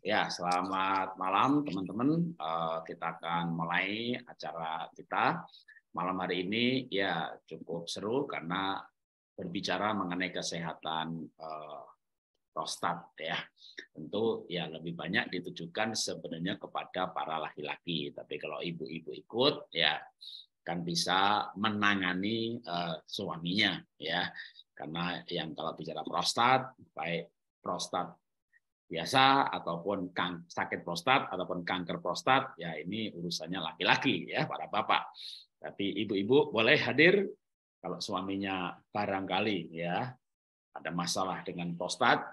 Ya, selamat malam teman-teman. Uh, kita akan mulai acara kita malam hari ini. Ya, cukup seru karena berbicara mengenai kesehatan uh, prostat ya. Tentu ya lebih banyak ditujukan sebenarnya kepada para laki-laki, tapi kalau ibu-ibu ikut ya kan bisa menangani uh, suaminya ya. Karena yang kalau bicara prostat baik prostat biasa ataupun kan, sakit prostat ataupun kanker prostat ya ini urusannya laki-laki ya para bapak tapi ibu-ibu boleh hadir kalau suaminya barangkali ya ada masalah dengan prostat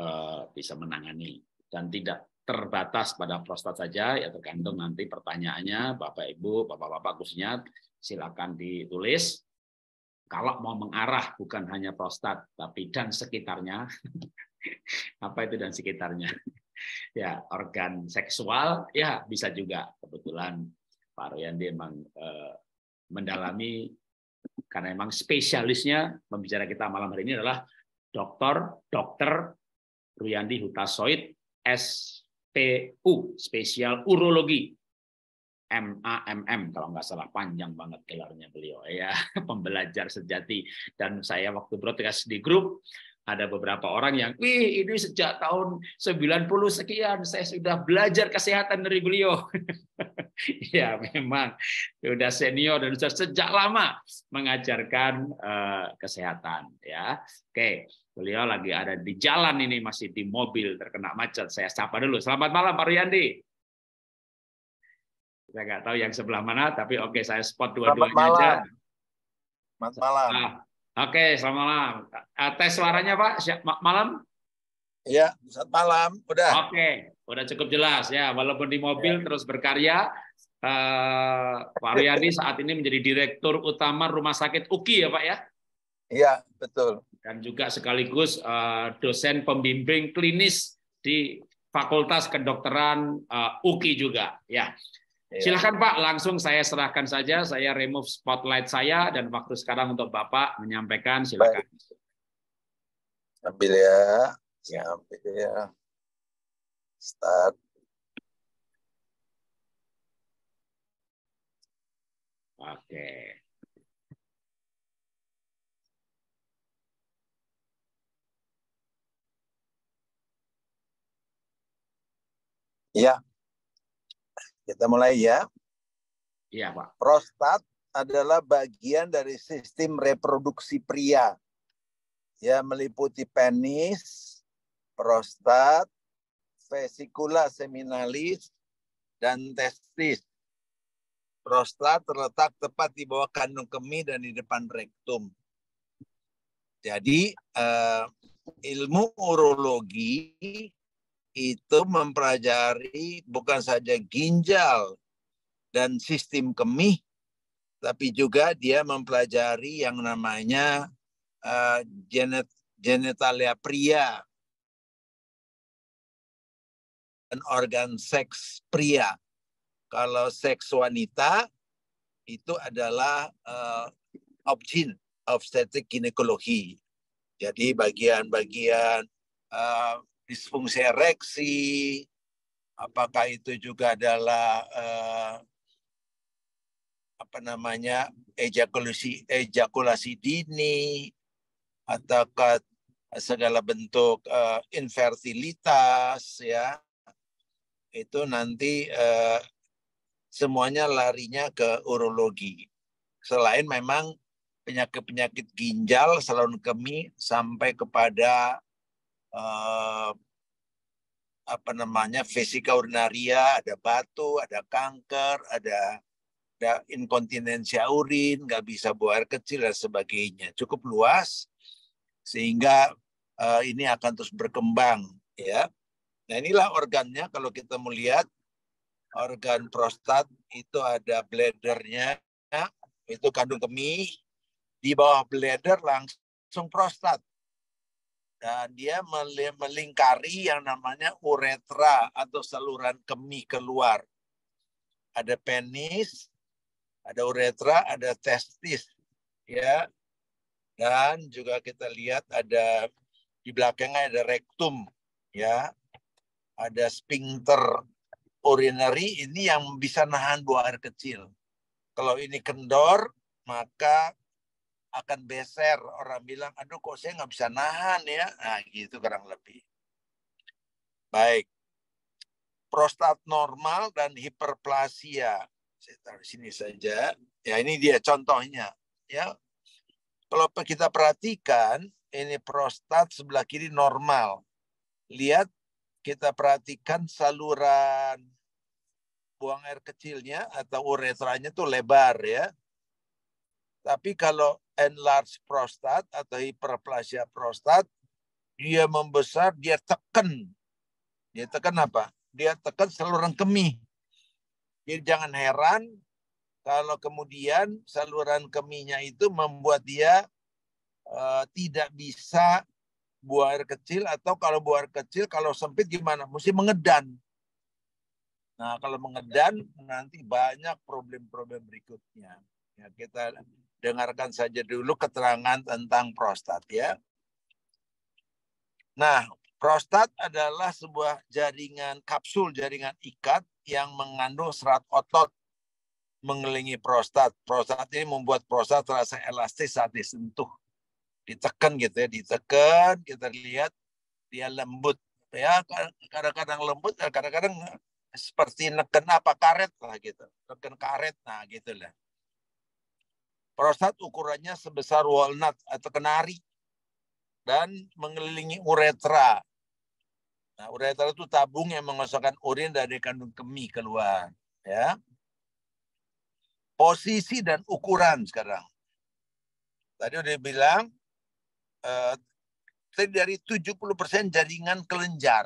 eh, bisa menangani dan tidak terbatas pada prostat saja ya tergantung nanti pertanyaannya bapak ibu bapak-bapak khususnya silakan ditulis kalau mau mengarah bukan hanya prostat tapi dan sekitarnya apa itu dan sekitarnya. ya, organ seksual ya bisa juga. Kebetulan Pak Royandi emang eh, mendalami karena emang spesialisnya pembicara kita malam hari ini adalah dokter dokter Ruyandi Hutasoid SPU, spesial urologi. MAMM kalau nggak salah panjang banget gelarnya beliau ya pembelajar sejati dan saya waktu broadcast di grup ada beberapa orang yang, wih ini sejak tahun 90 sekian saya sudah belajar kesehatan dari beliau. ya memang sudah senior dan sudah sejak lama mengajarkan uh, kesehatan. Ya, oke. Beliau lagi ada di jalan ini masih di mobil terkena macet. Saya sapa dulu. Selamat malam Pak Riyandi. Saya nggak tahu yang sebelah mana, tapi oke saya spot dua-duanya aja. Selamat malam. Ah, Oke, selamat malam. Eh, tes suaranya Pak, siap malam? Iya, selamat malam. Udah. Oke, udah cukup jelas ya. Walaupun di mobil ya. terus berkarya, eh, Pak Riyadi saat ini menjadi Direktur Utama Rumah Sakit UKI ya Pak ya? Iya, betul. Dan juga sekaligus eh, dosen pembimbing klinis di Fakultas Kedokteran UKI juga. Ya. Iya. Silahkan Pak, langsung saya serahkan saja, saya remove spotlight saya dan waktu sekarang untuk Bapak menyampaikan, silakan. Baik. Ambil ya, ya ambil ya. Start. Oke. Iya. Kita mulai ya. Iya, Pak. Prostat adalah bagian dari sistem reproduksi pria. Ya, meliputi penis, prostat, vesikula seminalis, dan testis. Prostat terletak tepat di bawah kandung kemih dan di depan rektum. Jadi, eh, ilmu urologi itu mempelajari bukan saja ginjal dan sistem kemih, tapi juga dia mempelajari yang namanya uh, genet, genitalia pria dan organ seks pria. Kalau seks wanita itu adalah uh, eh, obgyn, obstetric ginekologi. Jadi bagian-bagian eh, disfungsi ereksi, apakah itu juga adalah eh, apa namanya ejakulasi ejakulasi dini ataukah segala bentuk uh, infertilitas ya itu nanti uh, semuanya larinya ke urologi selain memang penyakit penyakit ginjal saluran kemih sampai kepada uh, apa namanya fisika urinaria, ada batu, ada kanker, ada ada inkontinensi urin, nggak bisa buang air kecil dan sebagainya. Cukup luas sehingga uh, ini akan terus berkembang ya. Nah inilah organnya kalau kita melihat organ prostat itu ada bladernya, itu kandung kemih, di bawah bladder langsung prostat. Nah, dia melingkari yang namanya uretra atau saluran kemih keluar. Ada penis, ada uretra, ada testis, ya. Dan juga kita lihat ada di belakangnya ada rektum, ya. Ada sphincter urinary ini yang bisa nahan buah air kecil. Kalau ini kendor, maka akan beser orang bilang aduh kok saya nggak bisa nahan ya nah gitu kurang lebih baik prostat normal dan hiperplasia saya taruh sini saja ya ini dia contohnya ya kalau kita perhatikan ini prostat sebelah kiri normal lihat kita perhatikan saluran buang air kecilnya atau uretranya tuh lebar ya tapi kalau enlarge prostat atau hiperplasia prostat, dia membesar, dia tekan. Dia tekan apa? Dia tekan saluran kemih. Jadi jangan heran kalau kemudian saluran kemihnya itu membuat dia uh, tidak bisa buang air kecil atau kalau buang air kecil kalau sempit gimana? Mesti mengedan. Nah, kalau mengedan nanti banyak problem-problem berikutnya. Ya, kita dengarkan saja dulu keterangan tentang prostat ya. Nah, prostat adalah sebuah jaringan kapsul, jaringan ikat yang mengandung serat otot mengelilingi prostat. Prostat ini membuat prostat terasa elastis saat disentuh. Ditekan gitu ya, ditekan, kita lihat dia lembut. Ya, kadang-kadang lembut, kadang-kadang seperti neken apa karet lah gitu. Neken karet, nah gitu lah. Prostat ukurannya sebesar walnut atau kenari dan mengelilingi uretra. Nah, uretra itu tabung yang mengosongkan urin dari kandung kemih keluar. Ya. Posisi dan ukuran sekarang. Tadi udah bilang eh, dari 70% jaringan kelenjar.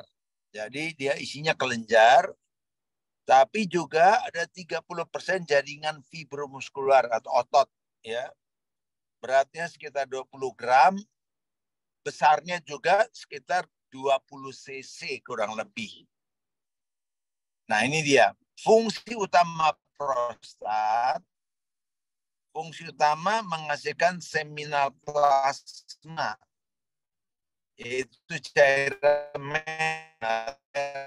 Jadi dia isinya kelenjar, tapi juga ada 30% jaringan fibromuskular atau otot ya beratnya sekitar 20 gram, besarnya juga sekitar 20 cc kurang lebih. Nah ini dia, fungsi utama prostat, fungsi utama menghasilkan seminal plasma, yaitu cairan hernia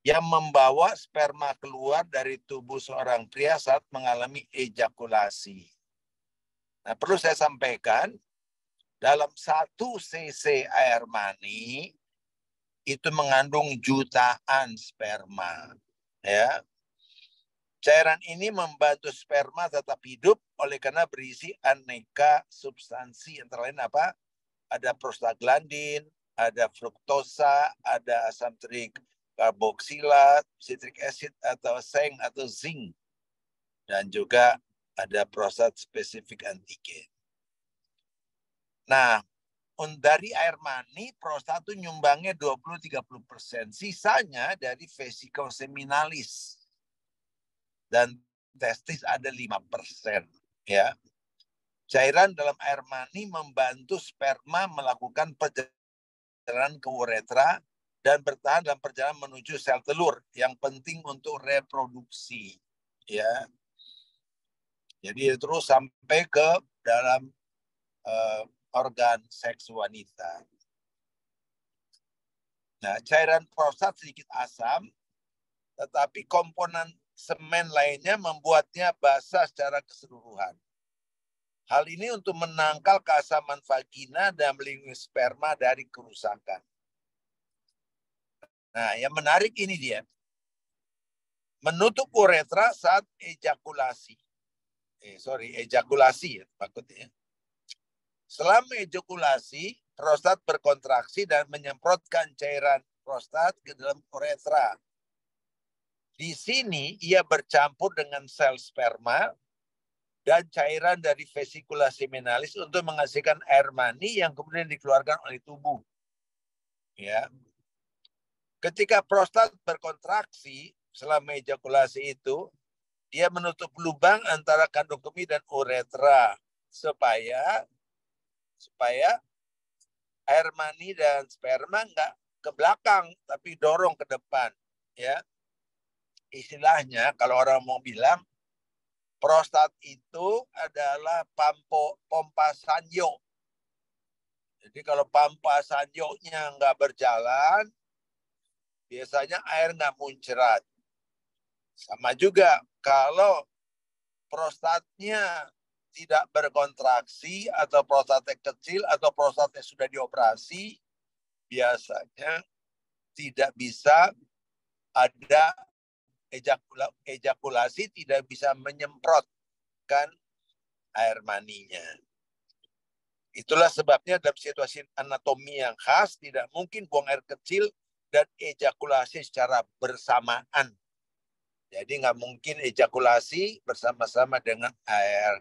yang membawa sperma keluar dari tubuh seorang pria saat mengalami ejakulasi. Nah, perlu saya sampaikan, dalam satu cc air mani itu mengandung jutaan sperma. Ya. Cairan ini membantu sperma tetap hidup oleh karena berisi aneka substansi yang lain apa? Ada prostaglandin, ada fruktosa, ada asam trik karboksilat, citric acid atau seng atau zinc. Dan juga ada prostat spesifik antigen. Nah, dari air mani prostat itu nyumbangnya 20-30 persen. Sisanya dari vesikel seminalis. Dan testis ada 5 persen. Ya. Cairan dalam air mani membantu sperma melakukan perjalanan ke uretra dan bertahan dalam perjalanan menuju sel telur yang penting untuk reproduksi ya jadi terus sampai ke dalam uh, organ seks wanita nah cairan prostat sedikit asam tetapi komponen semen lainnya membuatnya basah secara keseluruhan Hal ini untuk menangkal keasaman vagina dan melindungi sperma dari kerusakan. Nah, yang menarik ini dia. Menutup uretra saat ejakulasi. Eh, sorry, ejakulasi ya, maksudnya Selama ejakulasi, prostat berkontraksi dan menyemprotkan cairan prostat ke dalam uretra. Di sini ia bercampur dengan sel sperma dan cairan dari vesikula seminalis untuk menghasilkan air mani yang kemudian dikeluarkan oleh tubuh. Ya, Ketika prostat berkontraksi selama ejakulasi itu, dia menutup lubang antara kandung kemih dan uretra supaya supaya air mani dan sperma enggak ke belakang tapi dorong ke depan ya istilahnya kalau orang mau bilang prostat itu adalah pampo pompa sanyo jadi kalau pompa sanjonya nggak berjalan biasanya air nggak muncrat. Sama juga kalau prostatnya tidak berkontraksi atau prostatnya kecil atau prostatnya sudah dioperasi, biasanya tidak bisa ada ejakula, ejakulasi, tidak bisa menyemprotkan air maninya. Itulah sebabnya dalam situasi anatomi yang khas tidak mungkin buang air kecil dan ejakulasi secara bersamaan. Jadi nggak mungkin ejakulasi bersama-sama dengan air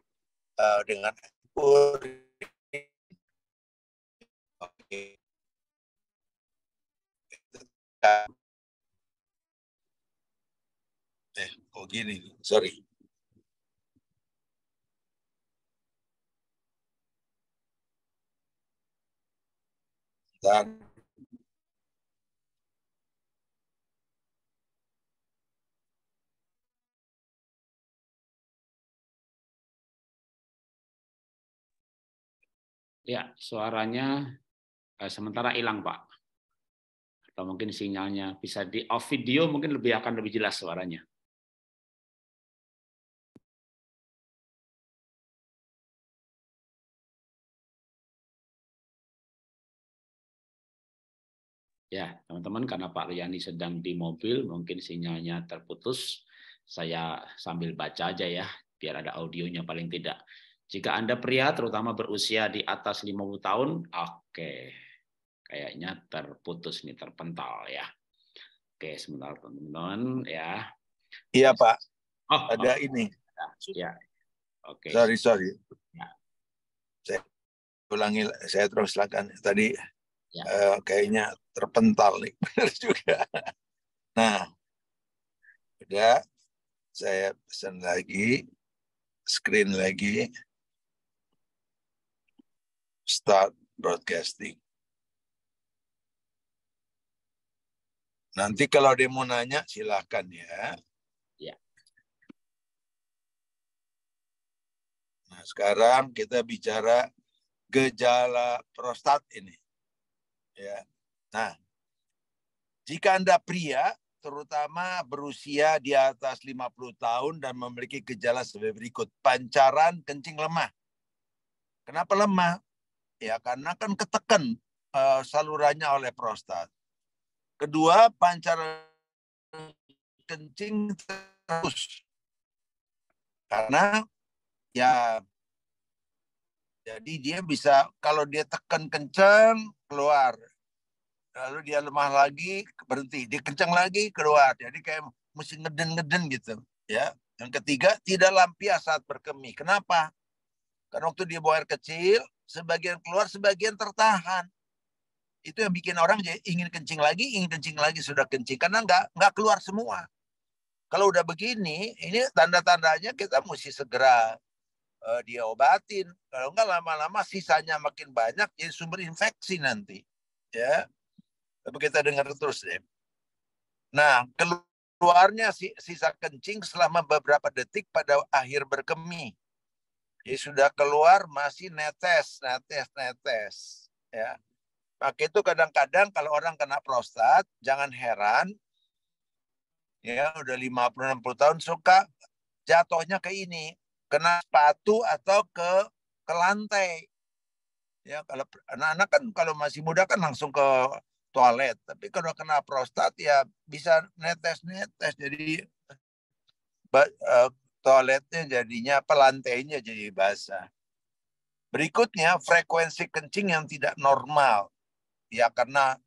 uh, dengan urin. Oke. Eh, oh gini, sorry. Dan Ya, suaranya eh, sementara hilang, Pak. Atau mungkin sinyalnya bisa di off video mungkin lebih akan lebih jelas suaranya. Ya, teman-teman, karena Pak Riani sedang di mobil, mungkin sinyalnya terputus. Saya sambil baca aja ya, biar ada audionya paling tidak. Jika Anda pria terutama berusia di atas 50 tahun, oke. Okay. Kayaknya terputus nih, terpental ya. Oke, okay, sebentar teman-teman ya. Iya, Pak. Oh, oh. ada oh. ini. Ya. Oke. Okay. Sorry, sorry. Ya. Saya ulangi, saya terus silakan. Tadi ya. eh, kayaknya terpental nih, benar juga. Nah, udah saya pesan lagi, screen lagi start broadcasting. Nanti kalau dia mau nanya silahkan ya. ya. Nah sekarang kita bicara gejala prostat ini. Ya. Nah, jika Anda pria, terutama berusia di atas 50 tahun dan memiliki gejala sebagai berikut. Pancaran kencing lemah. Kenapa lemah? ya karena kan ketekan uh, salurannya oleh prostat. Kedua, pancar kencing terus karena ya jadi dia bisa kalau dia tekan kencang keluar lalu dia lemah lagi berhenti dia kencang lagi keluar jadi kayak mesti ngeden ngeden gitu ya yang ketiga tidak lampias saat berkemih kenapa karena waktu dia buang air kecil Sebagian keluar, sebagian tertahan. Itu yang bikin orang jadi ingin kencing lagi, ingin kencing lagi, sudah kencing. Karena nggak, nggak keluar semua. Kalau udah begini, ini tanda-tandanya kita mesti segera uh, diobatin. Kalau nggak lama-lama sisanya makin banyak, jadi sumber infeksi nanti. Ya, tapi kita dengar terus deh. Nah, keluarnya sisa kencing selama beberapa detik pada akhir berkemih. Jadi sudah keluar masih netes, netes, netes. Ya. Pakai itu kadang-kadang kalau orang kena prostat, jangan heran. Ya, udah 50 60 tahun suka jatuhnya ke ini, kena sepatu atau ke ke lantai. Ya, kalau anak-anak kan kalau masih muda kan langsung ke toilet, tapi kalau kena prostat ya bisa netes-netes jadi eh, toiletnya jadinya apa lantainya jadi basah. Berikutnya frekuensi kencing yang tidak normal. Ya karena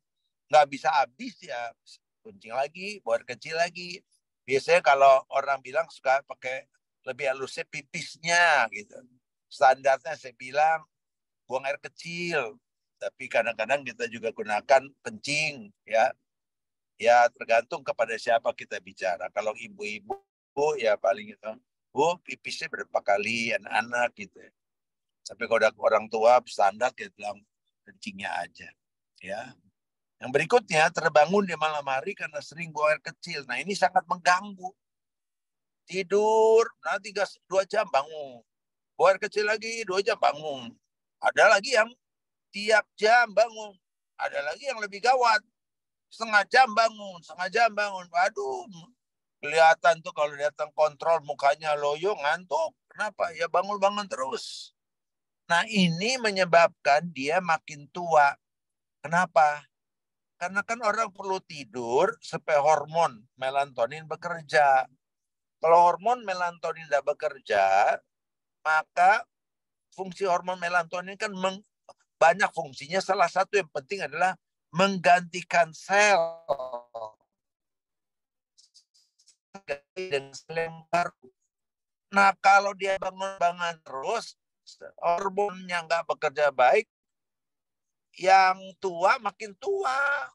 nggak bisa habis ya kencing lagi, buat kecil lagi. Biasanya kalau orang bilang suka pakai lebih halusnya pipisnya gitu. Standarnya saya bilang buang air kecil, tapi kadang-kadang kita juga gunakan kencing ya. Ya tergantung kepada siapa kita bicara. Kalau ibu-ibu ya paling itu oh pipisnya berapa kali anak-anak gitu ya. Sampai kalau ada orang tua standar dia bilang kencingnya aja. Ya. Yang berikutnya terbangun di malam hari karena sering buang air kecil. Nah ini sangat mengganggu. Tidur, Nanti gas dua jam bangun. Buang air kecil lagi, dua jam bangun. Ada lagi yang tiap jam bangun. Ada lagi yang lebih gawat. Setengah jam bangun, setengah jam bangun. Waduh, kelihatan tuh kalau datang kontrol mukanya loyo ngantuk. Kenapa? Ya bangun-bangun terus. Nah ini menyebabkan dia makin tua. Kenapa? Karena kan orang perlu tidur supaya hormon melatonin bekerja. Kalau hormon melatonin tidak bekerja, maka fungsi hormon melatonin kan meng, banyak fungsinya. Salah satu yang penting adalah menggantikan sel dan yang baru. Nah kalau dia bangun-bangun terus, hormonnya nggak bekerja baik, yang tua makin tua.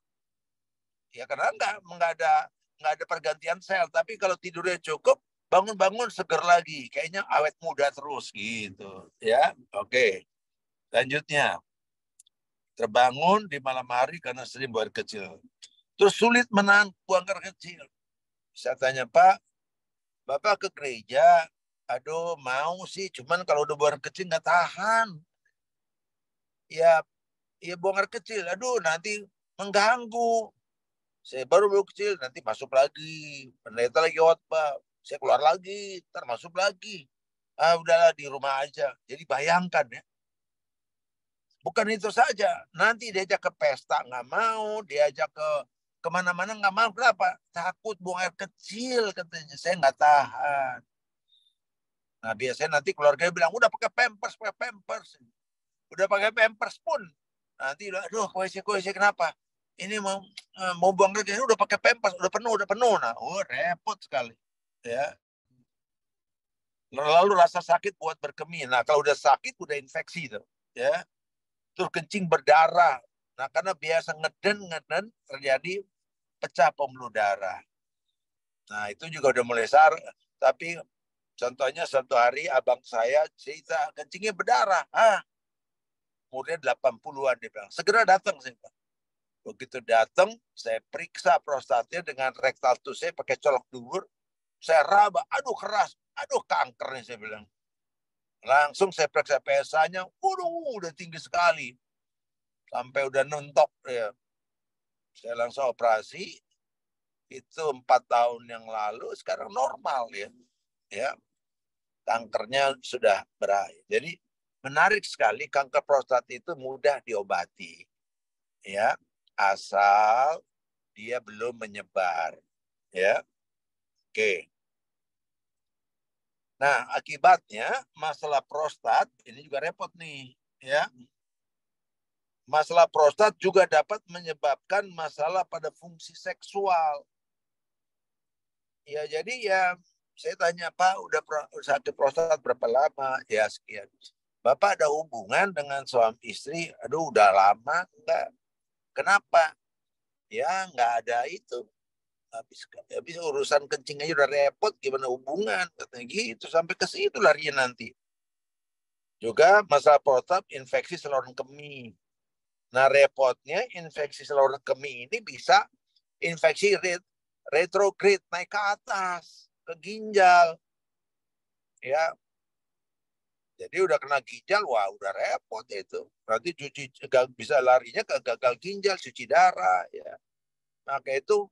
Ya karena nggak nggak ada nggak ada pergantian sel. Tapi kalau tidurnya cukup, bangun-bangun seger lagi. Kayaknya awet muda terus gitu. Ya, oke. Lanjutnya, terbangun di malam hari karena sering buat kecil. Terus sulit menahan buang air kecil. Saya tanya, Pak, Bapak ke gereja? Aduh, mau sih. Cuman kalau udah buang kecil nggak tahan. Ya, ya buang kecil. Aduh, nanti mengganggu. Saya baru buang kecil, nanti masuk lagi. Pendeta lagi Pak. Saya keluar lagi, termasuk lagi. Ah, udahlah di rumah aja. Jadi bayangkan ya, Bukan itu saja. Nanti diajak ke pesta nggak mau, diajak ke kemana-mana nggak mau kenapa takut buang air kecil katanya saya nggak tahan nah biasanya nanti keluarga bilang udah pakai pampers pakai pampers udah pakai pampers pun nanti udah aduh koisi koisi kenapa ini mau eh, mau buang air kecil udah pakai pampers udah penuh udah penuh nah oh repot sekali ya lalu rasa sakit buat berkemih nah kalau udah sakit udah infeksi tuh ya terus kencing berdarah Nah, karena biasa ngeden-ngeden terjadi pecah pembuluh darah. Nah, itu juga udah mulai sar, tapi contohnya satu hari abang saya cerita kencingnya berdarah. Ah, kemudian 80-an dia bilang, segera datang sih Pak. Begitu datang, saya periksa prostatnya dengan rektal saya pakai colok dubur. Saya raba, aduh keras, aduh kanker nih saya bilang. Langsung saya periksa PSA-nya, waduh udah tinggi sekali sampai udah nontok ya. Saya langsung operasi itu empat tahun yang lalu sekarang normal ya. Ya. Kankernya sudah berakhir. Jadi menarik sekali kanker prostat itu mudah diobati. Ya, asal dia belum menyebar. Ya. Oke. Nah, akibatnya masalah prostat ini juga repot nih, ya. Masalah prostat juga dapat menyebabkan masalah pada fungsi seksual. Ya jadi ya saya tanya Pak udah sakit prostat berapa lama? Ya sekian. Bapak ada hubungan dengan suami istri? Aduh udah lama enggak. Kenapa? Ya enggak ada itu. Habis, habis urusan kencing aja udah repot gimana hubungan katanya gitu sampai ke situ larinya nanti. Juga masalah prostat infeksi saluran kemih. Nah repotnya infeksi saluran kemih ini bisa infeksi ret retrograde naik ke atas ke ginjal. Ya. Jadi udah kena ginjal, wah udah repot ya itu. Berarti cuci bisa larinya ke gagal ginjal, cuci darah ya. Maka itu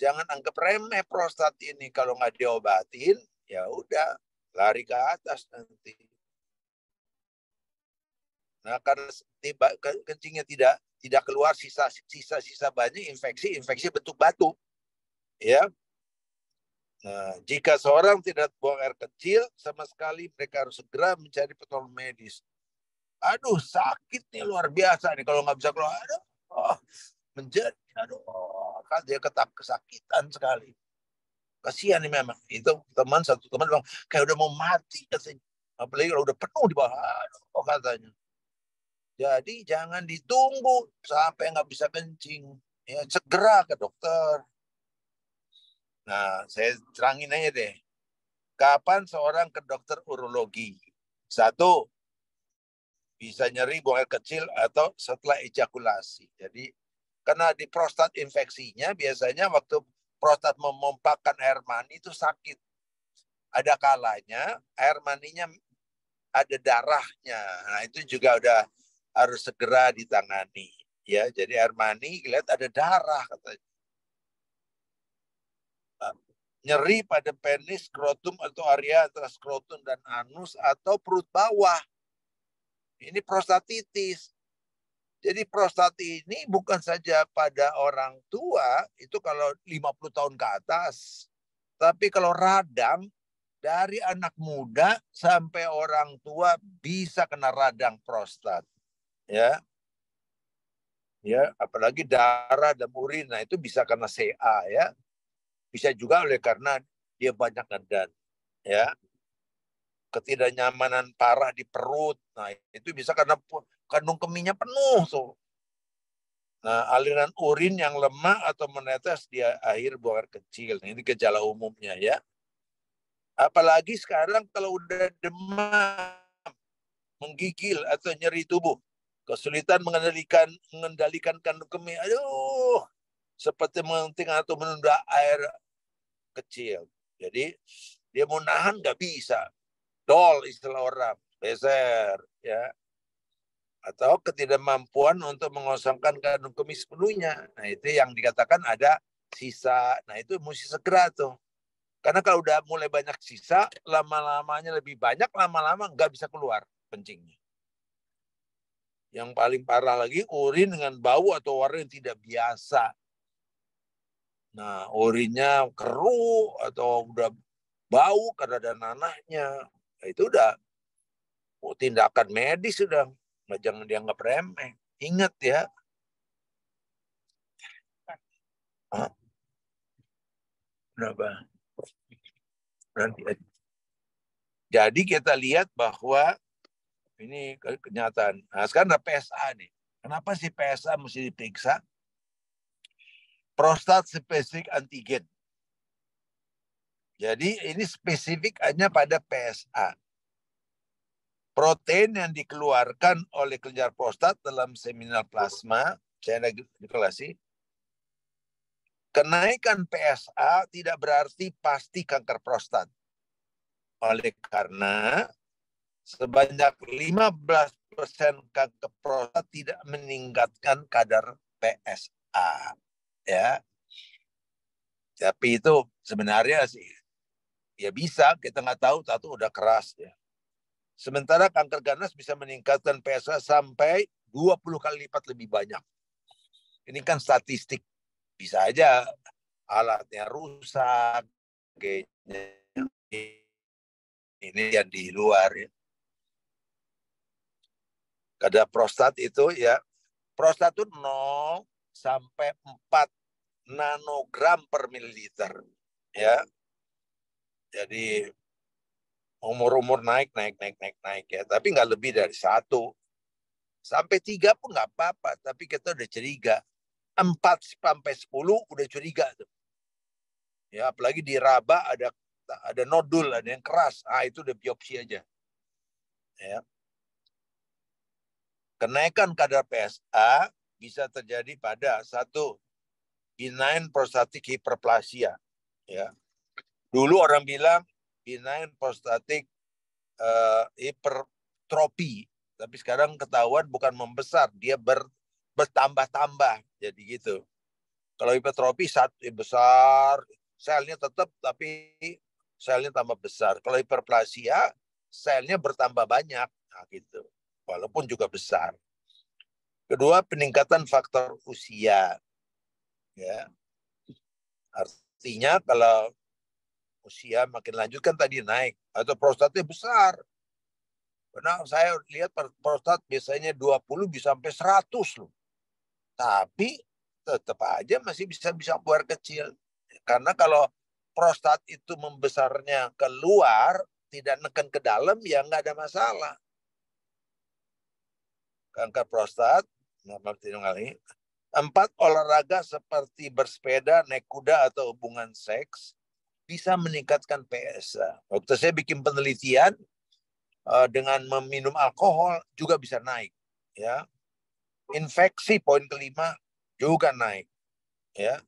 jangan anggap remeh prostat ini kalau nggak diobatin, ya udah lari ke atas nanti. Nah, karena kencingnya tidak tidak keluar sisa-sisa sisa banyak infeksi, infeksi bentuk batu. Ya. Nah, jika seorang tidak buang air kecil, sama sekali mereka harus segera mencari penolong medis. Aduh, sakit nih luar biasa nih kalau nggak bisa keluar. Aduh, oh, menjadi aduh, oh, kan dia ketak kesakitan sekali. Kasihan nih memang. Itu teman satu teman bilang kayak udah mau mati katanya. Apalagi kalau udah penuh di bawah. Aduh, oh, katanya. Jadi jangan ditunggu sampai nggak bisa kencing. Ya, segera ke dokter. Nah, saya terangin aja deh. Kapan seorang ke dokter urologi? Satu, bisa nyeri buang air kecil atau setelah ejakulasi. Jadi karena di prostat infeksinya biasanya waktu prostat memompakan air mani itu sakit. Ada kalanya air maninya ada darahnya. Nah itu juga udah harus segera ditangani. Ya, jadi Armani lihat ada darah katanya. Nah, nyeri pada penis, skrotum atau area atas skrotum dan anus atau perut bawah. Ini prostatitis. Jadi prostat ini bukan saja pada orang tua, itu kalau 50 tahun ke atas. Tapi kalau radang, dari anak muda sampai orang tua bisa kena radang prostat ya ya apalagi darah dan urin nah itu bisa karena CA ya bisa juga oleh karena dia banyak ngedan ya ketidaknyamanan parah di perut nah itu bisa karena kandung kemihnya penuh tuh nah aliran urin yang lemah atau menetes di akhir buang kecil nah, ini gejala umumnya ya apalagi sekarang kalau udah demam menggigil atau nyeri tubuh kesulitan mengendalikan mengendalikan kandung kemih aduh seperti menting atau menunda air kecil jadi dia mau nahan nggak bisa dol istilah orang beser ya atau ketidakmampuan untuk mengosongkan kandung kemih sepenuhnya nah itu yang dikatakan ada sisa nah itu mesti segera tuh karena kalau udah mulai banyak sisa lama-lamanya lebih banyak lama-lama nggak bisa keluar pencingnya yang paling parah lagi urin dengan bau atau warna yang tidak biasa. Nah, urinnya keruh atau udah bau karena ada nanahnya. Nah, itu udah oh, tindakan medis sudah. Nah, jangan dianggap remeh. Ingat ya. Hah? Kenapa? Nanti. Jadi kita lihat bahwa ini kenyataan. Nah, sekarang ada PSA nih. Kenapa sih PSA mesti diperiksa? Prostat spesifik antigen. Jadi ini spesifik hanya pada PSA. Protein yang dikeluarkan oleh kelenjar prostat dalam seminal plasma, saya dekorasi, kenaikan PSA tidak berarti pasti kanker prostat. Oleh karena sebanyak 15 persen kanker prostat tidak meningkatkan kadar PSA. Ya, tapi itu sebenarnya sih ya bisa kita nggak tahu satu udah keras ya. Sementara kanker ganas bisa meningkatkan PSA sampai 20 kali lipat lebih banyak. Ini kan statistik. Bisa aja alatnya rusak, kayaknya ini yang di luar ya. Kadar prostat itu ya prostat itu 0 sampai 4 nanogram per mililiter ya. Jadi umur-umur naik naik naik naik naik ya, tapi nggak lebih dari satu sampai tiga pun nggak apa-apa, tapi kita udah curiga. Empat sampai sepuluh udah curiga tuh. Ya apalagi di raba ada ada nodul ada yang keras, ah itu udah biopsi aja. Ya. Kenaikan kadar PSA bisa terjadi pada satu benign prostatik hyperplasia. Ya. Dulu orang bilang benign prostatik uh, eh, hipertropi, tapi sekarang ketahuan bukan membesar, dia ber, bertambah-tambah. Jadi gitu. Kalau hipertropi satu eh, besar, selnya tetap tapi selnya tambah besar. Kalau hiperplasia, selnya bertambah banyak. Nah, gitu walaupun juga besar. Kedua, peningkatan faktor usia. Ya. Artinya kalau usia makin lanjut kan tadi naik atau prostatnya besar. Karena saya lihat prostat biasanya 20 bisa sampai 100 loh. Tapi tetap aja masih bisa-bisa buar kecil. Karena kalau prostat itu membesarnya keluar, tidak neken ke dalam ya nggak ada masalah kanker prostat, empat olahraga seperti bersepeda, naik kuda atau hubungan seks bisa meningkatkan PSA. Waktu saya bikin penelitian eh, dengan meminum alkohol juga bisa naik, ya. Infeksi poin kelima juga naik, ya.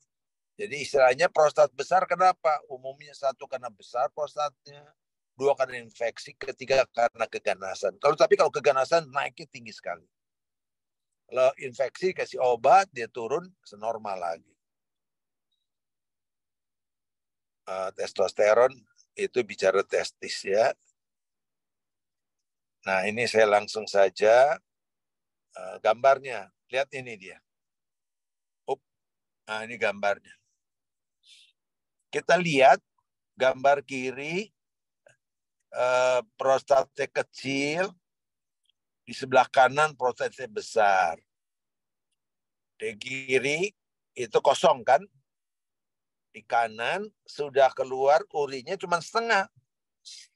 Jadi istilahnya prostat besar kenapa? Umumnya satu karena besar prostatnya, dua karena infeksi, ketiga karena keganasan. Kalau tapi kalau keganasan naiknya tinggi sekali. Kalau infeksi kasih obat, dia turun senormal lagi. Uh, testosteron itu bicara testis ya. Nah ini saya langsung saja uh, gambarnya. Lihat ini dia. Up. Nah ini gambarnya. Kita lihat gambar kiri uh, eh, prostat kecil, di sebelah kanan prosesnya besar. Di kiri itu kosong kan? Di kanan sudah keluar urinya cuma setengah.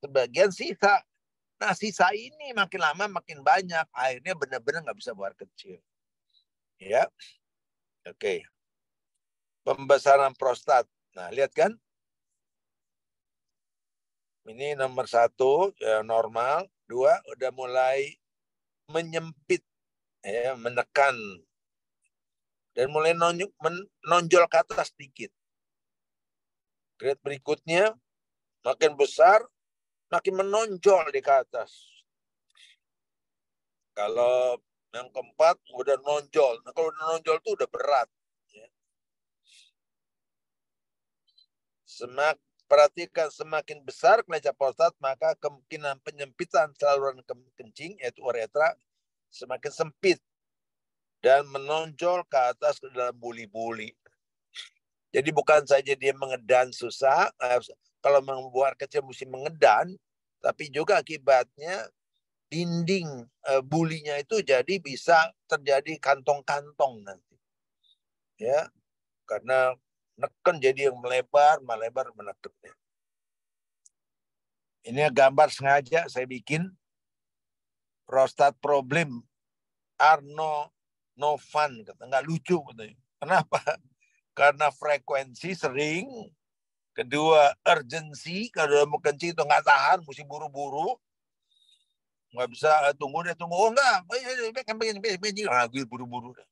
Sebagian sisa. Nah sisa ini makin lama makin banyak. Akhirnya benar-benar nggak bisa buat kecil. Ya. Oke. Okay. Pembesaran prostat. Nah, lihat kan? Ini nomor satu, ya normal. Dua, udah mulai menyempit, ya, menekan dan mulai nonjuk, menonjol ke atas sedikit. Grade berikutnya makin besar, makin menonjol di ke atas. Kalau yang keempat udah nonjol. Nah, kalau udah nonjol tuh udah berat. Ya. Semak perhatikan semakin besar kelenca prostat, maka kemungkinan penyempitan saluran kencing, yaitu uretra, semakin sempit dan menonjol ke atas ke dalam buli-buli. Jadi bukan saja dia mengedan susah, eh, kalau membuat kecil mesti mengedan, tapi juga akibatnya dinding eh, bulinya itu jadi bisa terjadi kantong-kantong nanti. Ya, karena neken jadi yang melebar, melebar menekan. Ini gambar sengaja saya bikin prostat problem Arno no fun kata nggak lucu katanya. Kenapa? Karena frekuensi sering, kedua urgency kalau udah mau kencing itu nggak tahan, mesti buru-buru, nggak bisa tunggu deh tunggu oh enggak nah, gue buru-buru deh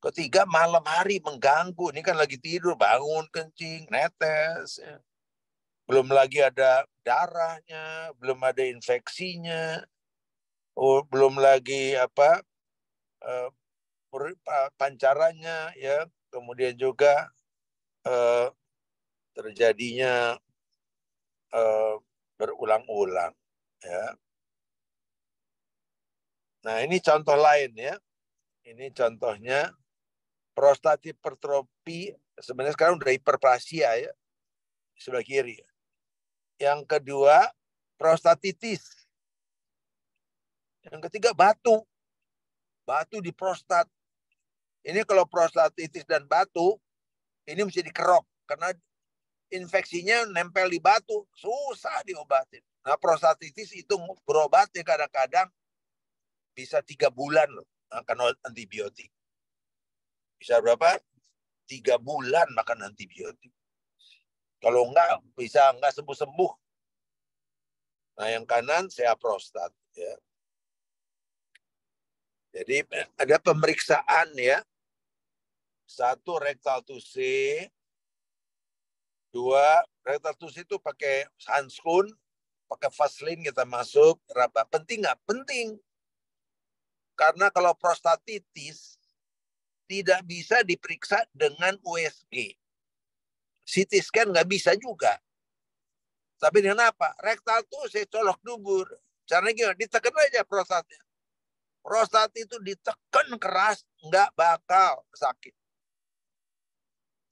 Ketiga, malam hari mengganggu. Ini kan lagi tidur, bangun, kencing, netes. Ya. Belum lagi ada darahnya, belum ada infeksinya, oh, belum lagi apa uh, pancarannya, ya. Kemudian juga uh, terjadinya uh, berulang-ulang, ya. Nah ini contoh lain ya. Ini contohnya prostat hipertrofi sebenarnya sekarang udah hiperplasia ya sebelah kiri. ya. Yang kedua prostatitis. Yang ketiga batu. Batu di prostat. Ini kalau prostatitis dan batu ini mesti dikerok karena infeksinya nempel di batu, susah diobatin. Nah, prostatitis itu berobatnya kadang-kadang bisa tiga bulan loh, karena antibiotik bisa berapa? Tiga bulan makan antibiotik. Kalau enggak, bisa enggak sembuh-sembuh. Nah, yang kanan saya prostat. Ya. Jadi ada pemeriksaan ya. Satu rektal tusi, dua rektal tusi itu pakai sunscreen, pakai vaselin kita masuk, raba. Penting nggak? Penting. Karena kalau prostatitis, tidak bisa diperiksa dengan USG. CT scan nggak bisa juga. Tapi dengan apa? Rektal tuh saya colok dubur. Caranya gimana? Ditekan aja prostatnya. Prostat itu ditekan keras, nggak bakal sakit.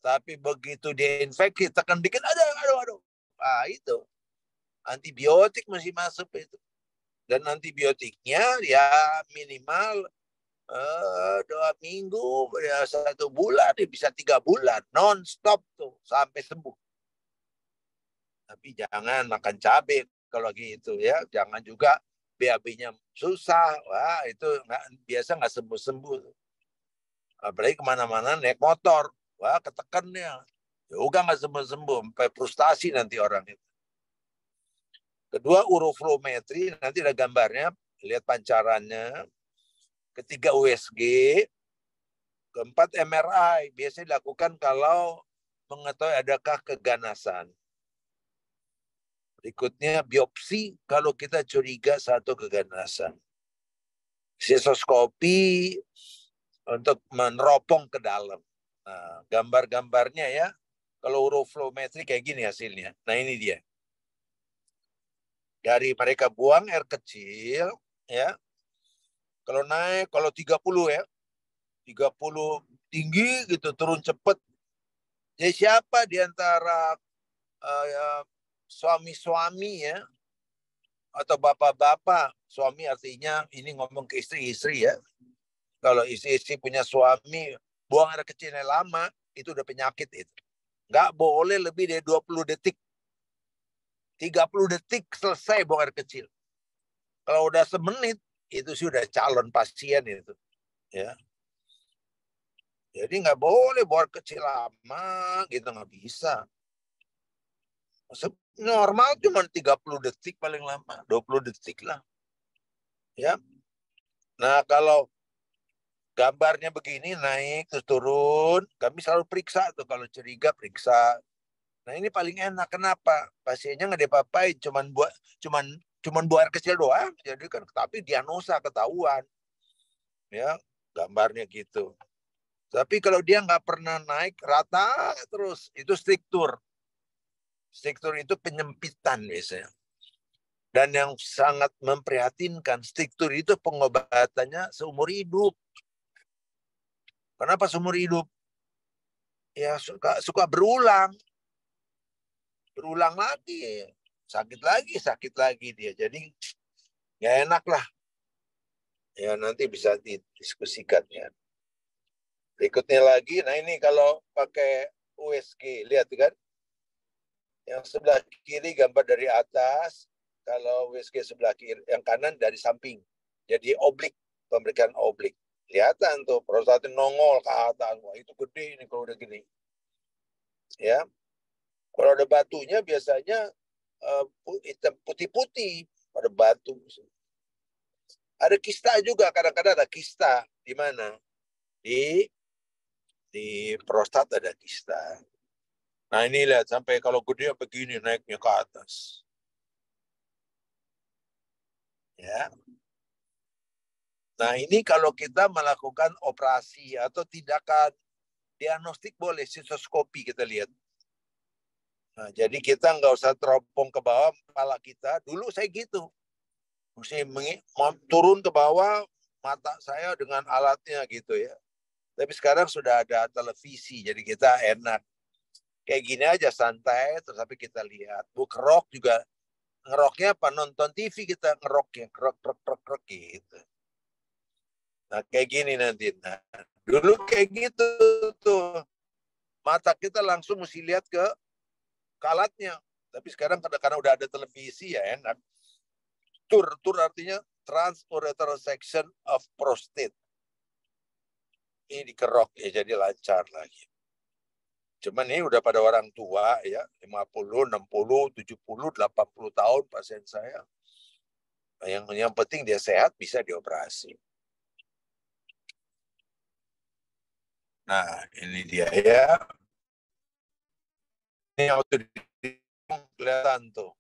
Tapi begitu dia infeksi, tekan dikit, aduh, aduh, aduh. Ah, itu. Antibiotik masih masuk itu. Dan antibiotiknya ya minimal uh, dua minggu, ya satu bulan, ya bisa tiga bulan, non-stop tuh sampai sembuh. Tapi jangan makan cabai kalau gitu ya, jangan juga BAB-nya susah, wah itu nggak biasa nggak sembuh-sembuh. Apalagi kemana-mana naik motor, wah ketekannya, juga ya nggak sembuh-sembuh, sampai frustasi nanti orang itu. Kedua, uroflometri, nanti ada gambarnya, lihat pancarannya, ketiga USG, keempat MRI. Biasanya dilakukan kalau mengetahui adakah keganasan. Berikutnya biopsi kalau kita curiga satu keganasan. Sesoskopi untuk meneropong ke dalam. Nah, gambar-gambarnya ya. Kalau uroflometri kayak gini hasilnya. Nah ini dia. Dari mereka buang air kecil, ya kalau naik, kalau 30 ya, 30 tinggi gitu, turun cepet. Jadi siapa di antara uh, suami-suami ya, atau bapak-bapak, suami artinya ini ngomong ke istri-istri ya. Kalau istri-istri punya suami, buang air kecilnya lama, itu udah penyakit itu. Nggak boleh lebih dari 20 detik. 30 detik selesai buang air kecil. Kalau udah semenit, itu sih udah calon pasien itu ya jadi nggak boleh bor kecil lama gitu nggak bisa normal cuma 30 detik paling lama 20 detik lah ya nah kalau gambarnya begini naik terus turun kami selalu periksa tuh kalau curiga periksa nah ini paling enak kenapa pasiennya nggak dipapai, cuman buat cuman cuman buang air kecil doang jadi kan tapi diagnosa ketahuan ya gambarnya gitu tapi kalau dia nggak pernah naik rata terus itu struktur struktur itu penyempitan biasanya dan yang sangat memprihatinkan struktur itu pengobatannya seumur hidup kenapa seumur hidup ya suka suka berulang berulang lagi sakit lagi, sakit lagi dia. Jadi nggak enak lah. Ya nanti bisa didiskusikan ya. Berikutnya lagi, nah ini kalau pakai USG, lihat kan. Yang sebelah kiri gambar dari atas, kalau USG sebelah kiri, yang kanan dari samping. Jadi oblik, pemberikan oblik. Kelihatan tuh, prostatin nongol ke atas. Wah itu gede ini kalau udah gini. Ya, kalau ada batunya biasanya Eh, hitam putih-putih pada batu. Ada kista juga kadang-kadang ada kista di mana di di prostat ada kista. Nah ini lihat sampai kalau gede begini naiknya ke atas. Ya. Nah ini kalau kita melakukan operasi atau tindakan diagnostik boleh sitoskopi kita lihat Nah, jadi kita nggak usah teropong ke bawah kepala kita. Dulu saya gitu. Mesti turun ke bawah mata saya dengan alatnya gitu ya. Tapi sekarang sudah ada televisi, jadi kita enak. Kayak gini aja santai, terus tapi kita lihat. Bu kerok juga ngeroknya apa nonton TV kita ngeroknya kerok kerok kerok kerok gitu. Nah kayak gini nanti. Nah, dulu kayak gitu tuh mata kita langsung mesti lihat ke Kalatnya, Tapi sekarang kadang-kadang udah ada televisi ya enak. Ya, kan? Tur, tur artinya transurethral section of prostate. Ini dikerok ya jadi lancar lagi. Cuman ini udah pada orang tua ya, 50, 60, 70, 80 tahun pasien saya. Yang yang penting dia sehat bisa dioperasi. Nah, ini dia ya autodidak kelihatan tuh.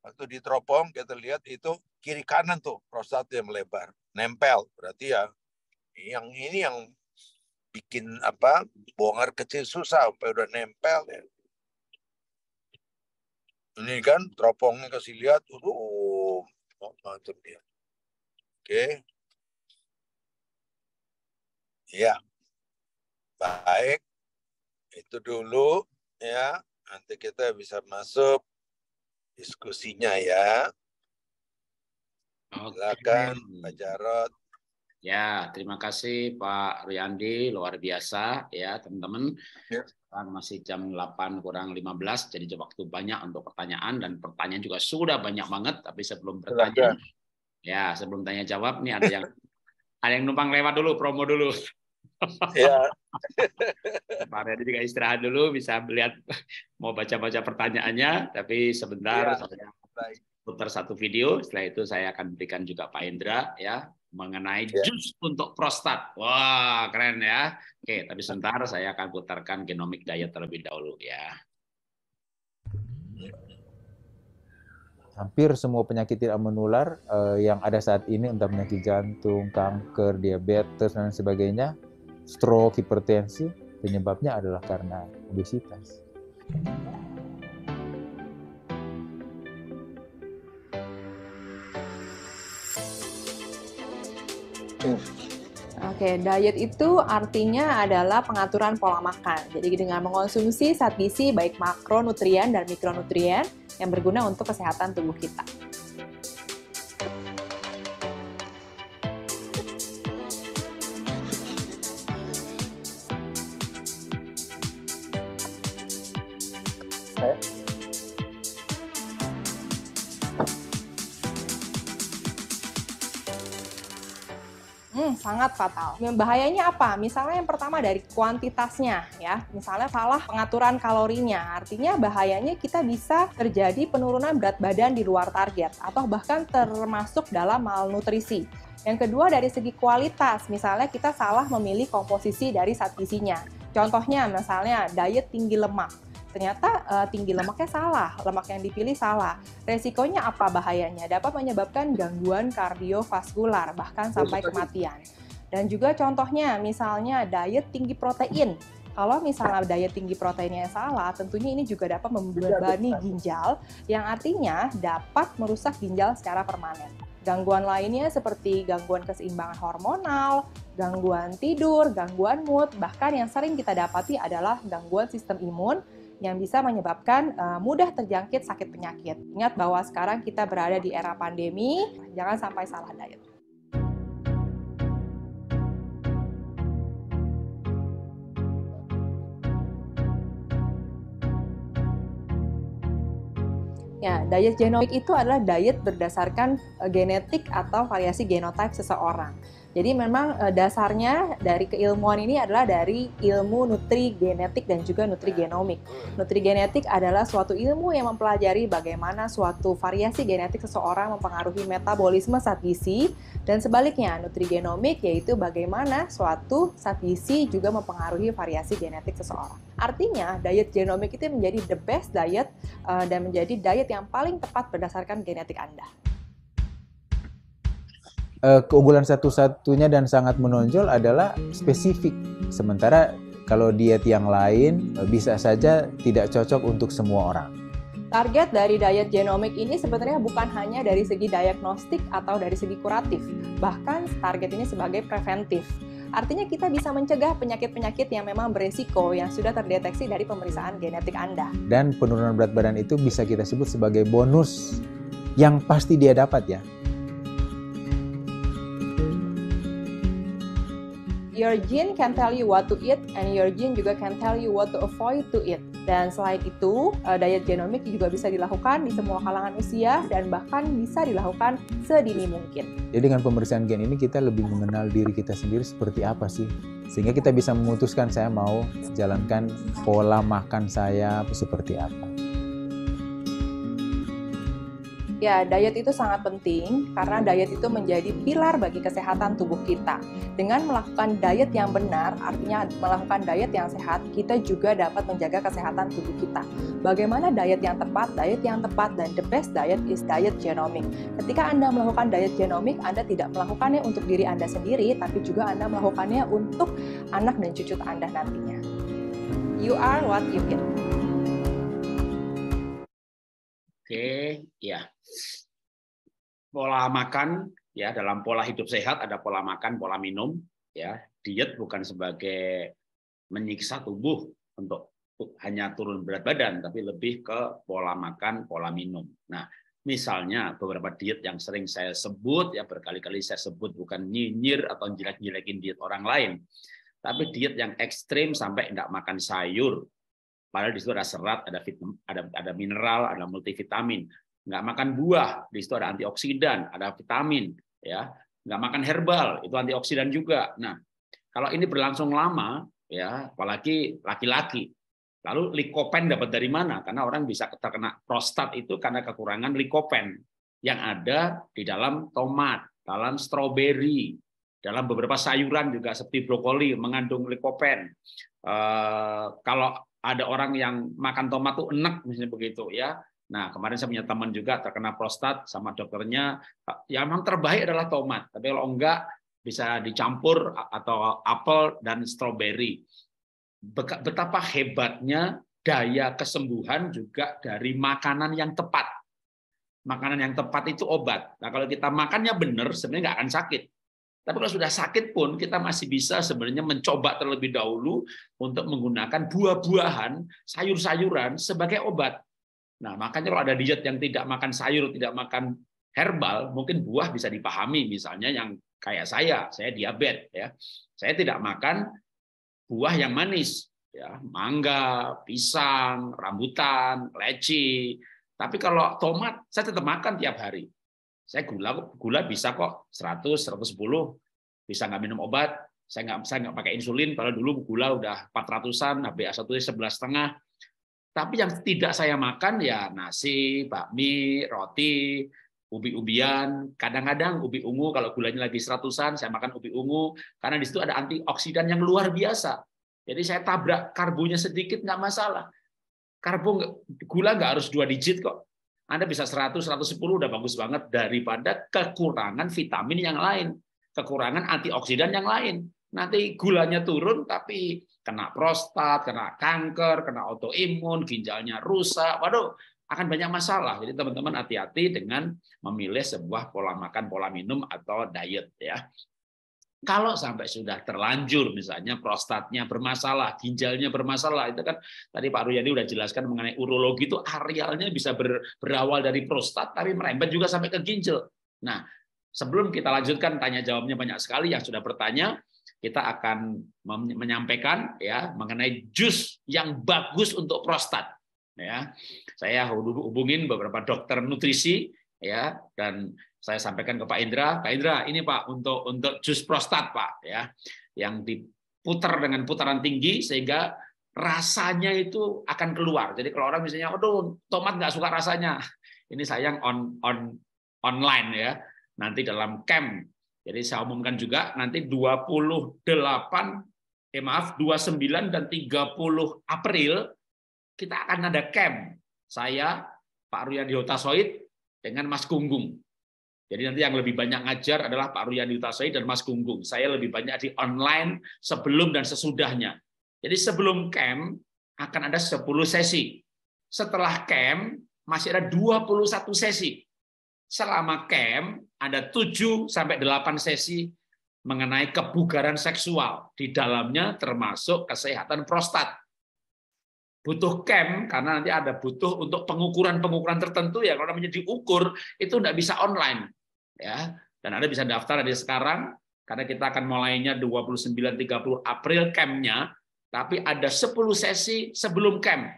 Waktu diteropong kita lihat itu kiri kanan tuh prostat yang melebar, nempel. Berarti eh. oh, ya yang ini yang bikin apa bongkar kecil susah sampai udah nempel ya. Ini kan teropongnya kasih lihat, aduh macam dia. Oke. Ya. Baik. Itu dulu ya. Nanti kita bisa masuk diskusinya ya. Oke. Silakan Pak Jarot. Ya, terima kasih Pak Riyandi, luar biasa ya teman-teman. Ya. Sekarang masih jam 8 kurang 15, jadi waktu banyak untuk pertanyaan dan pertanyaan juga sudah banyak banget. Tapi sebelum bertanya, ya sebelum tanya jawab nih ada yang ada yang numpang lewat dulu promo dulu. Ya. Pak Redi juga istirahat dulu, bisa melihat mau baca-baca pertanyaannya, tapi sebentar ya, saya putar satu video. Setelah itu saya akan berikan juga Pak Indra ya mengenai ya. jus untuk prostat. Wah keren ya. Oke, tapi sebentar saya akan putarkan genomik diet terlebih dahulu ya. hampir semua penyakit tidak menular eh, yang ada saat ini, entah penyakit jantung, kanker, diabetes dan sebagainya, stroke, hipertensi, penyebabnya adalah karena obesitas. Oke, okay, diet itu artinya adalah pengaturan pola makan. Jadi dengan mengonsumsi saat gizi baik makronutrien dan mikronutrien yang berguna untuk kesehatan tubuh kita. sangat fatal. Bahayanya apa? Misalnya yang pertama dari kuantitasnya ya. Misalnya salah pengaturan kalorinya. Artinya bahayanya kita bisa terjadi penurunan berat badan di luar target atau bahkan termasuk dalam malnutrisi. Yang kedua dari segi kualitas, misalnya kita salah memilih komposisi dari zat gizinya. Contohnya misalnya diet tinggi lemak ternyata uh, tinggi lemaknya salah, lemak yang dipilih salah. Resikonya apa bahayanya? Dapat menyebabkan gangguan kardiovaskular bahkan sampai kematian. Dan juga contohnya misalnya diet tinggi protein. Kalau misalnya diet tinggi proteinnya salah, tentunya ini juga dapat membebani ginjal yang artinya dapat merusak ginjal secara permanen. Gangguan lainnya seperti gangguan keseimbangan hormonal, gangguan tidur, gangguan mood, bahkan yang sering kita dapati adalah gangguan sistem imun yang bisa menyebabkan uh, mudah terjangkit sakit penyakit. Ingat bahwa sekarang kita berada di era pandemi, jangan sampai salah diet. Ya, diet genomik itu adalah diet berdasarkan eh, genetik atau variasi genotipe seseorang. Jadi hmm. memang eh, dasarnya dari keilmuan ini adalah dari ilmu nutri genetik dan juga nutri genomik. Hmm. Hmm. Nutri genetik adalah suatu ilmu yang mempelajari bagaimana suatu variasi genetik seseorang mempengaruhi metabolisme saat gizi dan sebaliknya nutri genomik yaitu bagaimana suatu saat gizi juga mempengaruhi variasi genetik seseorang. Artinya diet genomik itu menjadi the best diet uh, dan menjadi diet yang paling tepat berdasarkan genetik Anda uh, keunggulan satu-satunya dan sangat menonjol adalah spesifik. Sementara kalau diet yang lain eh, bisa saja tidak cocok untuk semua orang. Target dari diet genomik ini sebenarnya bukan hanya dari segi diagnostik atau dari segi kuratif, bahkan target ini sebagai preventif. Artinya kita bisa mencegah penyakit-penyakit yang memang beresiko yang sudah terdeteksi dari pemeriksaan genetik Anda. Dan penurunan berat badan itu bisa kita sebut sebagai bonus yang pasti dia dapat ya. Your gene can tell you what to eat and your gene juga can tell you what to avoid to eat. Dan selain itu, eh, diet genomik juga bisa dilakukan di semua kalangan usia dan bahkan bisa dilakukan sedini mungkin. Jadi dengan pemeriksaan gen ini kita lebih mengenal diri kita sendiri seperti apa sih? Sehingga kita bisa memutuskan saya mau jalankan pola makan saya seperti apa. Ya, diet itu sangat penting karena diet itu menjadi pilar bagi kesehatan tubuh kita. Dengan melakukan diet yang benar, artinya melakukan diet yang sehat, kita juga dapat menjaga kesehatan tubuh kita. Bagaimana diet yang tepat? Diet yang tepat dan the best diet is diet genomic. Ketika Anda melakukan diet genomic, Anda tidak melakukannya untuk diri Anda sendiri, tapi juga Anda melakukannya untuk anak dan cucu Anda nantinya. You are what you eat. Oke, ya. Pola makan ya dalam pola hidup sehat ada pola makan, pola minum ya. Diet bukan sebagai menyiksa tubuh untuk hanya turun berat badan, tapi lebih ke pola makan, pola minum. Nah, misalnya beberapa diet yang sering saya sebut ya berkali-kali saya sebut bukan nyinyir atau jelek-jelekin diet orang lain, tapi diet yang ekstrim sampai tidak makan sayur, Padahal di situ ada serat, ada vitamin, ada, ada mineral, ada multivitamin. Nggak makan buah, di situ ada antioksidan, ada vitamin, ya. Nggak makan herbal, itu antioksidan juga. Nah, kalau ini berlangsung lama, ya, apalagi laki-laki. Lalu likopen dapat dari mana? Karena orang bisa terkena prostat itu karena kekurangan likopen yang ada di dalam tomat, dalam stroberi, dalam beberapa sayuran juga seperti brokoli mengandung likopen. Eh, kalau ada orang yang makan tomat tuh enak misalnya begitu ya. Nah, kemarin saya punya teman juga terkena prostat sama dokternya, ya memang terbaik adalah tomat, tapi kalau enggak bisa dicampur atau apel dan stroberi. Betapa hebatnya daya kesembuhan juga dari makanan yang tepat. Makanan yang tepat itu obat. Nah, kalau kita makannya benar, sebenarnya nggak akan sakit. Tapi kalau sudah sakit pun kita masih bisa sebenarnya mencoba terlebih dahulu untuk menggunakan buah-buahan, sayur-sayuran sebagai obat. Nah, makanya kalau ada diet yang tidak makan sayur, tidak makan herbal, mungkin buah bisa dipahami. Misalnya yang kayak saya, saya diabetes ya. Saya tidak makan buah yang manis, ya, mangga, pisang, rambutan, leci. Tapi kalau tomat saya tetap makan tiap hari. Saya gula gula bisa kok 100, 110, bisa nggak minum obat, saya nggak saya nggak pakai insulin padahal dulu gula udah 400-an HbA1c 11 setengah tapi yang tidak saya makan ya nasi bakmi roti ubi-ubian kadang-kadang ubi ungu kalau gulanya lagi seratusan saya makan ubi ungu karena di situ ada antioksidan yang luar biasa jadi saya tabrak karbonya sedikit nggak masalah karbo gula nggak harus dua digit kok anda bisa 100, 110 udah bagus banget daripada kekurangan vitamin yang lain, kekurangan antioksidan yang lain. Nanti gulanya turun tapi kena prostat, kena kanker, kena autoimun, ginjalnya rusak. Waduh, akan banyak masalah. Jadi teman-teman hati-hati dengan memilih sebuah pola makan, pola minum atau diet ya. Kalau sampai sudah terlanjur misalnya prostatnya bermasalah, ginjalnya bermasalah, itu kan tadi Pak Ruyadi sudah jelaskan mengenai urologi itu arealnya bisa ber, berawal dari prostat tapi merembet juga sampai ke ginjal. Nah, sebelum kita lanjutkan tanya jawabnya banyak sekali yang sudah bertanya, kita akan menyampaikan ya mengenai jus yang bagus untuk prostat ya. Saya hubungin beberapa dokter nutrisi ya dan saya sampaikan ke Pak Indra, Pak Indra ini Pak untuk untuk jus prostat Pak ya yang diputar dengan putaran tinggi sehingga rasanya itu akan keluar. Jadi kalau orang misalnya, aduh tomat nggak suka rasanya, ini sayang on on online ya nanti dalam camp. Jadi saya umumkan juga nanti 28 eh maaf 29 dan 30 April kita akan ada camp. Saya Pak Ruyadi Hotasoid dengan Mas Gunggung. Jadi nanti yang lebih banyak ngajar adalah Pak Ruyadi Utasai dan Mas Gunggung. Saya lebih banyak di online sebelum dan sesudahnya. Jadi sebelum camp akan ada 10 sesi. Setelah camp masih ada 21 sesi. Selama camp ada 7 sampai 8 sesi mengenai kebugaran seksual. Di dalamnya termasuk kesehatan prostat butuh camp karena nanti ada butuh untuk pengukuran-pengukuran tertentu ya kalau namanya diukur itu tidak bisa online ya dan Anda bisa daftar dari sekarang karena kita akan mulainya 29 30 April campnya tapi ada 10 sesi sebelum camp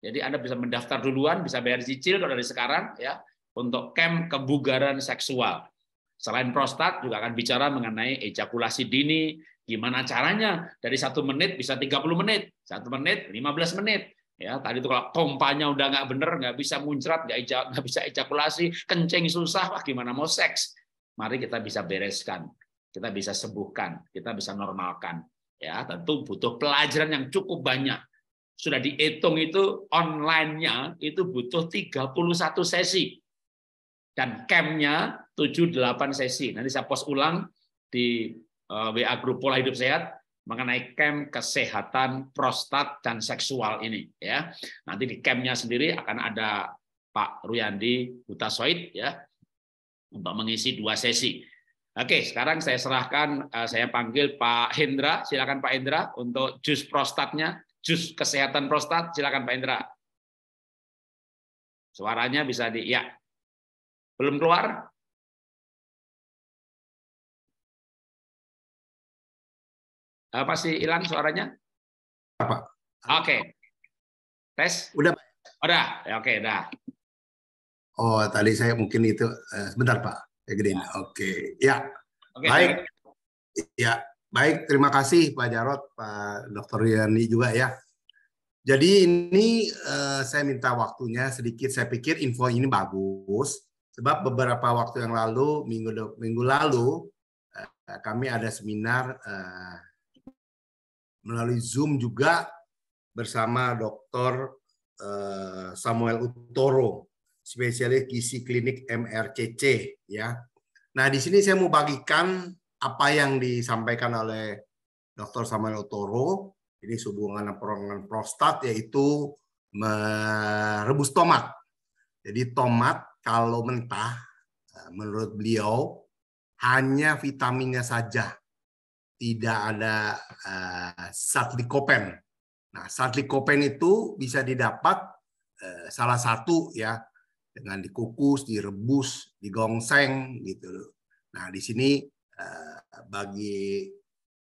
jadi Anda bisa mendaftar duluan bisa bayar cicil kalau dari sekarang ya untuk camp kebugaran seksual Selain prostat juga akan bicara mengenai ejakulasi dini, Gimana caranya dari satu menit bisa 30 menit, satu menit 15 menit. Ya, tadi itu kalau pompanya udah nggak bener, nggak bisa muncrat, nggak, nggak bisa ejakulasi, kencing susah, wah gimana mau seks? Mari kita bisa bereskan, kita bisa sembuhkan, kita bisa normalkan. Ya, tentu butuh pelajaran yang cukup banyak. Sudah dihitung itu online-nya itu butuh 31 sesi. Dan camp-nya 7-8 sesi. Nanti saya post ulang di Eh, WA Grup Pola Hidup Sehat mengenai camp kesehatan prostat dan seksual ini ya. Nanti di campnya sendiri akan ada Pak Ruyandi Butasoid ya untuk mengisi dua sesi. Oke, sekarang saya serahkan eh, saya panggil Pak Hendra, silakan Pak Hendra untuk jus prostatnya, jus kesehatan prostat, silakan Pak Hendra. Suaranya bisa di ya. Belum keluar? Masih hilang suaranya? Apa? Oke. Okay. Tes? Udah, Pak. Udah. Ya, oke, okay, udah. Oh, tadi saya mungkin itu uh, sebentar, Pak. Ya, Oke. Okay. Ya. Okay, baik. Saya... Ya, baik. Terima kasih Pak Jarot, Pak Dr. Yani juga ya. Jadi ini uh, saya minta waktunya sedikit. Saya pikir info ini bagus sebab beberapa waktu yang lalu minggu minggu lalu uh, kami ada seminar uh, melalui Zoom juga bersama Dr. Eh, Samuel Utoro, spesialis gizi klinik MRCC ya. Nah, di sini saya mau bagikan apa yang disampaikan oleh Dr. Samuel Utoro ini hubungan dengan prostat yaitu merebus tomat. Jadi tomat kalau mentah eh, menurut beliau hanya vitaminnya saja tidak ada uh, eh, satlikopen. Nah, satlikopen itu bisa didapat uh, salah satu ya dengan dikukus, direbus, digongseng gitu. Nah, di sini uh, bagi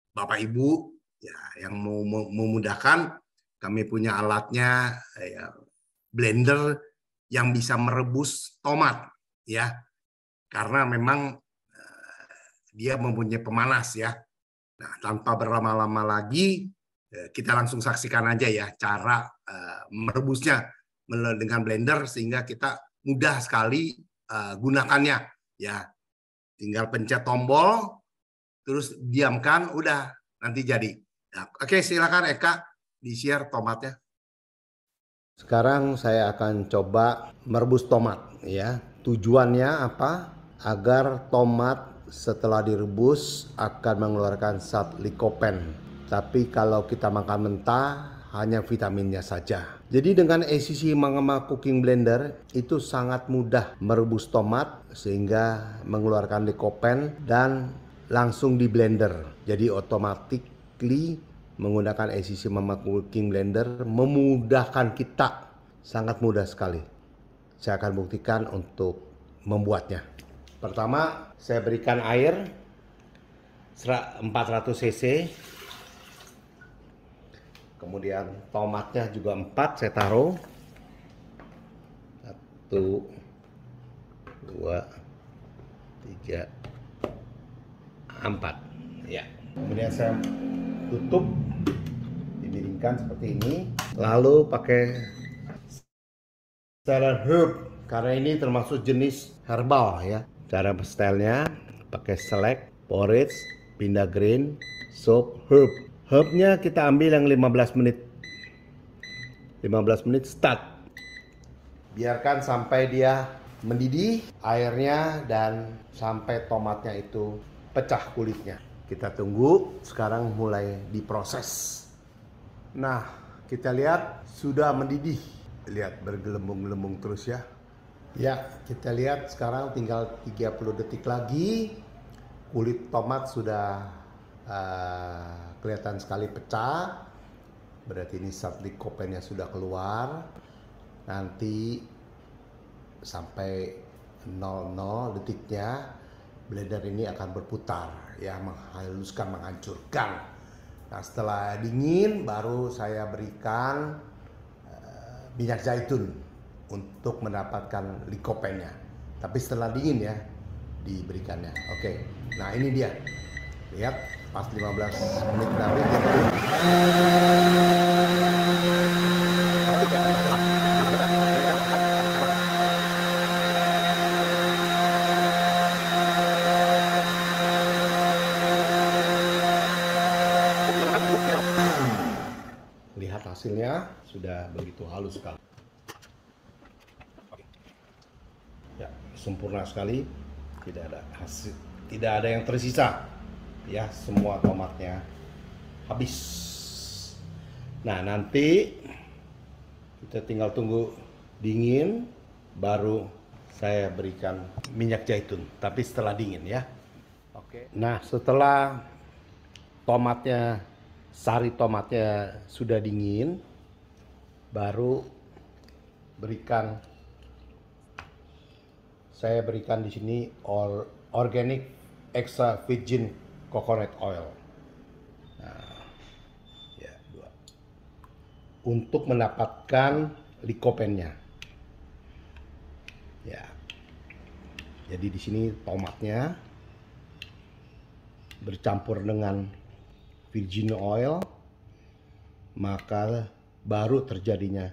Bapak Ibu ya yang mau memudahkan kami punya alatnya ya, blender yang bisa merebus tomat ya. Karena memang uh, dia mempunyai pemanas ya Nah, tanpa berlama-lama lagi, eh, kita langsung saksikan aja ya cara eh, merebusnya merebusnya dengan blender sehingga kita mudah sekali eh, gunakannya ya. Tinggal pencet tombol terus diamkan udah nanti jadi. Ya, oke silakan Eka di-share tomatnya. Sekarang saya akan coba merebus tomat ya. Tujuannya apa? Agar tomat setelah direbus akan mengeluarkan zat likopen. Tapi kalau kita makan mentah hanya vitaminnya saja. Jadi dengan ACC Mangama Cooking Blender itu sangat mudah merebus tomat sehingga mengeluarkan likopen dan langsung di blender. Jadi automatically menggunakan ACC Mangama Cooking Blender memudahkan kita. Sangat mudah sekali. Saya akan buktikan untuk membuatnya. Pertama, saya berikan air 400 cc. Kemudian tomatnya juga 4 saya taruh. 1 2 3 4. Ya. Kemudian saya tutup dimiringkan seperti ini. Lalu pakai Secara herb karena ini termasuk jenis herbal ya. Cara stylenya pakai select, porridge, pindah green, soap, herb. Herbnya kita ambil yang 15 menit. 15 menit start. Biarkan sampai dia mendidih airnya dan sampai tomatnya itu pecah kulitnya. Kita tunggu sekarang mulai diproses. Nah, kita lihat sudah mendidih. Lihat bergelembung-gelembung terus ya. Ya, kita lihat sekarang tinggal 30 detik lagi. Kulit tomat sudah uh, kelihatan sekali pecah. Berarti ini likopennya sudah keluar. Nanti sampai 00 detiknya blender ini akan berputar ya menghaluskan menghancurkan. Nah, setelah dingin baru saya berikan uh, minyak zaitun untuk mendapatkan likopennya. Tapi setelah dingin ya diberikannya. Oke. Nah, ini dia. Lihat pas 15 menit tadi ya? Lihat hasilnya sudah begitu halus sekali. sempurna sekali tidak ada hasil tidak ada yang tersisa ya semua tomatnya habis nah nanti kita tinggal tunggu dingin baru saya berikan minyak zaitun tapi setelah dingin ya oke nah setelah tomatnya sari tomatnya sudah dingin baru berikan saya berikan di sini or organic extra virgin coconut oil. Nah, ya dua. Untuk mendapatkan likopennya. Ya. Jadi di sini tomatnya bercampur dengan virgin oil maka baru terjadinya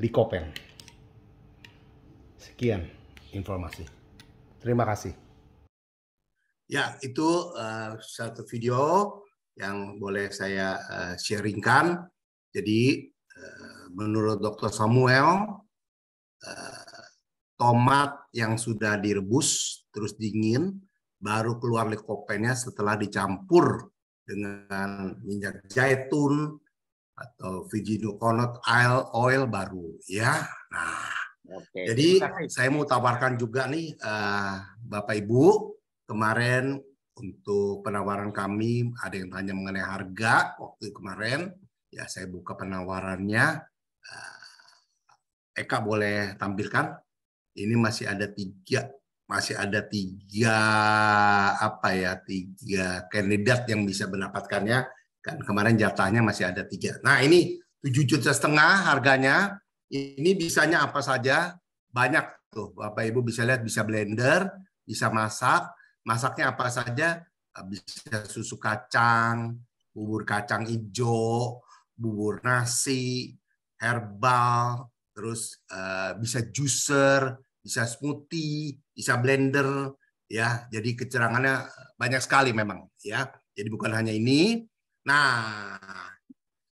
likopen. Sekian informasi. Terima kasih. Ya, itu uh, satu video yang boleh saya uh, sharingkan. Jadi, uh, menurut Dr. Samuel, uh, tomat yang sudah direbus terus dingin, baru keluar likopennya setelah dicampur dengan minyak zaitun atau virgin coconut oil, oil baru. Ya, nah Oke. Jadi saya mau tawarkan juga nih uh, Bapak Ibu kemarin untuk penawaran kami ada yang tanya mengenai harga waktu kemarin ya saya buka penawarannya uh, Eka boleh tampilkan ini masih ada tiga masih ada tiga apa ya tiga kandidat yang bisa mendapatkannya kan kemarin jatahnya masih ada tiga nah ini tujuh juta setengah harganya ini bisanya apa saja? Banyak tuh. Bapak Ibu bisa lihat bisa blender, bisa masak. Masaknya apa saja? Eh, bisa susu kacang, bubur kacang hijau, bubur nasi, herbal, terus eh, bisa juicer, bisa smoothie, bisa blender ya. Jadi kecerangannya eh, banyak sekali memang ya. Jadi bukan hanya ini. Nah,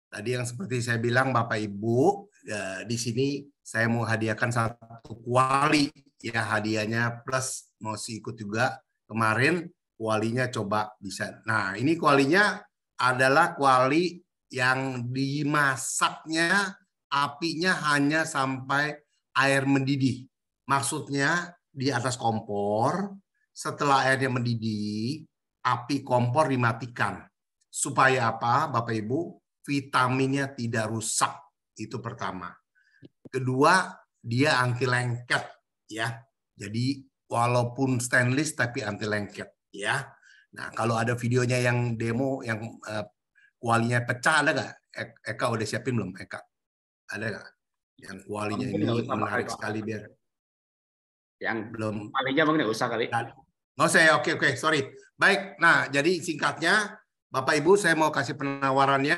tadi yang seperti saya bilang Bapak Ibu, ya, di sini saya mau hadiahkan satu kuali ya hadiahnya plus mau si ikut juga kemarin kualinya coba bisa. Nah, ini kualinya adalah kuali yang dimasaknya apinya hanya sampai air mendidih. Maksudnya di atas kompor, setelah airnya mendidih, api kompor dimatikan. Supaya apa, Bapak Ibu? Vitaminnya tidak rusak itu pertama. Kedua, dia anti lengket ya. Jadi walaupun stainless tapi anti lengket ya. Nah, kalau ada videonya yang demo yang uh, kualinya pecah ada nggak? Eka udah siapin belum Eka? Ada nggak? Yang kualinya ini menarik kali, sekali biar. Yang belum. Kualinya mungkin usah kali. usah saya oke oke sorry. Baik. Nah jadi singkatnya Bapak Ibu saya mau kasih penawarannya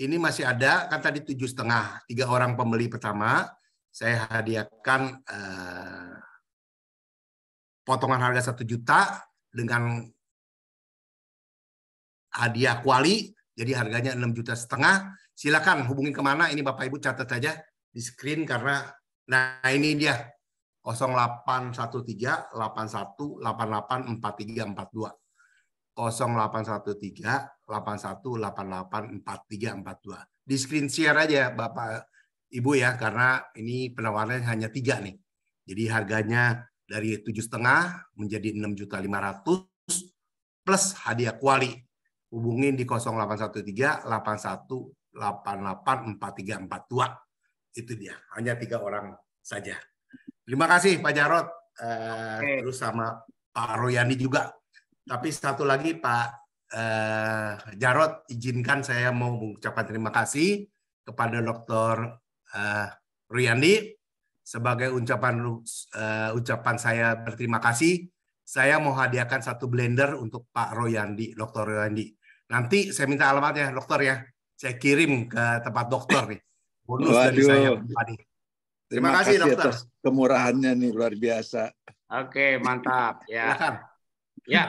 ini masih ada kan tadi tujuh setengah tiga orang pembeli pertama saya hadiahkan eh, potongan harga satu juta dengan hadiah kuali jadi harganya enam juta setengah silakan hubungi kemana ini bapak ibu catat saja di screen karena nah ini dia 0813 81 88 42 0813 081 88 43 42. Di screen share aja Bapak Ibu ya karena ini penawarannya hanya tiga nih. Jadi harganya dari tujuh setengah menjadi enam juta lima ratus plus hadiah kuali. Hubungin di 0813 81 88 43 42. Itu dia. Hanya tiga orang saja. Terima kasih Pak Jarot. Eh, okay. Terus sama Pak Royani juga. Tapi satu lagi Pak Uh, eh, Jarot, izinkan saya mau mengucapkan terima kasih kepada Dr. Uh, eh, Ruyandi sebagai ucapan uh, ucapan saya berterima kasih. Saya mau hadiahkan satu blender untuk Pak Royandi, Dr. Royandi. Nanti saya minta alamatnya, dokter ya. Saya kirim ke tempat dokter nih. Bonus Waduh. dari saya tadi. Terima, terima kasih, kasih dokter. atas kemurahannya nih luar biasa. Oke, mantap. Ya. Silakan. Ya,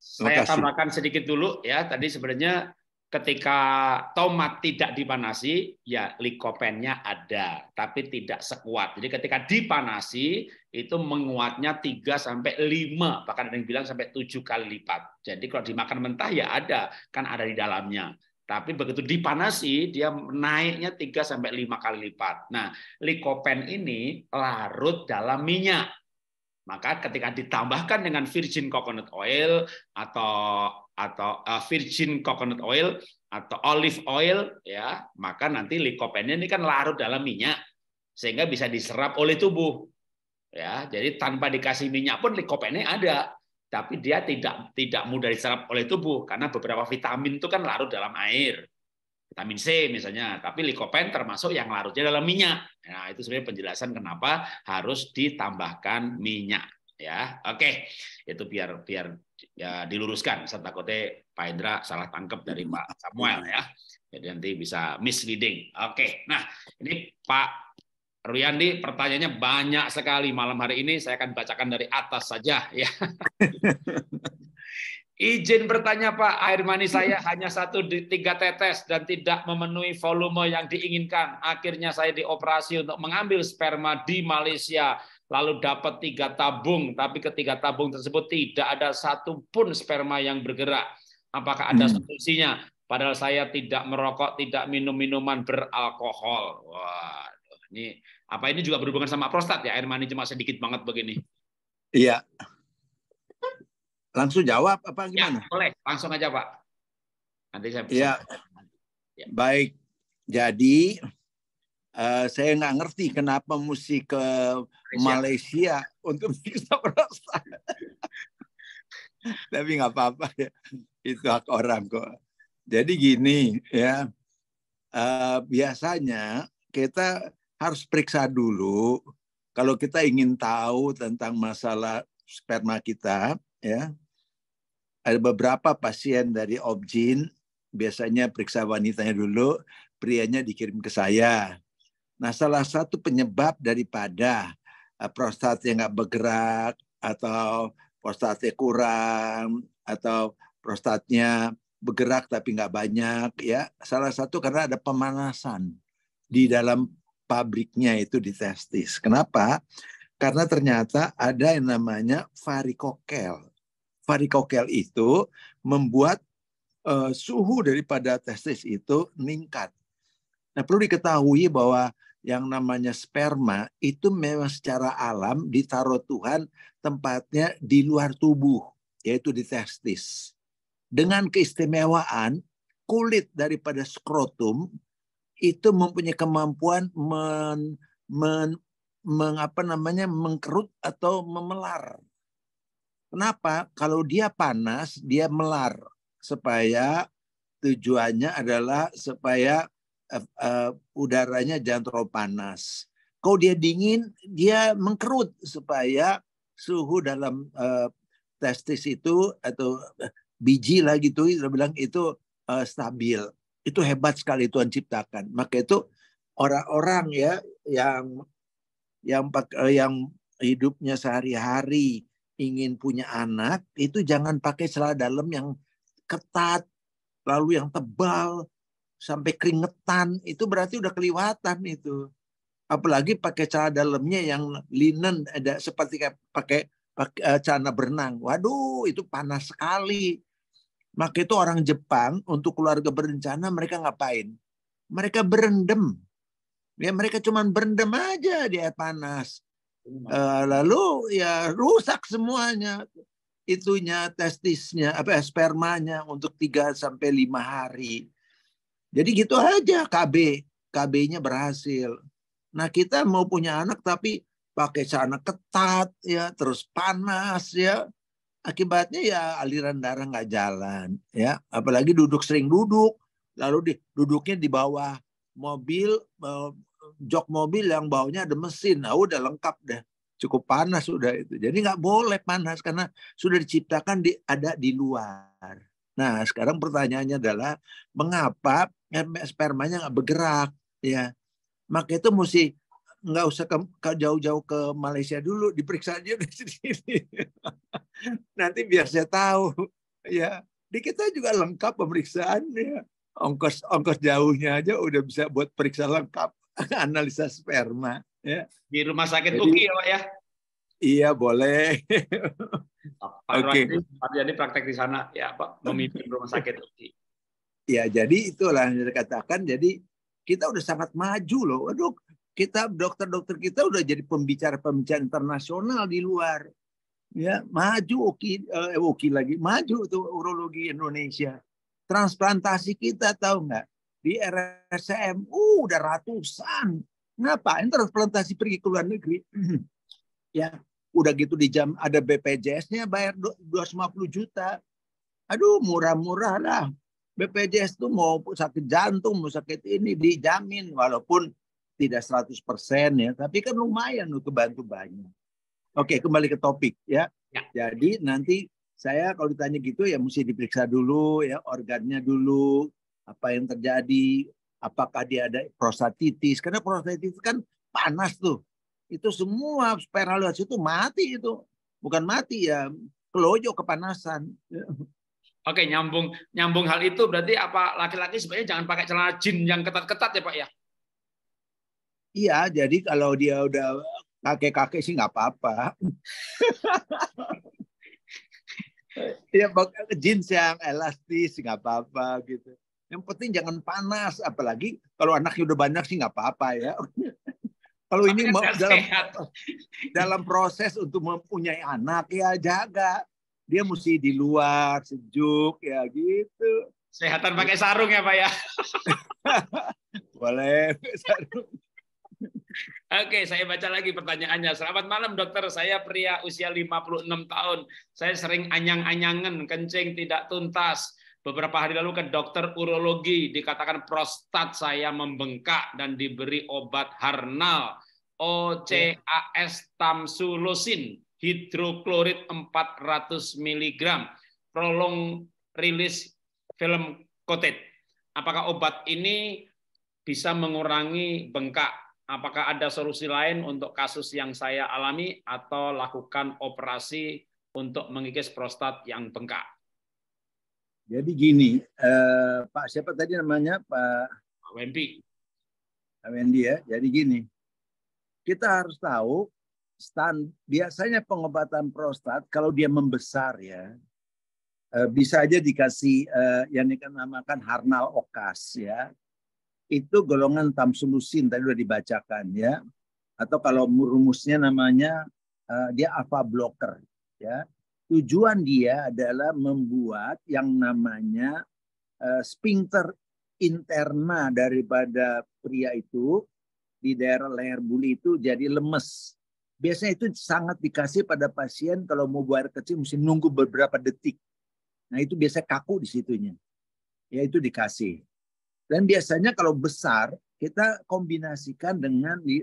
saya tambahkan sedikit dulu ya. Tadi sebenarnya ketika tomat tidak dipanasi, ya likopennya ada, tapi tidak sekuat. Jadi ketika dipanasi, itu menguatnya 3 sampai 5, bahkan ada yang bilang sampai 7 kali lipat. Jadi kalau dimakan mentah ya ada, kan ada di dalamnya. Tapi begitu dipanasi, dia naiknya 3 sampai 5 kali lipat. Nah, likopen ini larut dalam minyak. Maka ketika ditambahkan dengan virgin coconut oil atau atau uh, virgin coconut oil atau olive oil ya, maka nanti likopennya ini kan larut dalam minyak sehingga bisa diserap oleh tubuh. Ya, jadi tanpa dikasih minyak pun likopennya ada, tapi dia tidak tidak mudah diserap oleh tubuh karena beberapa vitamin itu kan larut dalam air vitamin C misalnya, tapi likopen termasuk yang larutnya dalam minyak. Nah, itu sebenarnya penjelasan kenapa harus ditambahkan minyak ya. Oke, itu biar biar ya, diluruskan. Serta kote Pak Indra salah tangkap dari Pak Samuel ya. Jadi nanti bisa misleading. Oke, nah ini Pak Ruyandi pertanyaannya banyak sekali malam hari ini. Saya akan bacakan dari atas saja ya. Izin bertanya Pak, air mani saya hanya satu di tiga tetes dan tidak memenuhi volume yang diinginkan. Akhirnya saya dioperasi untuk mengambil sperma di Malaysia. Lalu dapat tiga tabung, tapi ketiga tabung tersebut tidak ada satu pun sperma yang bergerak. Apakah ada hmm. solusinya? Padahal saya tidak merokok, tidak minum minuman beralkohol. Wah, ini apa ini juga berhubungan sama prostat ya? Air mani cuma sedikit banget begini. Iya. Yeah. Langsung jawab apa ya, gimana? Ya, boleh, langsung aja Pak. Nanti saya bisa. Ya. ya. Baik. Jadi uh, saya nggak ngerti kenapa mesti ke Malaysia, Malaysia untuk bisa merasa. Tapi nggak apa-apa ya. Itu hak orang kok. Jadi gini ya, uh, biasanya kita harus periksa dulu kalau kita ingin tahu tentang masalah sperma kita ya ada beberapa pasien dari Obgyn biasanya periksa wanitanya dulu, prianya dikirim ke saya. Nah, salah satu penyebab daripada eh, prostat yang nggak bergerak atau prostatnya kurang atau prostatnya bergerak tapi nggak banyak ya salah satu karena ada pemanasan di dalam pabriknya itu di testis kenapa karena ternyata ada yang namanya varikokel varikokel itu membuat uh, suhu daripada testis itu meningkat. Nah, perlu diketahui bahwa yang namanya sperma itu memang secara alam ditaruh Tuhan tempatnya di luar tubuh, yaitu di testis. Dengan keistimewaan kulit daripada skrotum itu mempunyai kemampuan men, men, apa namanya mengkerut atau memelar Kenapa? Kalau dia panas, dia melar supaya tujuannya adalah supaya uh, uh, udaranya jangan terlalu panas. Kalau dia dingin, dia mengkerut supaya suhu dalam uh, testis itu atau biji lah gitu, kita bilang itu uh, stabil. Itu hebat sekali Tuhan ciptakan. Maka itu orang-orang ya yang yang yang hidupnya sehari-hari ingin punya anak itu jangan pakai celana dalam yang ketat, lalu yang tebal sampai keringetan, itu berarti udah kelihatan itu. Apalagi pakai celana dalamnya yang linen ada seperti pakai pakai eh, celana berenang. Waduh, itu panas sekali. Maka itu orang Jepang untuk keluarga berencana mereka ngapain? Mereka berendam. Ya mereka cuman berendam aja di air panas. Eh, lalu ya rusak semuanya itunya testisnya apa spermanya untuk 3 sampai 5 hari. Jadi gitu aja KB, KB-nya berhasil. Nah, kita mau punya anak tapi pakai celana ketat ya, terus panas ya. Akibatnya ya aliran darah nggak jalan ya, apalagi duduk sering duduk, lalu di, duduknya di bawah mobil eh, jok mobil yang baunya ada mesin. Nah, udah lengkap deh. Cukup panas sudah itu. Jadi nggak boleh panas karena sudah diciptakan di, ada di luar. Nah, sekarang pertanyaannya adalah mengapa spermanya nggak bergerak? Ya, maka itu mesti nggak usah ke, ke jauh-jauh ke Malaysia dulu, diperiksa aja di sini. Nanti biar saya tahu. Ya, di kita juga lengkap pemeriksaannya. Ongkos ongkos jauhnya aja udah bisa buat periksa lengkap. analisa sperma. Ya. Di rumah sakit Jadi, UKI ya Pak ya? Iya boleh. Oke. okay. Pak jadi praktek di sana ya Pak memimpin rumah sakit UKI. Ya jadi itulah yang dikatakan. Jadi kita udah sangat maju loh. Aduh kita dokter-dokter kita udah jadi pembicara-pembicara internasional di luar. Ya maju oki eh, UKI lagi maju tuh urologi Indonesia. Transplantasi kita tahu nggak? di RSMU uh, udah ratusan kenapa ini transplantasi pergi ke luar negeri ya udah gitu di jam ada BPJS-nya bayar 250 juta aduh murah-murah lah BPJS tuh mau sakit jantung mau sakit ini dijamin walaupun tidak 100% ya tapi kan lumayan tuh bantu banyak oke kembali ke topik ya, ya. jadi nanti saya kalau ditanya gitu ya mesti diperiksa dulu ya organnya dulu apa yang terjadi, apakah dia ada prostatitis. Karena prostatitis kan panas tuh. Itu semua speraluas itu mati itu. Bukan mati ya, kelojo kepanasan. Oke, nyambung nyambung hal itu berarti apa laki-laki sebenarnya jangan pakai celana jin yang ketat-ketat ya, Pak ya? Iya, jadi kalau dia udah kakek-kakek sih nggak apa-apa. ya pakai jeans yang elastis nggak apa-apa gitu. Yang penting jangan panas, apalagi kalau anaknya udah banyak sih nggak apa-apa ya. kalau ini mau dalam dalam proses untuk mempunyai anak ya jaga. Dia mesti di luar sejuk ya gitu. Sehatan pakai sarung ya Pak ya. Boleh sarung. Oke, saya baca lagi pertanyaannya. Selamat malam dokter, saya pria usia 56 tahun. Saya sering anyang-anyangan, kencing tidak tuntas. Beberapa hari lalu ke kan dokter urologi dikatakan prostat saya membengkak dan diberi obat Harnal OCAS tamsulosin hidroklorid 400 mg prolong rilis film kotet. Apakah obat ini bisa mengurangi bengkak? Apakah ada solusi lain untuk kasus yang saya alami atau lakukan operasi untuk mengikis prostat yang bengkak? Jadi gini, eh, Pak siapa tadi namanya Pak? Pak Wendy. Pak Wendy ya. Jadi gini, kita harus tahu stand biasanya pengobatan prostat kalau dia membesar ya eh, bisa aja dikasih eh, yang dikenamakan harnal okas ya itu golongan tamsulusin tadi sudah dibacakan ya atau kalau rumusnya namanya eh, dia alpha blocker ya tujuan dia adalah membuat yang namanya uh, sphincter interna daripada pria itu di daerah leher buli itu jadi lemes. Biasanya itu sangat dikasih pada pasien kalau mau buat kecil mesti nunggu beberapa detik. Nah itu biasa kaku di situnya. Ya itu dikasih. Dan biasanya kalau besar kita kombinasikan dengan 5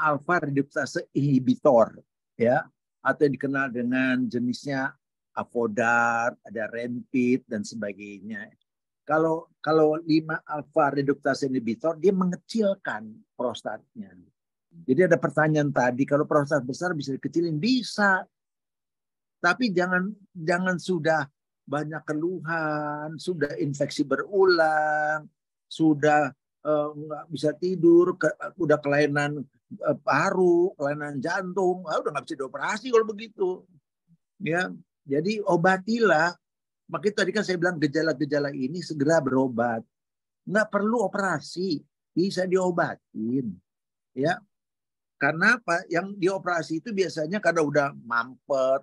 alfa reduktase inhibitor ya atau yang dikenal dengan jenisnya apodar ada rempit dan sebagainya. Kalau kalau 5 alfa reduktase inhibitor dia mengecilkan prostatnya. Jadi ada pertanyaan tadi kalau prostat besar bisa dikecilin bisa. Tapi jangan jangan sudah banyak keluhan, sudah infeksi berulang, sudah eh, nggak uh, bisa tidur, ke, udah kelainan Eh, paru, kelainan jantung, ah, udah nggak bisa dioperasi kalau begitu. Ya, jadi obatilah. Makanya tadi kan saya bilang gejala-gejala ini segera berobat. Nggak perlu operasi, bisa diobatin. Ya, karena apa? Yang dioperasi itu biasanya karena udah mampet,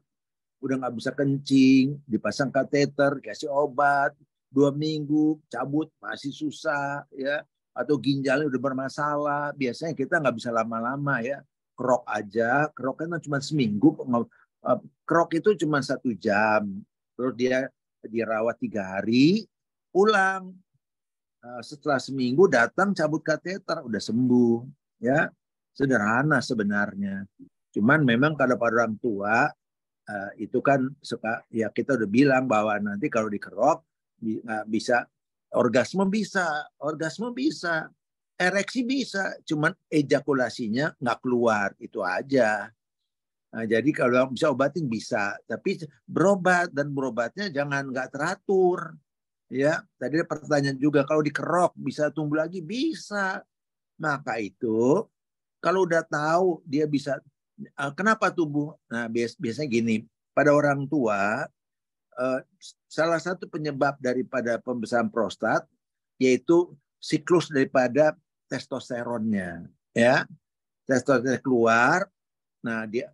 udah nggak bisa kencing, dipasang kateter, kasih obat, dua minggu cabut masih susah, ya atau ginjalnya udah bermasalah, biasanya kita nggak bisa lama-lama ya. Krok aja, krok kan cuma seminggu, eh, krok itu cuma satu jam. Terus dia dirawat tiga hari, pulang. Eh, setelah seminggu datang cabut kateter, udah sembuh. ya Sederhana sebenarnya. Cuman memang kalau pada orang tua, eh, itu kan suka ya kita udah bilang bahwa nanti kalau dikerok bisa Orgasme bisa, orgasme bisa, ereksi bisa, cuman ejakulasinya nggak keluar itu aja. Nah, jadi kalau bisa obatin bisa, tapi berobat dan berobatnya jangan nggak teratur. Ya, tadi ada pertanyaan juga kalau dikerok bisa tumbuh lagi bisa. Maka itu kalau udah tahu dia bisa eh, kenapa tumbuh? nah biasanya gini, pada orang tua Eh, salah satu penyebab daripada pembesaran prostat yaitu siklus daripada testosteronnya ya testosteron keluar nah dia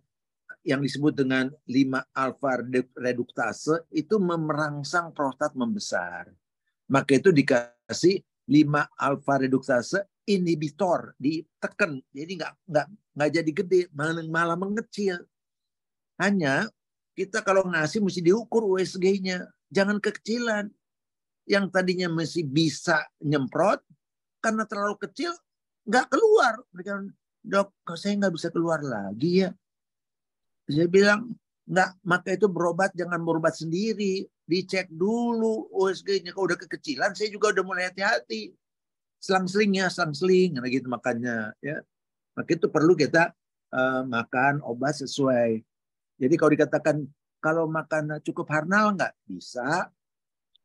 yang disebut dengan 5 alfa reduktase itu memerangsang prostat membesar maka itu dikasih 5 alfa reduktase inhibitor ditekan jadi nggak nggak nggak jadi gede malah mengecil hanya kita kalau ngasih mesti diukur USG-nya. Jangan kekecilan. Yang tadinya mesti bisa nyemprot, karena terlalu kecil, nggak keluar. Mereka, dok, kalau saya nggak bisa keluar lagi ya. Saya bilang, nggak, maka itu berobat jangan berobat sendiri. Dicek dulu USG-nya. Kalau udah kekecilan, saya juga udah mulai hati-hati. Selang-seling ya, selang-seling. Nah gitu makanya. ya. Maka itu perlu kita uh, makan obat sesuai. Jadi kalau dikatakan kalau makan cukup harnal nggak bisa.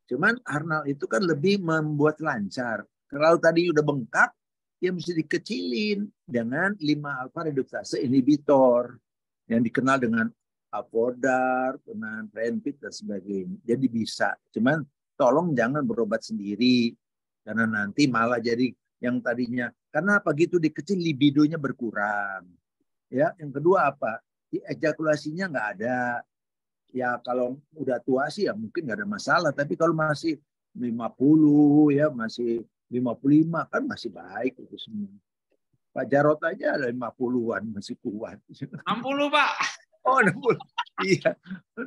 Cuman harnal itu kan lebih membuat lancar. Kalau tadi udah bengkak, ya mesti dikecilin dengan 5 alfa reduktase inhibitor yang dikenal dengan apodar, dengan renpit dan sebagainya. Jadi bisa. Cuman tolong jangan berobat sendiri karena nanti malah jadi yang tadinya karena apa gitu dikecil libidonya berkurang. Ya, yang kedua apa? ejakulasinya nggak ada. Ya kalau udah tua sih ya mungkin nggak ada masalah. Tapi kalau masih 50 ya masih 55 kan masih baik itu semua. Pak Jarot aja ada 50-an masih kuat. 60 Pak. Oh 60. iya 60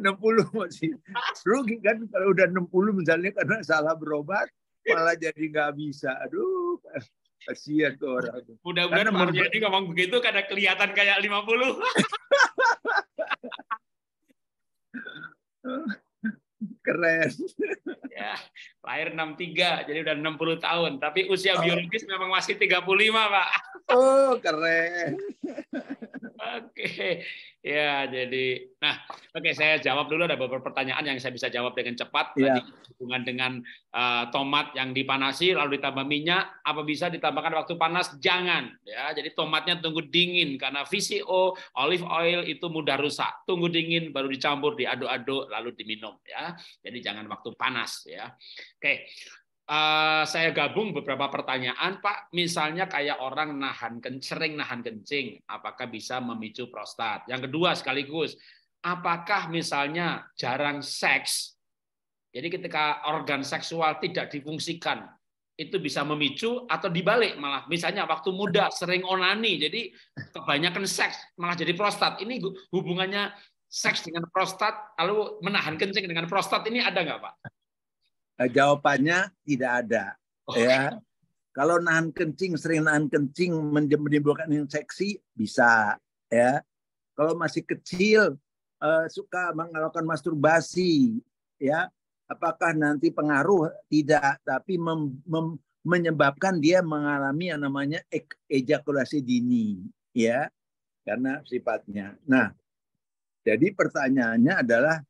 masih. Rugi kan kalau udah 60 misalnya karena salah berobat malah jadi nggak bisa. Aduh kasihan tuh orang. Mudah-mudahan Pak jadi ngomong begitu karena kelihatan kayak 50. Keren. Ya, lahir 63, jadi udah 60 tahun. Tapi usia oh. biologis memang masih 35, Pak. Oh, keren. oke. Okay. Ya, jadi nah, oke okay, saya jawab dulu ada beberapa pertanyaan yang saya bisa jawab dengan cepat yeah. hubungan dengan uh, tomat yang dipanasi lalu ditambah minyak, apa bisa ditambahkan waktu panas? Jangan, ya. Jadi tomatnya tunggu dingin karena VCO, olive oil itu mudah rusak. Tunggu dingin baru dicampur, diaduk-aduk lalu diminum, ya. Jadi jangan waktu panas, ya. Oke, uh, saya gabung beberapa pertanyaan, Pak. Misalnya kayak orang nahan kencing, nahan kencing, apakah bisa memicu prostat? Yang kedua sekaligus, apakah misalnya jarang seks? Jadi ketika organ seksual tidak difungsikan, itu bisa memicu atau dibalik malah. Misalnya waktu muda sering onani, jadi kebanyakan seks malah jadi prostat. Ini hubungannya seks dengan prostat, lalu menahan kencing dengan prostat ini ada nggak, Pak? Eh, jawabannya tidak ada. Oh. Ya, kalau nahan kencing sering nahan kencing menimbulkan infeksi bisa ya. Kalau masih kecil uh, suka melakukan masturbasi ya. Apakah nanti pengaruh? Tidak, tapi mem, mem, menyebabkan dia mengalami yang namanya ejakulasi dini ya karena sifatnya. Nah, jadi pertanyaannya adalah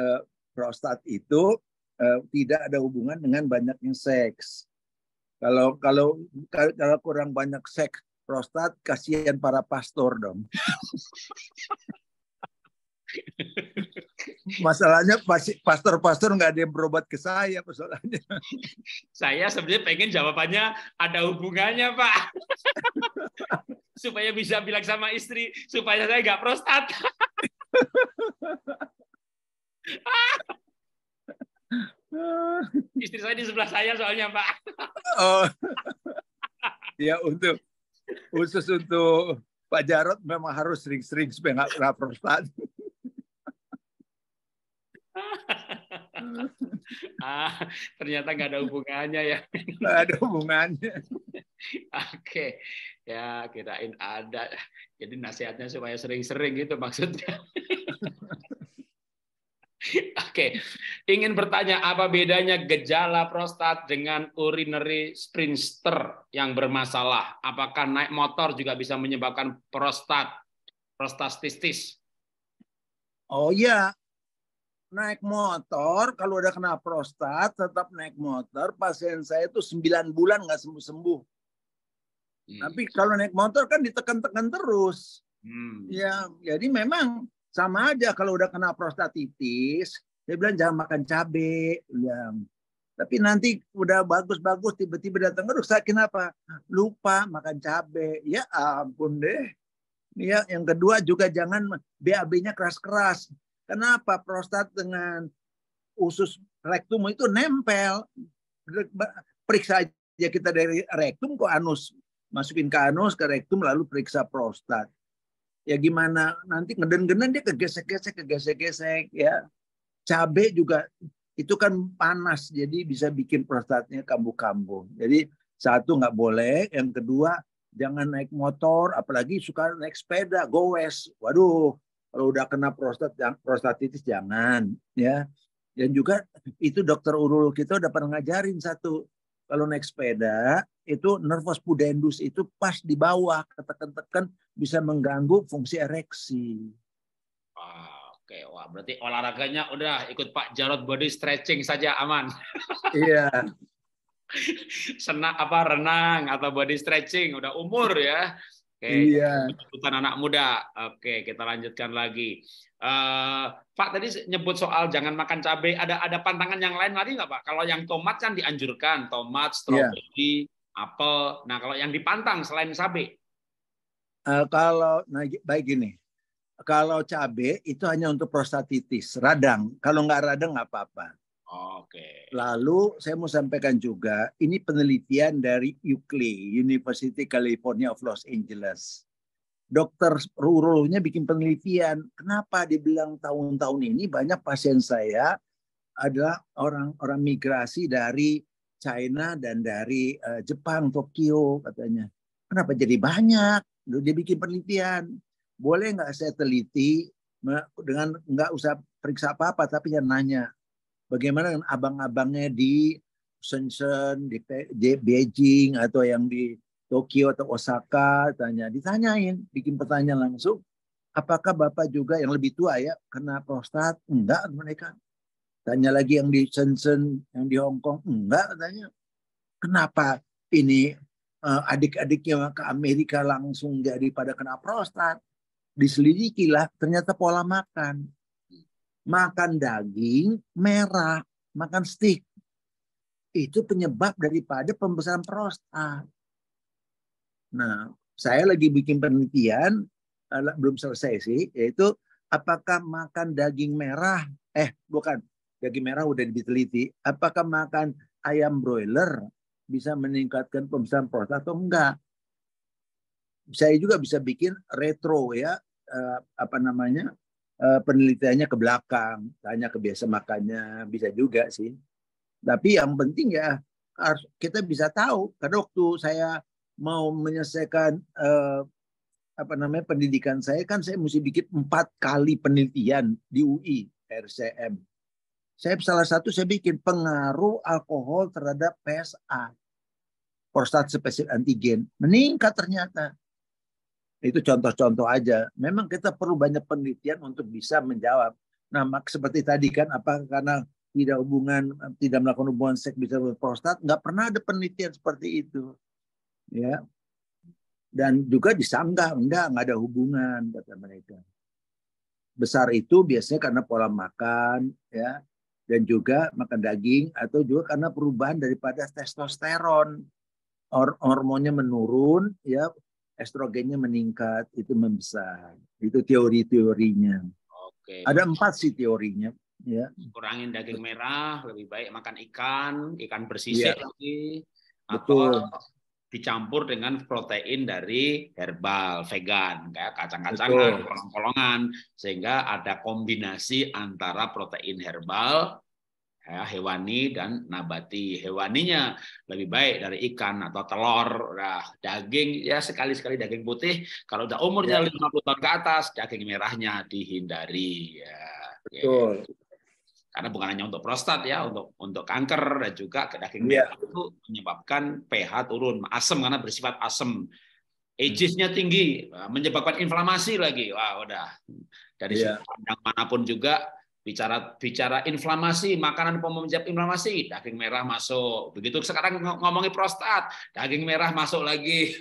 eh, prostat itu uh, tidak ada hubungan dengan banyaknya seks. Kalau kalau kalau kurang banyak seks prostat, kasihan para pastor dong. Masalahnya pastor-pastor nggak ada yang berobat ke saya masalahnya. Saya sebenarnya pengen jawabannya ada hubungannya Pak. supaya bisa bilang sama istri, supaya saya nggak prostat. Istri saya di sebelah saya soalnya, Pak. oh. ya untuk khusus untuk Pak Jarot memang harus sering-sering supaya nggak kena prostat. ah, ternyata nggak ada hubungannya ya. Nggak ada hubungannya. Oke, ya kirain ada. Jadi nasihatnya supaya sering-sering gitu maksudnya. Oke, ingin bertanya apa bedanya gejala prostat dengan urinary sprinter yang bermasalah? Apakah naik motor juga bisa menyebabkan prostat prostatitis? Oh iya, naik motor kalau udah kena prostat tetap naik motor. Pasien saya itu 9 bulan nggak sembuh sembuh. Hmm. Tapi kalau naik motor kan ditekan-tekan terus. Hmm. Ya, jadi memang sama aja kalau udah kena prostatitis, dia bilang jangan makan cabe bilang. Tapi nanti udah bagus-bagus tiba-tiba datang, aduh saya kenapa? Lupa makan cabe Ya ampun deh. Ya, yang kedua juga jangan BAB-nya keras-keras. Kenapa prostat dengan usus rektum itu nempel? Periksa aja kita dari rektum ke anus. Masukin ke anus, ke rektum, lalu periksa prostat ya gimana nanti ngeden geden dia kegesek-gesek kegesek-gesek ya cabe juga itu kan panas jadi bisa bikin prostatnya kambuh-kambuh jadi satu nggak boleh yang kedua jangan naik motor apalagi suka naik sepeda gowes waduh kalau udah kena prostat prostatitis jangan ya dan juga itu dokter urul kita udah pernah ngajarin satu kalau naik sepeda itu nervus pudendus itu pas di bawah ketekan-tekan bisa mengganggu fungsi ereksi. Wow, ah, oke, okay. wah berarti olahraganya udah ikut Pak Jarod body stretching saja aman. Iya. senang apa renang atau body stretching udah umur ya. Oke, iya. anak muda. Oke, kita lanjutkan lagi. Uh, Pak tadi nyebut soal jangan makan cabai. Ada ada pantangan yang lain lagi nggak Pak? Kalau yang tomat kan dianjurkan, tomat, iya. stroberi, yeah. apel. Nah kalau yang dipantang selain cabai? Uh, kalau nah, baik gini, kalau cabai itu hanya untuk prostatitis, radang. Kalau nggak radang nggak apa-apa. Oh, oke. Lalu saya mau sampaikan juga, ini penelitian dari UCLA, University California of Los Angeles. Dokter rurulnya bikin penelitian, kenapa dibilang tahun-tahun ini banyak pasien saya adalah orang-orang migrasi dari China dan dari uh, Jepang, Tokyo katanya. Kenapa jadi banyak? Lalu Dia bikin penelitian. Boleh nggak saya teliti dengan nggak usah periksa apa-apa tapi yang nanya bagaimana dengan abang-abangnya di Shenzhen, di, di Beijing atau yang di Tokyo atau Osaka tanya ditanyain bikin pertanyaan langsung apakah bapak juga yang lebih tua ya kena prostat enggak mereka tanya lagi yang di Shenzhen yang di Hong Kong enggak tanya kenapa ini eh, adik-adiknya ke Amerika langsung daripada kena prostat diselidikilah ternyata pola makan makan daging merah, makan steak. Itu penyebab daripada pembesaran prostat. Nah, saya lagi bikin penelitian, eh, belum selesai sih, yaitu apakah makan daging merah, eh bukan, daging merah udah diteliti, apakah makan ayam broiler bisa meningkatkan pembesaran prostat atau enggak. Saya juga bisa bikin retro ya, eh, apa namanya, Eh, penelitiannya ke belakang, tanya kebiasaan makannya bisa juga sih. Tapi yang penting ya harus kita bisa tahu karena waktu saya mau menyelesaikan eh, apa namanya pendidikan saya kan saya mesti bikin empat kali penelitian di UI RCM. Saya salah satu saya bikin pengaruh alkohol terhadap PSA prostat spesifik antigen meningkat ternyata itu contoh-contoh aja. Memang kita perlu banyak penelitian untuk bisa menjawab. Nah, seperti tadi kan, apa karena tidak hubungan, tidak melakukan hubungan seks bisa prostat, nggak pernah ada penelitian seperti itu. Ya, dan juga disanggah enggak nggak ada hubungan kata mereka besar itu biasanya karena pola makan ya dan juga makan daging atau juga karena perubahan daripada testosteron hormonnya menurun ya estrogennya meningkat, itu membesar. Itu teori-teorinya. Oke. Ada empat sih teorinya. Ya. Kurangin daging merah, lebih baik makan ikan, ikan bersisik ya. lagi. Betul. Atau dicampur dengan protein dari herbal vegan kayak kacang-kacangan, kolong-kolongan sehingga ada kombinasi antara protein herbal ya, hewani dan nabati. Hewaninya lebih baik dari ikan atau telur, nah, daging ya sekali-sekali daging putih. Kalau udah umurnya ya. 50 tahun ke atas, daging merahnya dihindari. Ya, Betul. Karena bukan hanya untuk prostat ya, untuk untuk kanker dan juga ke daging ya. merah itu menyebabkan pH turun, asam karena bersifat asam. Hmm. Agesnya tinggi, menyebabkan inflamasi lagi. Wah, udah. Dari yeah. pandang manapun juga bicara bicara inflamasi makanan pemuncak inflamasi daging merah masuk begitu sekarang ngomongin prostat daging merah masuk lagi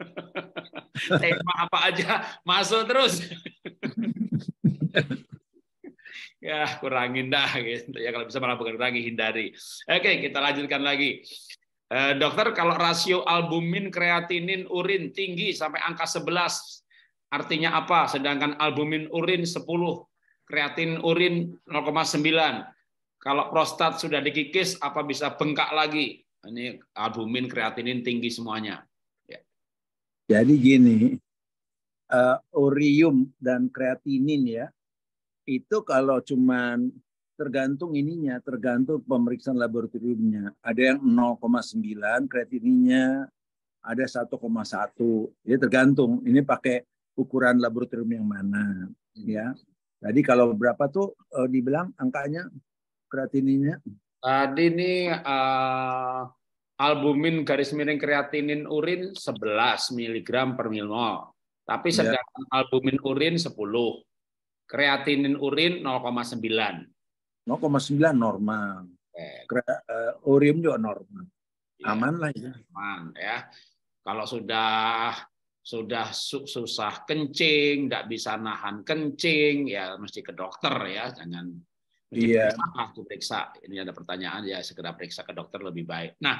tema apa aja masuk terus ya kurangin dah gitu ya kalau bisa malah bukan lagi hindari oke kita lanjutkan lagi eh, dokter kalau rasio albumin kreatinin urin tinggi sampai angka 11 artinya apa sedangkan albumin urin 10 kreatin urin 0,9. Kalau prostat sudah dikikis, apa bisa bengkak lagi? Ini albumin, kreatinin tinggi semuanya. Ya. Jadi gini, uh, urium dan kreatinin ya, itu kalau cuman tergantung ininya, tergantung pemeriksaan laboratoriumnya. Ada yang 0,9 kreatininnya, ada 1,1. Jadi tergantung. Ini pakai ukuran laboratorium yang mana, ya. Tadi kalau berapa tuh uh, dibilang angkanya kreatininnya? Tadi ini uh, eh, albumin garis miring kreatinin urin 11 mg per ml. Tapi iya. sedangkan ya. albumin urin 10. Kreatinin urin 0,9. 0,9 normal. Okay. Eh. uh, urin juga normal. Ya. Aman lah ya. Aman ya. Kalau sudah sudah susah kencing, tidak bisa nahan kencing, ya mesti ke dokter ya, jangan iya. Yeah. periksa. Ini ada pertanyaan ya, segera periksa ke dokter lebih baik. Nah,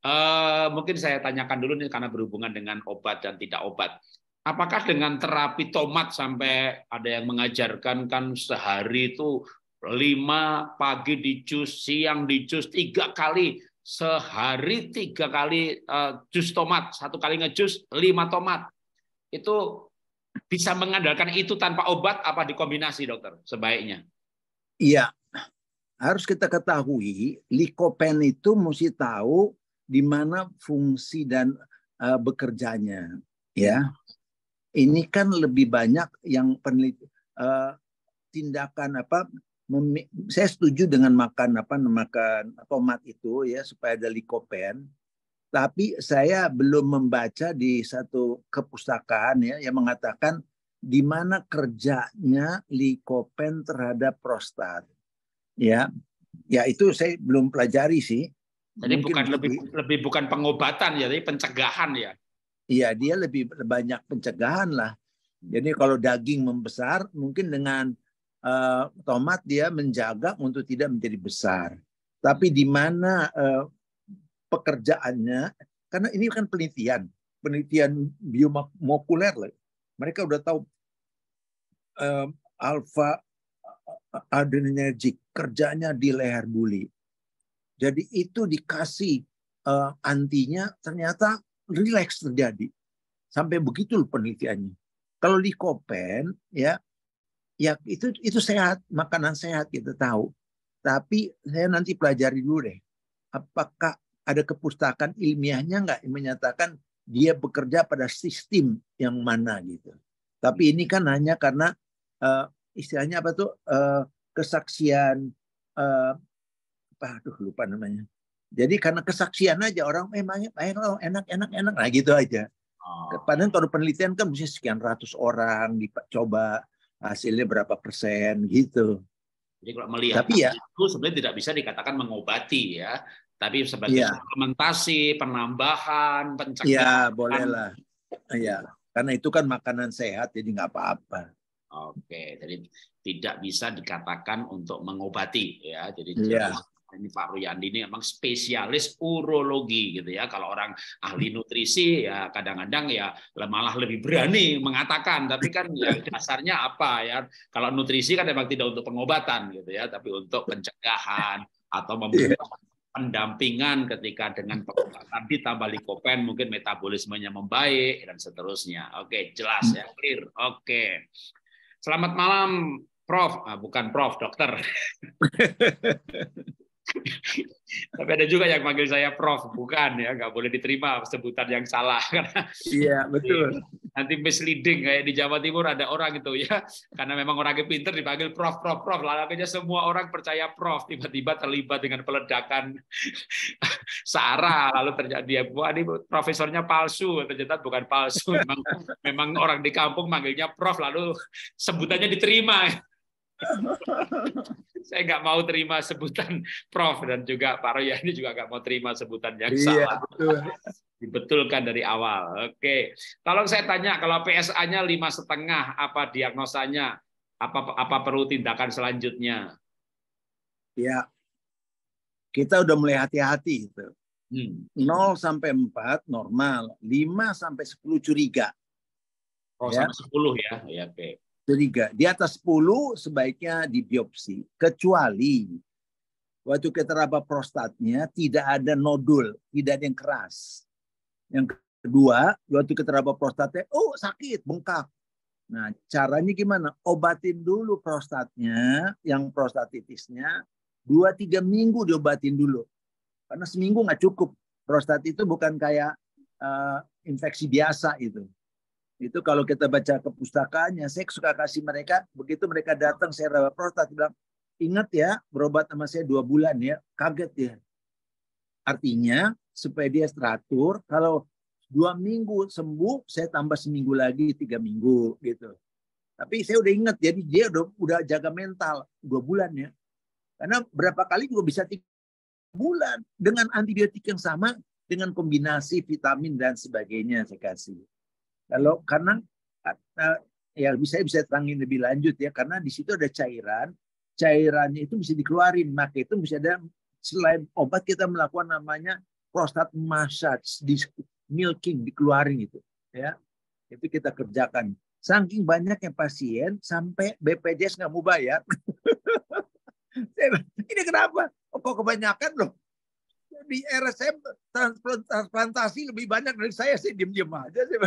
eh, mungkin saya tanyakan dulu nih karena berhubungan dengan obat dan tidak obat. Apakah dengan terapi tomat sampai ada yang mengajarkan kan sehari itu lima pagi di jus, siang di jus, tiga kali sehari tiga kali eh, jus tomat, satu kali ngejus lima tomat. Itu bisa mengandalkan itu tanpa obat apa dikombinasi dokter sebaiknya? Iya, harus kita ketahui likopen itu mesti tahu di mana fungsi dan uh, bekerjanya ya ini kan lebih banyak yang peneliti uh, tindakan apa saya setuju dengan makan apa makan tomat itu ya supaya ada likopen tapi saya belum membaca di satu kepustakaan ya yang mengatakan di mana kerjanya likopen terhadap prostat. Ya. Ya itu saya belum pelajari sih. Jadi Mungkin bukan lebih, lebih bukan pengobatan ya, tapi pencegahan ya. Iya, dia lebih banyak pencegahan lah. Jadi kalau daging membesar mungkin dengan uh, eh, tomat dia menjaga untuk tidak menjadi besar. Tapi di mana uh, pekerjaannya? Karena ini kan penelitian, penelitian biomolekuler. Mereka udah tahu uh, eh, alfa adrenergik kerjanya di leher buli. Jadi itu dikasih uh, antinya ternyata relax terjadi. Sampai begitu penelitiannya. Kalau di Kopen ya ya itu itu sehat makanan sehat kita tahu tapi saya nanti pelajari dulu deh apakah ada kepustakaan ilmiahnya nggak yang menyatakan dia bekerja pada sistem yang mana gitu tapi ini kan hanya karena uh, istilahnya apa tuh uh, kesaksian uh, apa tuh lupa namanya jadi karena kesaksian aja orang memangnya eh, oh, enak enak enak nah gitu aja. Oh. Padahal kalau penelitian kan mesti sekian ratus orang dicoba hasilnya berapa persen gitu. Jadi kalau melihat tapi ya, itu sebenarnya tidak bisa dikatakan mengobati ya, tapi sebagai ya. suplementasi, penambahan, pencegahan. Iya bolehlah. iya, karena itu kan makanan sehat jadi nggak apa-apa. Oke, jadi tidak bisa dikatakan untuk mengobati ya. Jadi ya ini Pak Ruyandi ini emang spesialis urologi gitu ya. Kalau orang ahli nutrisi ya kadang-kadang ya malah lebih berani mengatakan, tapi kan ya dasarnya apa ya? Kalau nutrisi kan memang tidak untuk pengobatan gitu ya, tapi untuk pencegahan atau iya. memberikan pendampingan ketika dengan pengobatan ditambah likopen mungkin metabolismenya membaik dan seterusnya. Oke, jelas ya, hmm. clear. Oke. Selamat malam Prof, ah, bukan Prof, dokter. Tapi ada juga yang manggil saya Prof, bukan ya, nggak boleh diterima sebutan yang salah karena iya betul. Nanti misleading kayak di Jawa Timur ada orang itu ya, karena memang orangnya pinter dipanggil Prof, Prof, Prof, lalu aja semua orang percaya Prof, tiba-tiba terlibat dengan peledakan sarah, lalu terjadi apa? ini profesornya palsu, ternyata bukan palsu, memang, memang orang di kampung manggilnya Prof, lalu sebutannya diterima saya nggak mau terima sebutan Prof dan juga Pak Royani juga nggak mau terima sebutan yang iya, salah. Betul. Dibetulkan dari awal. Oke, kalau saya tanya kalau PSA-nya lima setengah, apa diagnosanya? Apa apa perlu tindakan selanjutnya? Ya, kita udah mulai hati-hati itu. Hmm. 0 sampai 4 normal, 5 sampai 10 curiga. Oh, ya. sampai 10 ya. ya okay. Tiga di atas 10 sebaiknya di biopsi Kecuali waktu keteraba prostatnya tidak ada nodul, tidak ada yang keras. Yang kedua, waktu keteraba prostatnya, oh sakit, bengkak. Nah, caranya gimana? Obatin dulu prostatnya, yang prostatitisnya, dua tiga minggu diobatin dulu. Karena seminggu nggak cukup. Prostat itu bukan kayak uh, infeksi biasa itu itu kalau kita baca perpustakaannya, saya suka kasih mereka, begitu mereka datang saya rawat prostat, bilang, ingat ya berobat sama saya dua bulan ya, kaget ya. Artinya supaya dia teratur, kalau dua minggu sembuh, saya tambah seminggu lagi, tiga minggu gitu. Tapi saya udah ingat, jadi dia udah, udah jaga mental dua bulan ya. Karena berapa kali juga bisa tiga bulan dengan antibiotik yang sama, dengan kombinasi vitamin dan sebagainya saya kasih. Kalau karena ya bisa bisa terangin lebih lanjut ya karena di situ ada cairan, cairannya itu bisa dikeluarin, maka itu bisa ada selain obat kita melakukan namanya prostat massage di milking dikeluarin itu ya itu kita kerjakan saking banyaknya pasien sampai BPJS nggak mau bayar ini kenapa oh, kok kebanyakan loh di RSM transplantasi lebih banyak dari saya sih diem-diem aja sih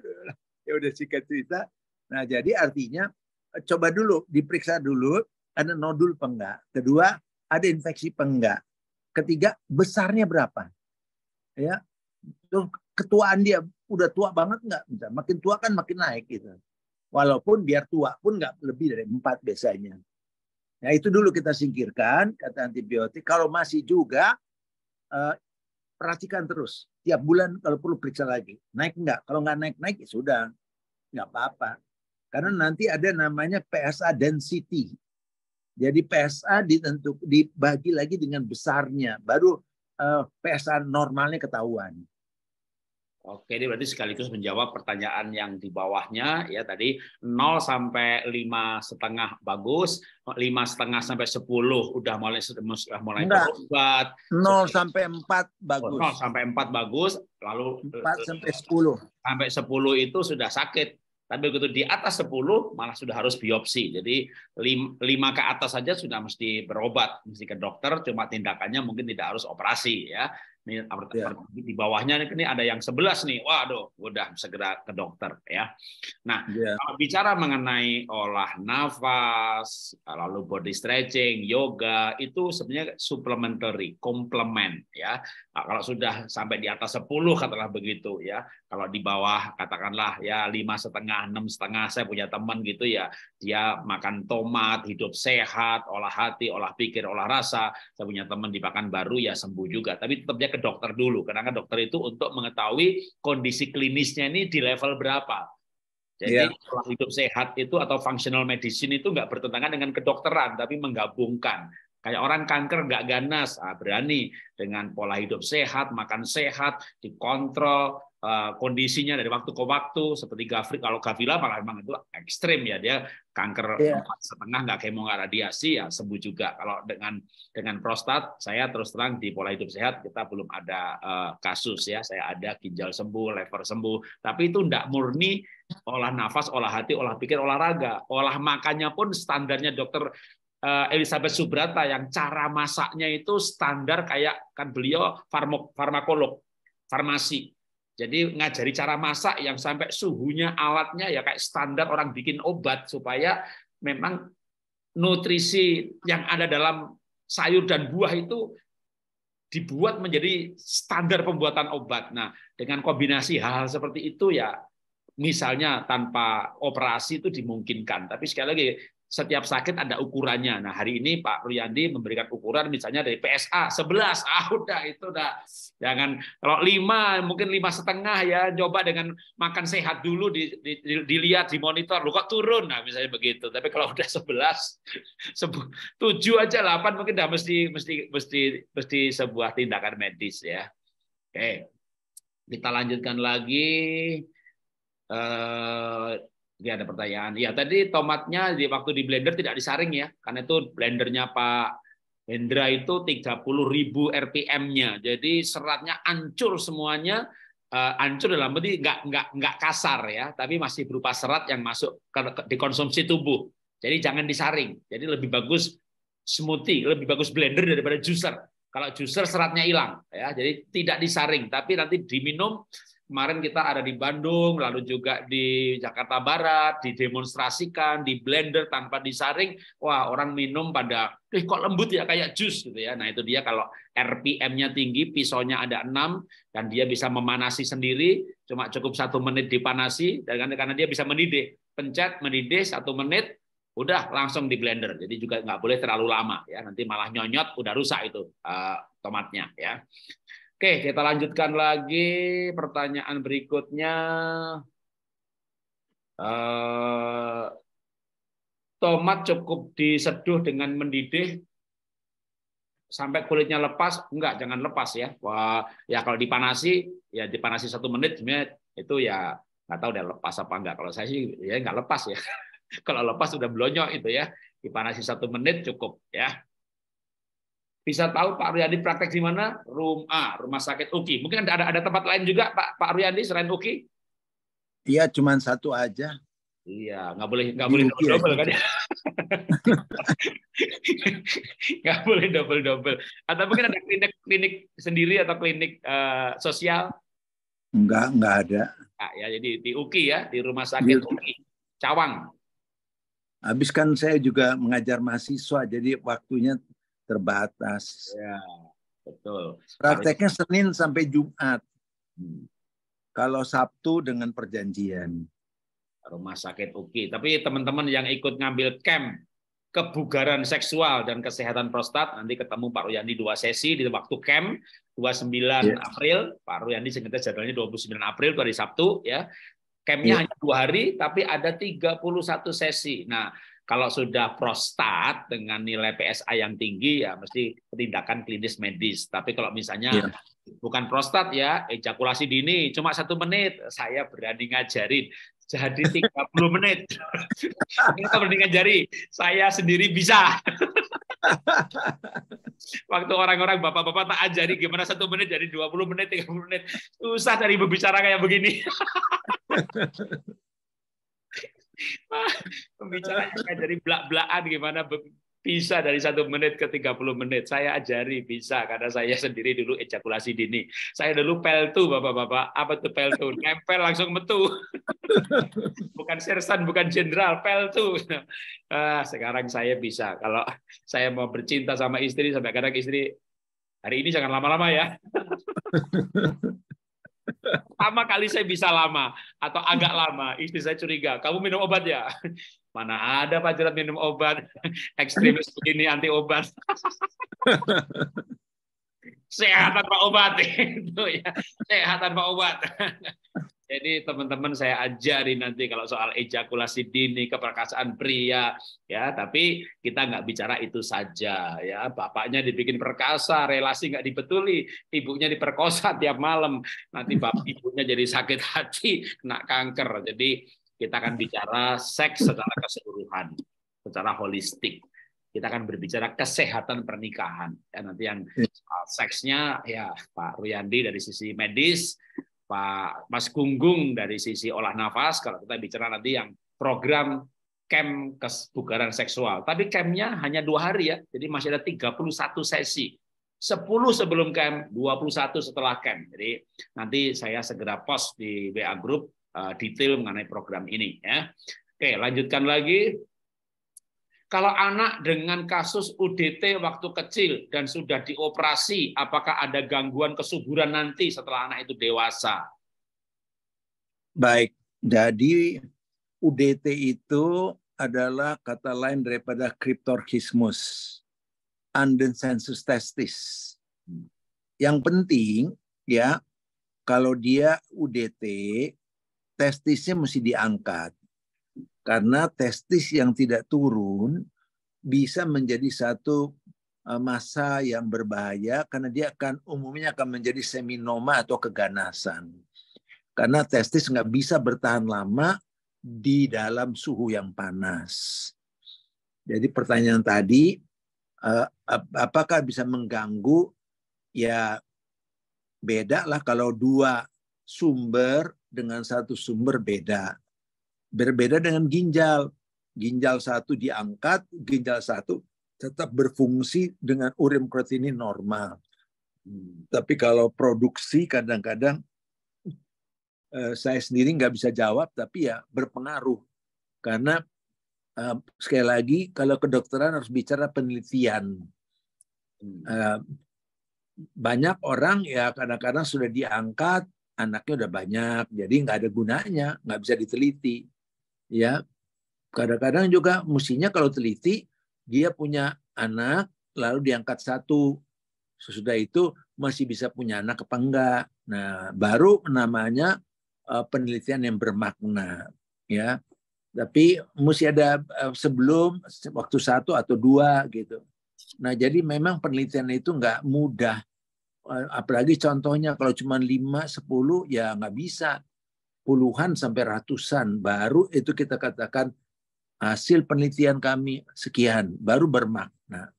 Ya udah sikat cerita. Nah jadi artinya coba dulu diperiksa dulu ada nodul penggak. Kedua ada infeksi penggak. Ketiga besarnya berapa? Ya ketuaan dia udah tua banget nggak? Makin tua kan makin naik gitu. Walaupun biar tua pun nggak lebih dari empat biasanya. Nah itu dulu kita singkirkan kata antibiotik. Kalau masih juga Eh, perhatikan terus. Tiap bulan kalau perlu periksa lagi. Naik nggak? Kalau nggak naik-naik ya sudah. Nggak apa-apa. Karena nanti ada namanya PSA density. Jadi PSA ditentuk dibagi lagi dengan besarnya. Baru eh, PSA normalnya ketahuan. Oke, ini berarti sekaligus menjawab pertanyaan yang di bawahnya ya tadi 0 sampai 5 setengah bagus, 5 setengah sampai 10 udah mulai sudah mulai Enggak. berobat. 0 sampai 4 bagus. 0 sampai 4 bagus, lalu 4 eh, sampai 10. Sampai 10 itu sudah sakit. Tapi begitu di atas 10 malah sudah harus biopsi. Jadi 5 ke atas saja sudah mesti berobat, mesti ke dokter, cuma tindakannya mungkin tidak harus operasi ya. Ini ya. di bawahnya ini ada yang sebelas nih. Waduh, udah segera ke dokter ya. Nah, ya. bicara mengenai olah nafas, lalu body stretching, yoga itu sebenarnya supplementary, komplement ya. Nah, kalau sudah sampai di atas 10 katakanlah begitu ya. Kalau di bawah katakanlah ya lima setengah, enam setengah, saya punya teman gitu ya, dia makan tomat, hidup sehat, olah hati, olah pikir, olah rasa. Saya punya teman di baru ya sembuh juga, tapi tetap dia ke dokter dulu. Karena kan dokter itu untuk mengetahui kondisi klinisnya ini di level berapa. Jadi yeah. pola hidup sehat itu atau functional medicine itu nggak bertentangan dengan kedokteran, tapi menggabungkan. Kayak orang kanker nggak ganas, ah, berani dengan pola hidup sehat, makan sehat, dikontrol, Eh, kondisinya dari waktu ke waktu seperti Gavri kalau Gavila malah memang itu ekstrim ya dia kanker yeah. Iya. setengah nggak kemo nggak radiasi ya sembuh juga kalau dengan dengan prostat saya terus terang di pola hidup sehat kita belum ada uh, kasus ya saya ada ginjal sembuh lever sembuh tapi itu tidak murni olah nafas olah hati olah pikir olahraga olah makannya pun standarnya dokter eh, Elizabeth Subrata yang cara masaknya itu standar kayak kan beliau farmakolog farmasi jadi ngajari cara masak yang sampai suhunya, alatnya ya kayak standar orang bikin obat supaya memang nutrisi yang ada dalam sayur dan buah itu dibuat menjadi standar pembuatan obat. Nah, dengan kombinasi hal-hal seperti itu ya misalnya tanpa operasi itu dimungkinkan. Tapi sekali lagi setiap sakit ada ukurannya. Nah, hari ini Pak Ruyandi memberikan ukuran misalnya dari PSA 11. Ah, udah itu udah. Jangan kalau 5 mungkin lima setengah ya, coba dengan makan sehat dulu di, di, dilihat di monitor. Lu kok turun? Nah, misalnya begitu. Tapi kalau udah 11 7 aja 8 mungkin dah mesti mesti mesti mesti sebuah tindakan medis ya. Oke. Kita lanjutkan lagi. Eh, Oke, ada pertanyaan. Ya, tadi tomatnya di waktu di blender tidak disaring ya, karena itu blendernya Pak Hendra itu 30.000 RPM-nya. Jadi seratnya hancur semuanya, uh, eh, hancur dalam arti nggak nggak nggak kasar ya, tapi masih berupa serat yang masuk ke, ke, dikonsumsi tubuh. Jadi jangan disaring. Jadi lebih bagus smoothie, lebih bagus blender daripada juicer. Kalau juicer seratnya hilang ya, jadi tidak disaring, tapi nanti diminum Kemarin kita ada di Bandung, lalu juga di Jakarta Barat, didemonstrasikan, di blender tanpa disaring. Wah, orang minum pada, eh kok lembut ya kayak jus gitu ya. Nah itu dia kalau RPM-nya tinggi, pisaunya ada enam, dan dia bisa memanasi sendiri, cuma cukup satu menit dipanasi, dan karena dia bisa mendidih. Pencet, mendidih, satu menit, udah langsung di blender. Jadi juga nggak boleh terlalu lama ya, nanti malah nyonyot udah rusak itu uh, tomatnya ya. Oke, kita lanjutkan lagi pertanyaan berikutnya. Uh, tomat cukup diseduh dengan mendidih sampai kulitnya lepas? Enggak, jangan lepas ya. Wah, ya kalau dipanasi, ya dipanasi satu menit itu ya nggak tahu udah lepas apa enggak. Kalau saya sih ya nggak lepas ya. kalau lepas sudah blonyok itu ya. Dipanasi satu menit cukup ya. Bisa tahu Pak Riyadi praktek di mana? Rumah, rumah sakit UKI. Mungkin ada ada tempat lain juga Pak Pak Riyadi selain UKI? Iya, cuma satu aja. Iya, nggak boleh nggak boleh double double kan? Ya? nggak boleh double double. Atau mungkin ada klinik klinik sendiri atau klinik uh, sosial? Enggak, enggak ada. Nah, ya, jadi di UKI ya, di rumah sakit di... UKI Cawang. Habis kan saya juga mengajar mahasiswa, jadi waktunya terbatas. Ya, betul. Prakteknya Senin sampai Jumat. Hmm. Kalau Sabtu dengan perjanjian. Rumah sakit UKI. Tapi teman-teman yang ikut ngambil camp kebugaran seksual dan kesehatan prostat nanti ketemu Pak Ruyandi dua sesi di waktu camp 29 yeah. Iya. April Pak Ruyandi singkatnya jadwalnya 29 April hari Sabtu ya campnya yeah. hanya dua hari tapi ada 31 sesi nah kalau sudah prostat dengan nilai PSA yang tinggi ya mesti tindakan klinis medis. Tapi kalau misalnya ya. bukan prostat ya ejakulasi dini cuma satu menit saya berani ngajarin jadi 30 menit. Kita berani ngajari Saya sendiri bisa. Waktu orang-orang bapak-bapak tak ajari gimana satu menit jadi 20 menit, 30 menit. Susah dari berbicara kayak begini. Pembicaraan dari blak-blakan gimana bisa dari satu menit ke 30 menit. Saya ajari bisa karena saya sendiri dulu ejakulasi dini. Saya dulu pel peltu bapak-bapak. Apa tuh pel peltu? Nempel langsung metu. bukan sersan, bukan jenderal, peltu. Ah, sekarang saya bisa. Kalau saya mau bercinta sama istri sampai kadang istri hari ini jangan lama-lama ya. Pertama kali saya bisa lama atau agak lama, istri saya curiga, kamu minum obat ya? Mana ada Pak Jerat minum obat, ekstremis begini anti obat. sehat tanpa obat itu ya, sehat tanpa obat. Jadi teman-teman saya ajari nanti kalau soal ejakulasi dini, keperkasaan pria, ya. Tapi kita nggak bicara itu saja, ya. Bapaknya dibikin perkasa, relasi nggak dibetuli, ibunya diperkosa tiap malam, nanti bapak ibunya jadi sakit hati, kena kanker. Jadi kita akan bicara seks secara keseluruhan, secara holistik. Kita akan berbicara kesehatan pernikahan. Ya, nanti yang hmm. soal seksnya, ya Pak Ruyandi dari sisi medis, Pak Mas Gunggung dari sisi olah nafas kalau kita bicara nanti yang program camp kebugaran seksual. Tapi campnya hanya dua hari ya, jadi masih ada 31 sesi. 10 sebelum camp, 21 setelah camp. Jadi nanti saya segera post di WA Group eh, detail mengenai program ini. ya. Oke, lanjutkan lagi. Kalau anak dengan kasus UDT waktu kecil dan sudah dioperasi, apakah ada gangguan kesuburan nanti setelah anak itu dewasa? Baik, jadi UDT itu adalah kata lain daripada kriptorkismus, undensensus testis. Yang penting ya, kalau dia UDT, testisnya mesti diangkat karena testis yang tidak turun bisa menjadi satu e, masa yang berbahaya karena dia akan umumnya akan menjadi seminoma atau keganasan. Karena testis nggak bisa bertahan lama di dalam suhu yang panas. Jadi pertanyaan tadi, e, apakah bisa mengganggu? Ya beda lah kalau dua sumber dengan satu sumber beda. Berbeda dengan ginjal. Ginjal satu diangkat, ginjal satu tetap berfungsi dengan urim kreatinin normal. Hmm, tapi kalau produksi kadang-kadang eh, saya sendiri nggak bisa jawab, tapi ya berpengaruh. Karena eh, sekali lagi kalau kedokteran harus bicara penelitian. Hmm. Eh, banyak orang ya kadang-kadang sudah diangkat, anaknya udah banyak, jadi nggak ada gunanya, nggak bisa diteliti ya kadang-kadang juga mestinya kalau teliti dia punya anak lalu diangkat satu sesudah itu masih bisa punya anak apa enggak nah baru namanya eh, penelitian yang bermakna ya tapi mesti ada eh, sebelum waktu satu atau dua gitu nah jadi memang penelitian itu nggak mudah eh, apalagi contohnya kalau cuma lima sepuluh ya nggak bisa puluhan sampai ratusan baru itu kita katakan hasil penelitian kami sekian baru bermakna.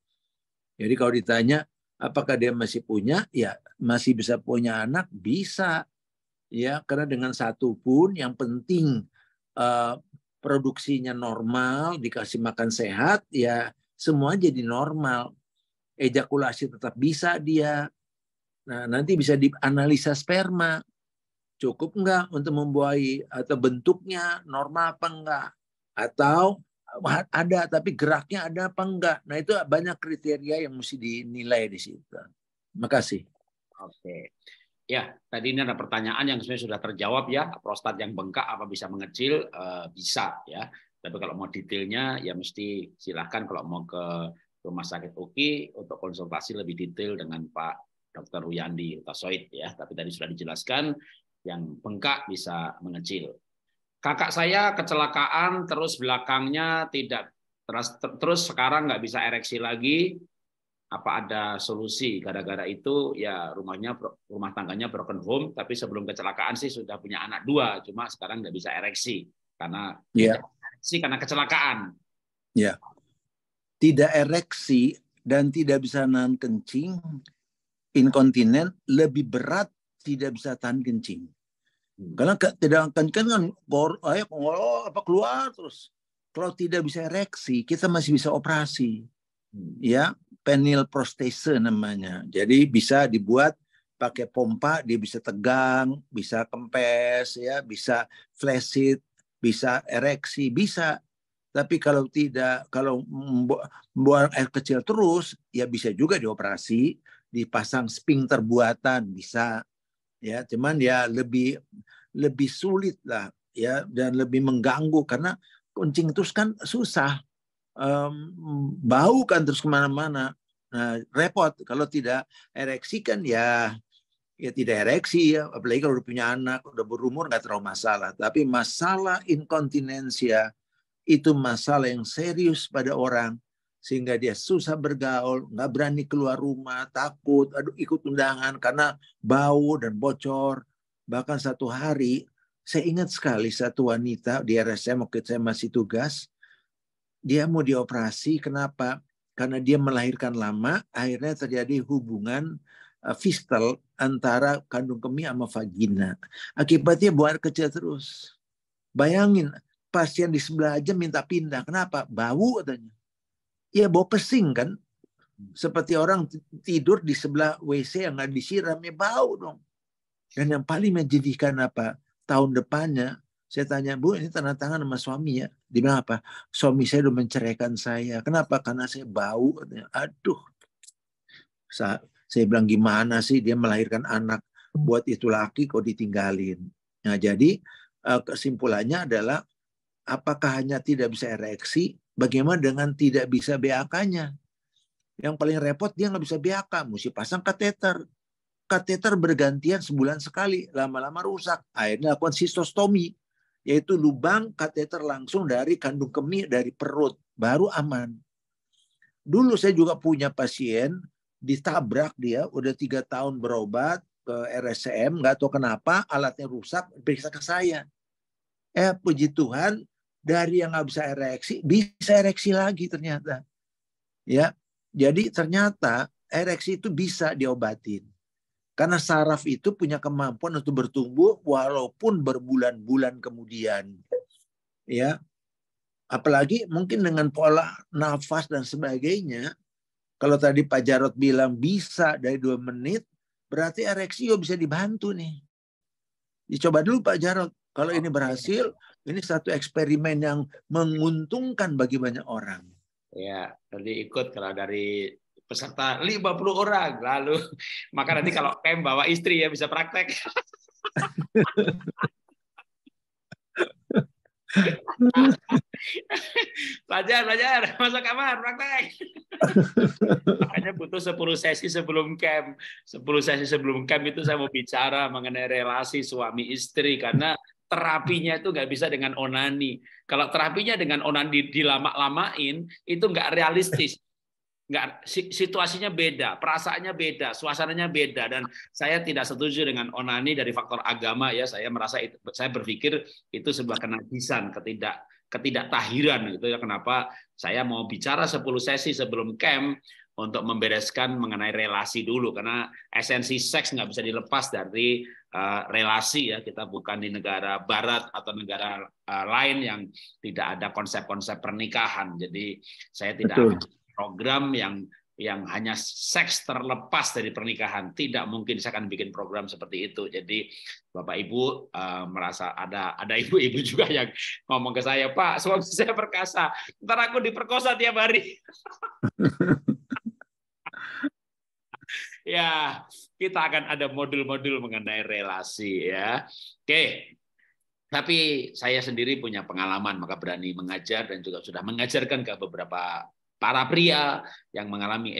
Jadi kalau ditanya apakah dia masih punya ya masih bisa punya anak bisa ya karena dengan satu pun yang penting uh, produksinya normal dikasih makan sehat ya semua jadi normal ejakulasi tetap bisa dia nah nanti bisa dianalisa sperma cukup enggak untuk membuahi atau bentuknya normal apa enggak atau ada tapi geraknya ada apa enggak nah itu banyak kriteria yang mesti dinilai di situ terima kasih oke ya tadi ini ada pertanyaan yang sebenarnya sudah terjawab ya prostat yang bengkak apa bisa mengecil eh, bisa ya tapi kalau mau detailnya ya mesti silahkan kalau mau ke rumah sakit UKI untuk konsultasi lebih detail dengan Pak Dokter Ruyandi Tasoid ya tapi tadi sudah dijelaskan yang bengkak bisa mengecil. Kakak saya kecelakaan terus belakangnya tidak terus, terus sekarang nggak bisa ereksi lagi. Apa ada solusi? Gara-gara itu ya rumahnya rumah tangganya broken home. Tapi sebelum kecelakaan sih sudah punya anak dua, cuma sekarang nggak bisa ereksi karena yeah. ereksi karena kecelakaan. Ya, yeah. tidak ereksi dan tidak bisa nahan kencing, inkontinen lebih berat tidak bisa tahan kencing. Karena tidak akan kan kan gor, ayo, oh, apa keluar terus. Kalau tidak bisa ereksi, kita masih bisa operasi. Ya, penil prostase namanya. Jadi bisa dibuat pakai pompa dia bisa tegang, bisa kempes ya, bisa flaccid, bisa ereksi, bisa. Tapi kalau tidak kalau buang air kecil terus ya bisa juga dioperasi, dipasang sphincter terbuatan bisa ya cuman ya lebih lebih sulit lah ya dan lebih mengganggu karena kencing terus kan susah um, bau kan terus kemana-mana nah repot kalau tidak ereksi kan ya ya tidak ereksi ya apalagi kalau udah punya anak udah berumur nggak terlalu masalah tapi masalah inkontinensia itu masalah yang serius pada orang sehingga dia susah bergaul, nggak berani keluar rumah, takut, aduh ikut undangan karena bau dan bocor. Bahkan satu hari saya ingat sekali satu wanita di RSM waktu saya masih tugas, dia mau dioperasi. Kenapa? Karena dia melahirkan lama, akhirnya terjadi hubungan eh, fistel antara kandung kemih sama vagina. Akibatnya buat kecil terus. Bayangin, pasien di sebelah aja minta pindah. Kenapa? Bau katanya ya bau pesing kan hmm. seperti orang tidur di sebelah WC yang nggak disiram ya bau dong dan yang paling menjadikan apa tahun depannya saya tanya bu ini tanda tangan sama suami ya Di bilang apa suami saya udah menceraikan saya kenapa karena saya bau aduh saya, saya bilang gimana sih dia melahirkan anak buat itu laki kok ditinggalin nah jadi eh, kesimpulannya adalah apakah hanya tidak bisa ereksi Bagaimana dengan tidak bisa BAK-nya? Yang paling repot dia nggak bisa BAK, mesti pasang kateter. Kateter bergantian sebulan sekali, lama-lama rusak. Akhirnya lakukan sistostomi, yaitu lubang kateter langsung dari kandung kemih dari perut, baru aman. Dulu saya juga punya pasien ditabrak dia, udah tiga tahun berobat ke RSM nggak tahu kenapa alatnya rusak, periksa ke saya. Eh puji Tuhan dari yang nggak bisa ereksi bisa ereksi lagi ternyata ya jadi ternyata ereksi itu bisa diobatin karena saraf itu punya kemampuan untuk bertumbuh walaupun berbulan-bulan kemudian ya apalagi mungkin dengan pola nafas dan sebagainya kalau tadi Pak Jarot bilang bisa dari dua menit berarti ereksi juga bisa dibantu nih Coba dulu Pak Jarot kalau ini berhasil, ini satu eksperimen yang menguntungkan bagi banyak orang. Ya, tadi ikut kalau dari peserta 50 orang lalu maka nanti kalau kem bawa istri ya bisa praktek. belajar, belajar, masuk kamar, praktek. Makanya butuh 10 sesi sebelum camp. 10 sesi sebelum camp itu saya mau bicara mengenai relasi suami istri karena terapinya itu nggak bisa dengan onani. Kalau terapinya dengan onani dilama-lamain, itu nggak realistis. Nggak, situasinya beda, perasaannya beda, suasananya beda. Dan saya tidak setuju dengan onani dari faktor agama ya. Saya merasa itu, saya berpikir itu sebuah kenajisan, ketidak ketidaktahiran gitu ya. Kenapa saya mau bicara 10 sesi sebelum camp untuk membereskan mengenai relasi dulu karena esensi seks nggak bisa dilepas dari Eh, relasi ya kita bukan di negara barat atau negara eh, lain yang tidak ada konsep-konsep pernikahan jadi saya tidak Betul. program yang yang hanya seks terlepas dari pernikahan tidak mungkin saya akan bikin program seperti itu jadi bapak ibu uh, merasa ada ada ibu-ibu juga yang ngomong ke saya pak suami saya perkasa ntar aku diperkosa tiap hari ya kita akan ada modul-modul mengenai relasi ya. Oke. Tapi saya sendiri punya pengalaman maka berani mengajar dan juga sudah mengajarkan ke beberapa para pria yang mengalami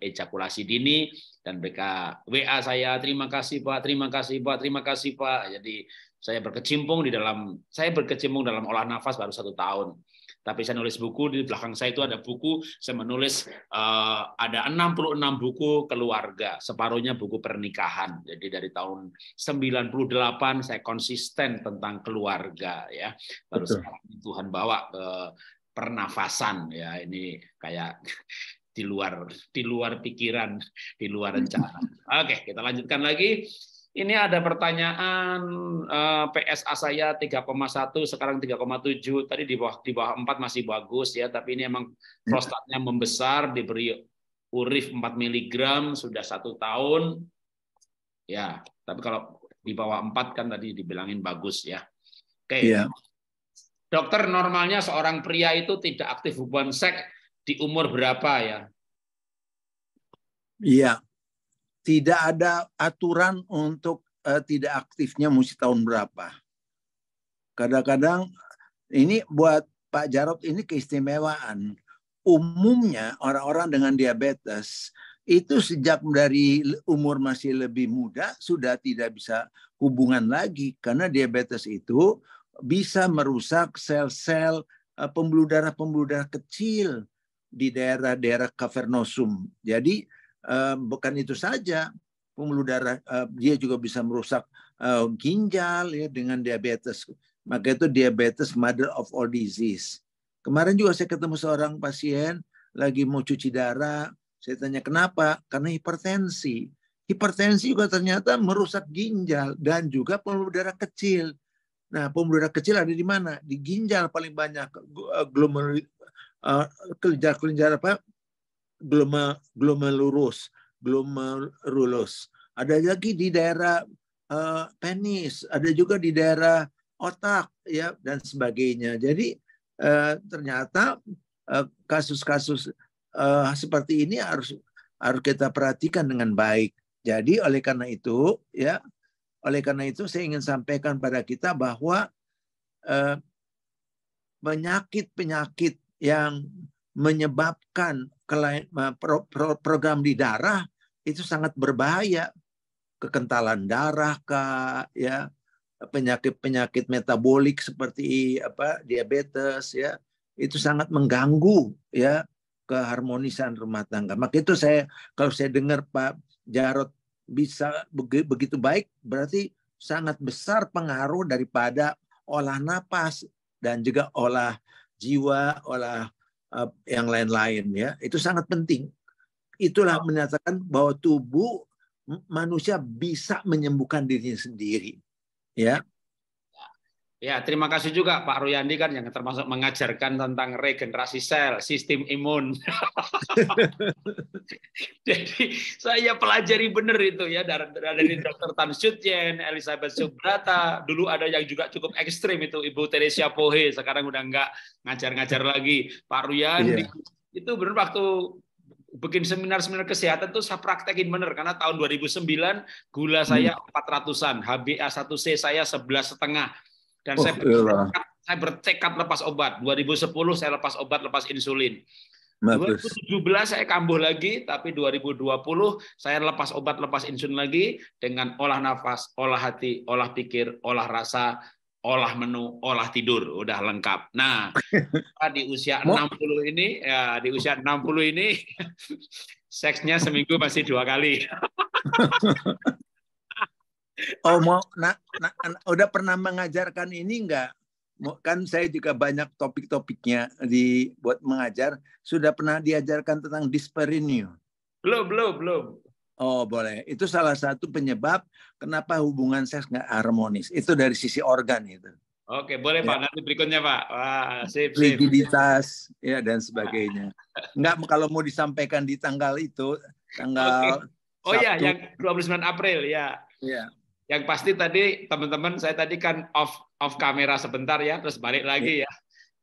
ejakulasi dini dan mereka WA saya terima kasih Pak, terima kasih Pak, terima kasih Pak. Jadi saya berkecimpung di dalam saya berkecimpung dalam olah nafas baru satu tahun tapi saya nulis buku di belakang saya itu ada buku, saya menulis uh, ada 66 buku keluarga, separuhnya buku pernikahan. Jadi dari tahun 98 saya konsisten tentang keluarga ya. terus Tuhan bawa ke pernafasan ya. Ini kayak di luar di luar pikiran, di luar rencana. Oke, kita lanjutkan lagi ini ada pertanyaan eh, PSA saya 3,1 sekarang 3,7 tadi di bawah di bawah 4 masih bagus ya tapi ini emang hmm. prostatnya membesar diberi urif 4 mg sudah satu tahun ya tapi kalau di bawah 4 kan tadi dibilangin bagus ya oke okay. Iya. yeah. dokter normalnya seorang pria itu tidak aktif hubungan seks di umur berapa ya iya yeah tidak ada aturan untuk uh, tidak aktifnya musik tahun berapa. Kadang-kadang ini buat Pak Jarot ini keistimewaan. Umumnya orang-orang dengan diabetes itu sejak dari umur masih lebih muda sudah tidak bisa hubungan lagi karena diabetes itu bisa merusak sel-sel eh, pembuluh darah pembuluh darah kecil di daerah-daerah cavernosum. Jadi bukan itu saja pembuluh darah dia juga bisa merusak ginjal ya dengan diabetes maka itu diabetes mother of all disease kemarin juga saya ketemu seorang pasien lagi mau cuci darah saya tanya kenapa karena hipertensi hipertensi juga ternyata merusak ginjal dan juga pembuluh darah kecil nah pembuluh darah kecil ada di mana di ginjal paling banyak eh, glomerul eh, kelenjar kelenjar apa glomerulus, glomerulus. Ada lagi di daerah uh, penis, ada juga di daerah otak ya dan sebagainya. Jadi uh, ternyata eh, kasus-kasus uh, uh, seperti ini harus harus kita perhatikan dengan baik. Jadi oleh karena itu ya oleh karena itu saya ingin sampaikan pada kita bahwa penyakit-penyakit yang menyebabkan program di darah itu sangat berbahaya kekentalan darah ke ya penyakit-penyakit metabolik seperti apa diabetes ya itu sangat mengganggu ya keharmonisan rumah tangga. Maka itu saya kalau saya dengar Pak jarod bisa begitu baik berarti sangat besar pengaruh daripada olah napas dan juga olah jiwa, olah Eh, yang lain-lain ya itu sangat penting itulah menyatakan bahwa tubuh manusia bisa menyembuhkan dirinya sendiri ya Ya, terima kasih juga Pak Ruyandi kan yang termasuk mengajarkan tentang regenerasi sel, sistem imun. Jadi saya pelajari benar itu ya dari, dari Dr. Tan Sutjen, Elizabeth Subrata, dulu ada yang juga cukup ekstrim itu Ibu Teresia Pohe, sekarang udah nggak ngajar-ngajar lagi. Pak Ruyandi yeah. itu benar waktu bikin seminar-seminar kesehatan tuh saya praktekin bener karena tahun 2009 gula hmm. saya 400-an, HbA1c saya 11 setengah dan oh, saya bertekad, iya saya bertekad lepas obat. 2010 saya lepas obat, lepas insulin. 2017 nah, saya kambuh lagi, tapi 2020 saya lepas obat, lepas insulin lagi dengan olah nafas, olah hati, olah pikir, olah rasa, olah menu, olah tidur, udah lengkap. Nah, di usia 60 ini, ya, di usia 60 ini, seksnya seminggu masih dua kali. oh mau nah, nah, udah pernah mengajarkan ini enggak? Kan saya juga banyak topik-topiknya dibuat mengajar. Sudah pernah diajarkan tentang disperinio? Belum, belum, belum. Oh boleh. Itu salah satu penyebab kenapa hubungan seks nggak harmonis. Itu dari sisi organ itu. Oke boleh ya. Pak. Nanti berikutnya Pak. Wah, sip, sip. ya dan sebagainya. Nggak kalau mau disampaikan di tanggal itu tanggal. Oke. Oh iya, ya yang 29 April ya. Ya. Yang pasti tadi teman-teman saya tadi kan off off kamera sebentar ya, terus balik lagi iya. ya.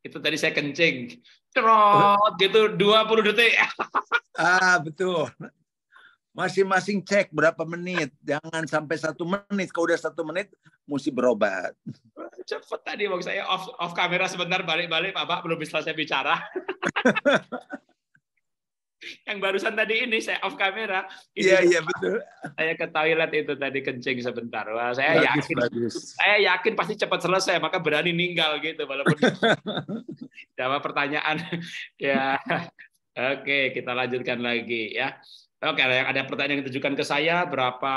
Itu tadi saya kencing. Trot gitu 20 detik. ah, betul. Masing-masing cek berapa menit. Jangan sampai satu menit. Kalau udah satu menit, mesti berobat. Cepet tadi waktu saya off off kamera sebentar balik-balik, Bapak belum bisa saya bicara. yang barusan tadi ini saya off kamera. Iya iya betul. Saya ke toilet itu tadi kencing sebentar. Wah, saya bagus, yakin bagus. saya yakin pasti cepat selesai maka berani ninggal gitu walaupun jawab pertanyaan ya. Oke, kita lanjutkan lagi ya. Oke, ada, ada pertanyaan yang ditujukan ke saya, berapa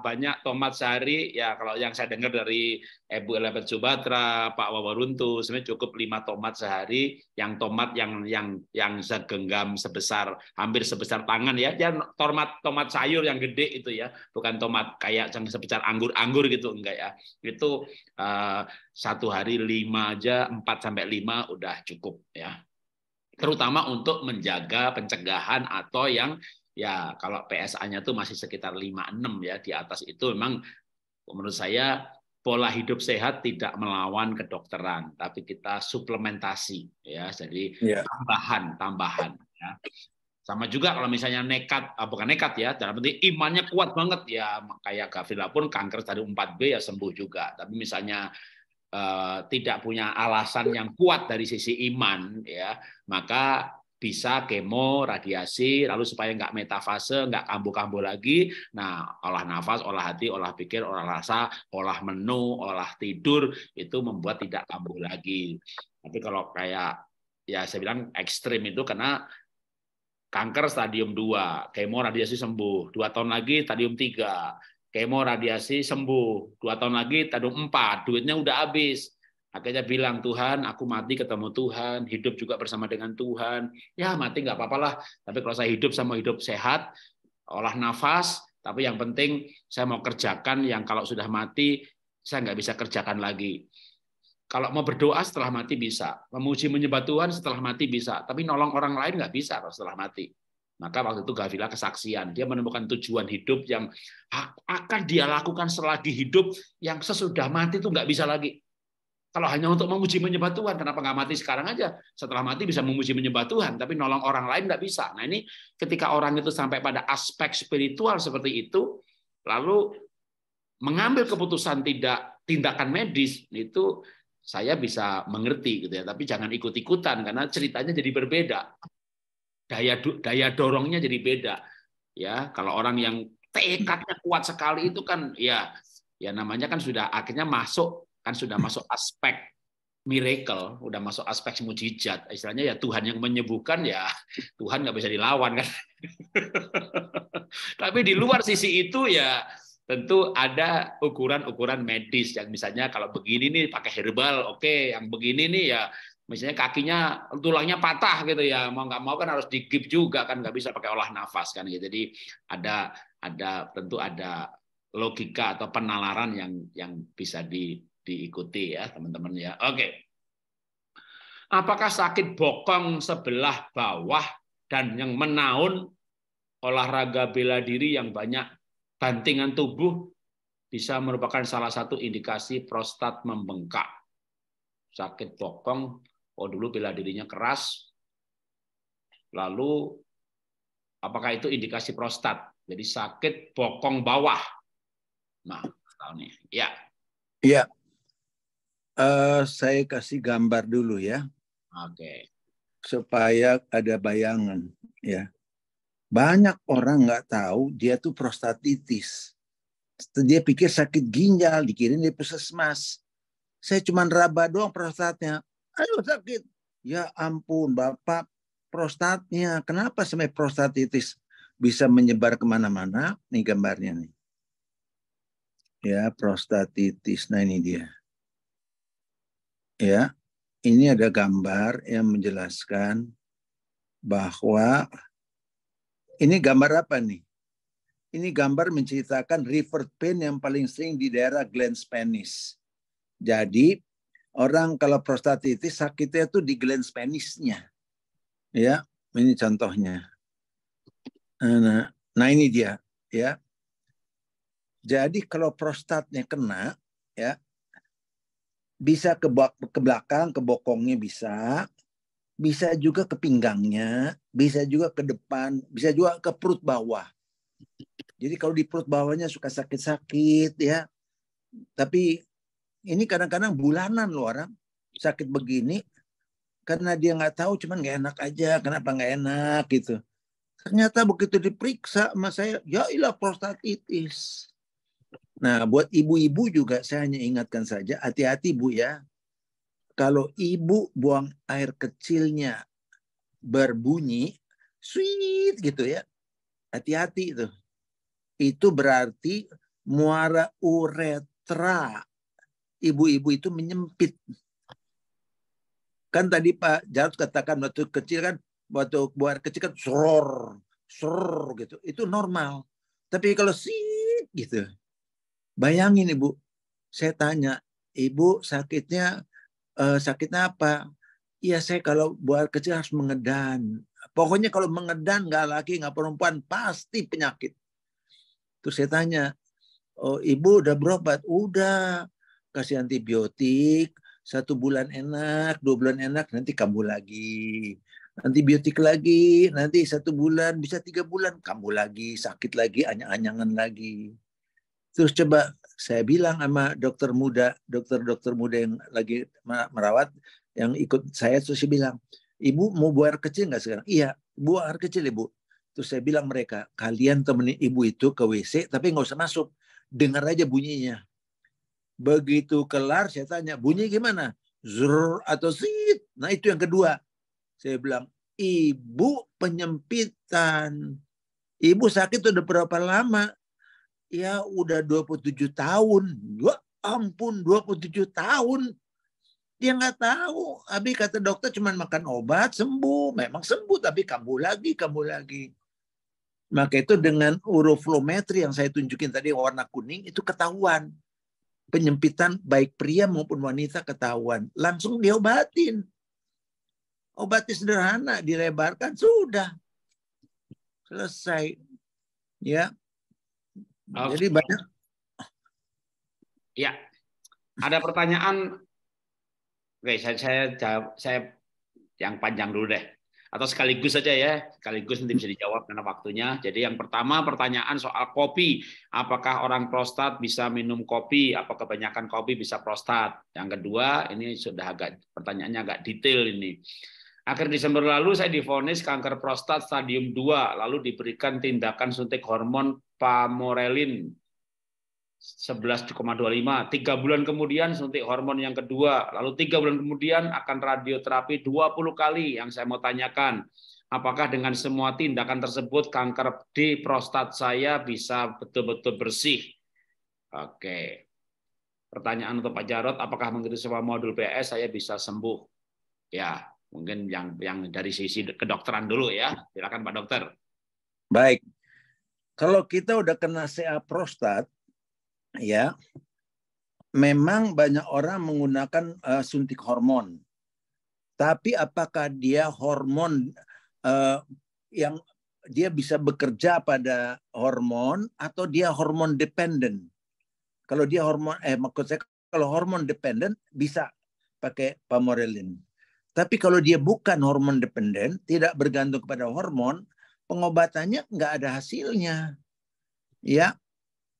banyak tomat sehari? Ya, kalau yang saya dengar dari Ibu Elizabeth Subatra, Pak Wawaruntu, sebenarnya cukup lima tomat sehari, yang tomat yang yang yang segenggam sebesar hampir sebesar tangan ya, ya tomat tomat sayur yang gede itu ya, bukan tomat kayak yang sebesar anggur-anggur gitu enggak ya. Itu uh, satu hari lima aja, empat sampai lima udah cukup ya. Terutama untuk menjaga pencegahan atau yang ya kalau PSA-nya tuh masih sekitar 5-6 ya di atas itu memang menurut saya pola hidup sehat tidak melawan kedokteran tapi kita suplementasi ya jadi yeah. tambahan tambahan ya. sama juga kalau misalnya nekat ah, bukan nekat ya dalam arti imannya kuat banget ya kayak Gavila pun kanker tadi 4B ya sembuh juga tapi misalnya eh, tidak punya alasan yang kuat dari sisi iman ya maka bisa kemo, radiasi, lalu supaya nggak metafase, nggak kambuh-kambuh lagi. Nah, olah nafas, olah hati, olah pikir, olah rasa, olah menu, olah tidur itu membuat tidak kambuh lagi. Tapi kalau kayak ya saya bilang ekstrim itu karena kanker stadium 2, kemo radiasi sembuh, dua tahun lagi stadium 3, kemo radiasi sembuh, dua tahun lagi stadium 4, duitnya udah habis, Akhirnya bilang, Tuhan, aku mati ketemu Tuhan, hidup juga bersama dengan Tuhan. Ya, mati nggak apa-apalah. Tapi kalau saya hidup, sama hidup sehat, olah nafas, tapi yang penting saya mau kerjakan yang kalau sudah mati, saya nggak bisa kerjakan lagi. Kalau mau berdoa setelah mati bisa. Memuji menyembah Tuhan setelah mati bisa. Tapi nolong orang lain nggak bisa kalau setelah mati. Maka waktu itu Gavila kesaksian, dia menemukan tujuan hidup yang akan dia lakukan selagi hidup, yang sesudah mati itu nggak bisa lagi. Kalau hanya untuk memuji menyembah Tuhan, kenapa nggak mati sekarang aja? Setelah mati bisa memuji menyembah Tuhan, tapi nolong orang lain nggak bisa. Nah ini ketika orang itu sampai pada aspek spiritual seperti itu, lalu mengambil keputusan tidak tindakan medis itu saya bisa mengerti gitu ya tapi jangan ikut-ikutan karena ceritanya jadi berbeda daya daya dorongnya jadi beda ya kalau orang yang tekadnya kuat sekali itu kan ya ya namanya kan sudah akhirnya masuk kan sudah masuk aspek miracle, udah masuk aspek mujizat. Istilahnya ya Tuhan yang menyembuhkan ya Tuhan nggak bisa dilawan kan. Tapi di luar sisi itu ya tentu ada ukuran-ukuran medis yang misalnya kalau begini nih pakai herbal, oke, okay. yang begini nih ya misalnya kakinya tulangnya patah gitu ya mau nggak mau kan harus digip juga kan nggak bisa pakai olah nafas kan gitu jadi ada ada tentu ada logika atau penalaran yang yang bisa di diikuti ya teman-teman ya. Oke. Apakah sakit bokong sebelah bawah dan yang menaun olahraga bela diri yang banyak bantingan tubuh bisa merupakan salah satu indikasi prostat membengkak. Sakit bokong, oh dulu bela dirinya keras, lalu apakah itu indikasi prostat? Jadi sakit bokong bawah. Nah, tahun nih Ya. Iya. Uh, saya kasih gambar dulu ya. Oke. Okay. Supaya ada bayangan ya. Banyak orang nggak tahu dia tuh prostatitis. Dia pikir sakit ginjal, dikirim di puskesmas. Saya cuma raba doang prostatnya. ayo sakit. Ya ampun Bapak, prostatnya. Kenapa sampai prostatitis bisa menyebar kemana-mana? Nih gambarnya nih. Ya prostatitis, nah ini dia ya ini ada gambar yang menjelaskan bahwa ini gambar apa nih? Ini gambar menceritakan river pain yang paling sering di daerah Glen penis. Jadi orang kalau prostatitis sakitnya itu di spanish penisnya. Ya, ini contohnya. Nah, nah, nah ini dia, ya. Jadi kalau prostatnya kena, ya bisa ke, ke belakang, ke bokongnya bisa, bisa juga ke pinggangnya, bisa juga ke depan, bisa juga ke perut bawah. Jadi kalau di perut bawahnya suka sakit-sakit ya. Tapi ini kadang-kadang bulanan loh orang sakit begini karena dia nggak tahu cuman nggak enak aja kenapa nggak enak gitu ternyata begitu diperiksa sama saya ya ilah prostatitis Nah, buat ibu-ibu juga saya hanya ingatkan saja, hati-hati Bu ya. Kalau ibu buang air kecilnya berbunyi, sweet gitu ya. Hati-hati itu. Itu berarti muara uretra. Ibu-ibu itu menyempit. Kan tadi Pak Jarod katakan waktu kecil kan, waktu buang air kecil kan sor sor gitu. Itu normal. Tapi kalau sweet gitu, Bayangin ibu, saya tanya, ibu sakitnya uh, sakitnya apa? Iya saya kalau buat kecil harus mengedan. Pokoknya kalau mengedan nggak laki nggak perempuan pasti penyakit. Terus saya tanya, oh, ibu udah berobat? Udah, kasih antibiotik, satu bulan enak, dua bulan enak, nanti kambuh lagi. Antibiotik lagi, nanti satu bulan, bisa tiga bulan, kambuh lagi, sakit lagi, anyang-anyangan lagi. Terus coba saya bilang sama dokter muda, dokter-dokter muda yang lagi merawat, yang ikut saya terus saya bilang, ibu mau buah air kecil nggak sekarang? Iya, buah air kecil ibu. Terus saya bilang mereka, kalian temenin ibu itu ke WC tapi nggak usah masuk. Dengar aja bunyinya. Begitu kelar saya tanya, bunyi gimana? Zur atau sit. Nah itu yang kedua. Saya bilang, ibu penyempitan. Ibu sakit udah berapa lama? ya udah 27 tahun. Wah, ya ampun 27 tahun. Dia nggak tahu. Abi kata dokter cuma makan obat sembuh. Memang sembuh tapi kambuh lagi, kambuh lagi. Maka itu dengan uroflometri yang saya tunjukin tadi warna kuning itu ketahuan. Penyempitan baik pria maupun wanita ketahuan. Langsung diobatin. Obatnya sederhana, direbarkan sudah. Selesai. Ya, Okay. Jadi banyak. Ya, ada pertanyaan. Oke, saya saya jawab, saya yang panjang dulu deh. Atau sekaligus saja ya, sekaligus nanti bisa dijawab karena waktunya. Jadi yang pertama pertanyaan soal kopi. Apakah orang prostat bisa minum kopi? Apa kebanyakan kopi bisa prostat? Yang kedua, ini sudah agak pertanyaannya agak detail ini Akhir Desember lalu saya divonis kanker prostat stadium 2, lalu diberikan tindakan suntik hormon pamorelin 11,25. Tiga bulan kemudian suntik hormon yang kedua, lalu tiga bulan kemudian akan radioterapi 20 kali yang saya mau tanyakan. Apakah dengan semua tindakan tersebut kanker di prostat saya bisa betul-betul bersih? Oke. Pertanyaan untuk Pak Jarot, apakah mengikuti semua modul PS saya bisa sembuh? Ya, Mungkin yang yang dari sisi kedokteran dulu ya. Silakan Pak Dokter. Baik. Kalau kita udah kena CA prostat ya memang banyak orang menggunakan uh, suntik hormon. Tapi apakah dia hormon uh, yang dia bisa bekerja pada hormon atau dia hormon dependent. Kalau dia hormon eh maksud saya kalau hormon dependent bisa pakai pamorelin. Tapi kalau dia bukan hormon dependen, tidak bergantung kepada hormon, pengobatannya nggak ada hasilnya. Ya.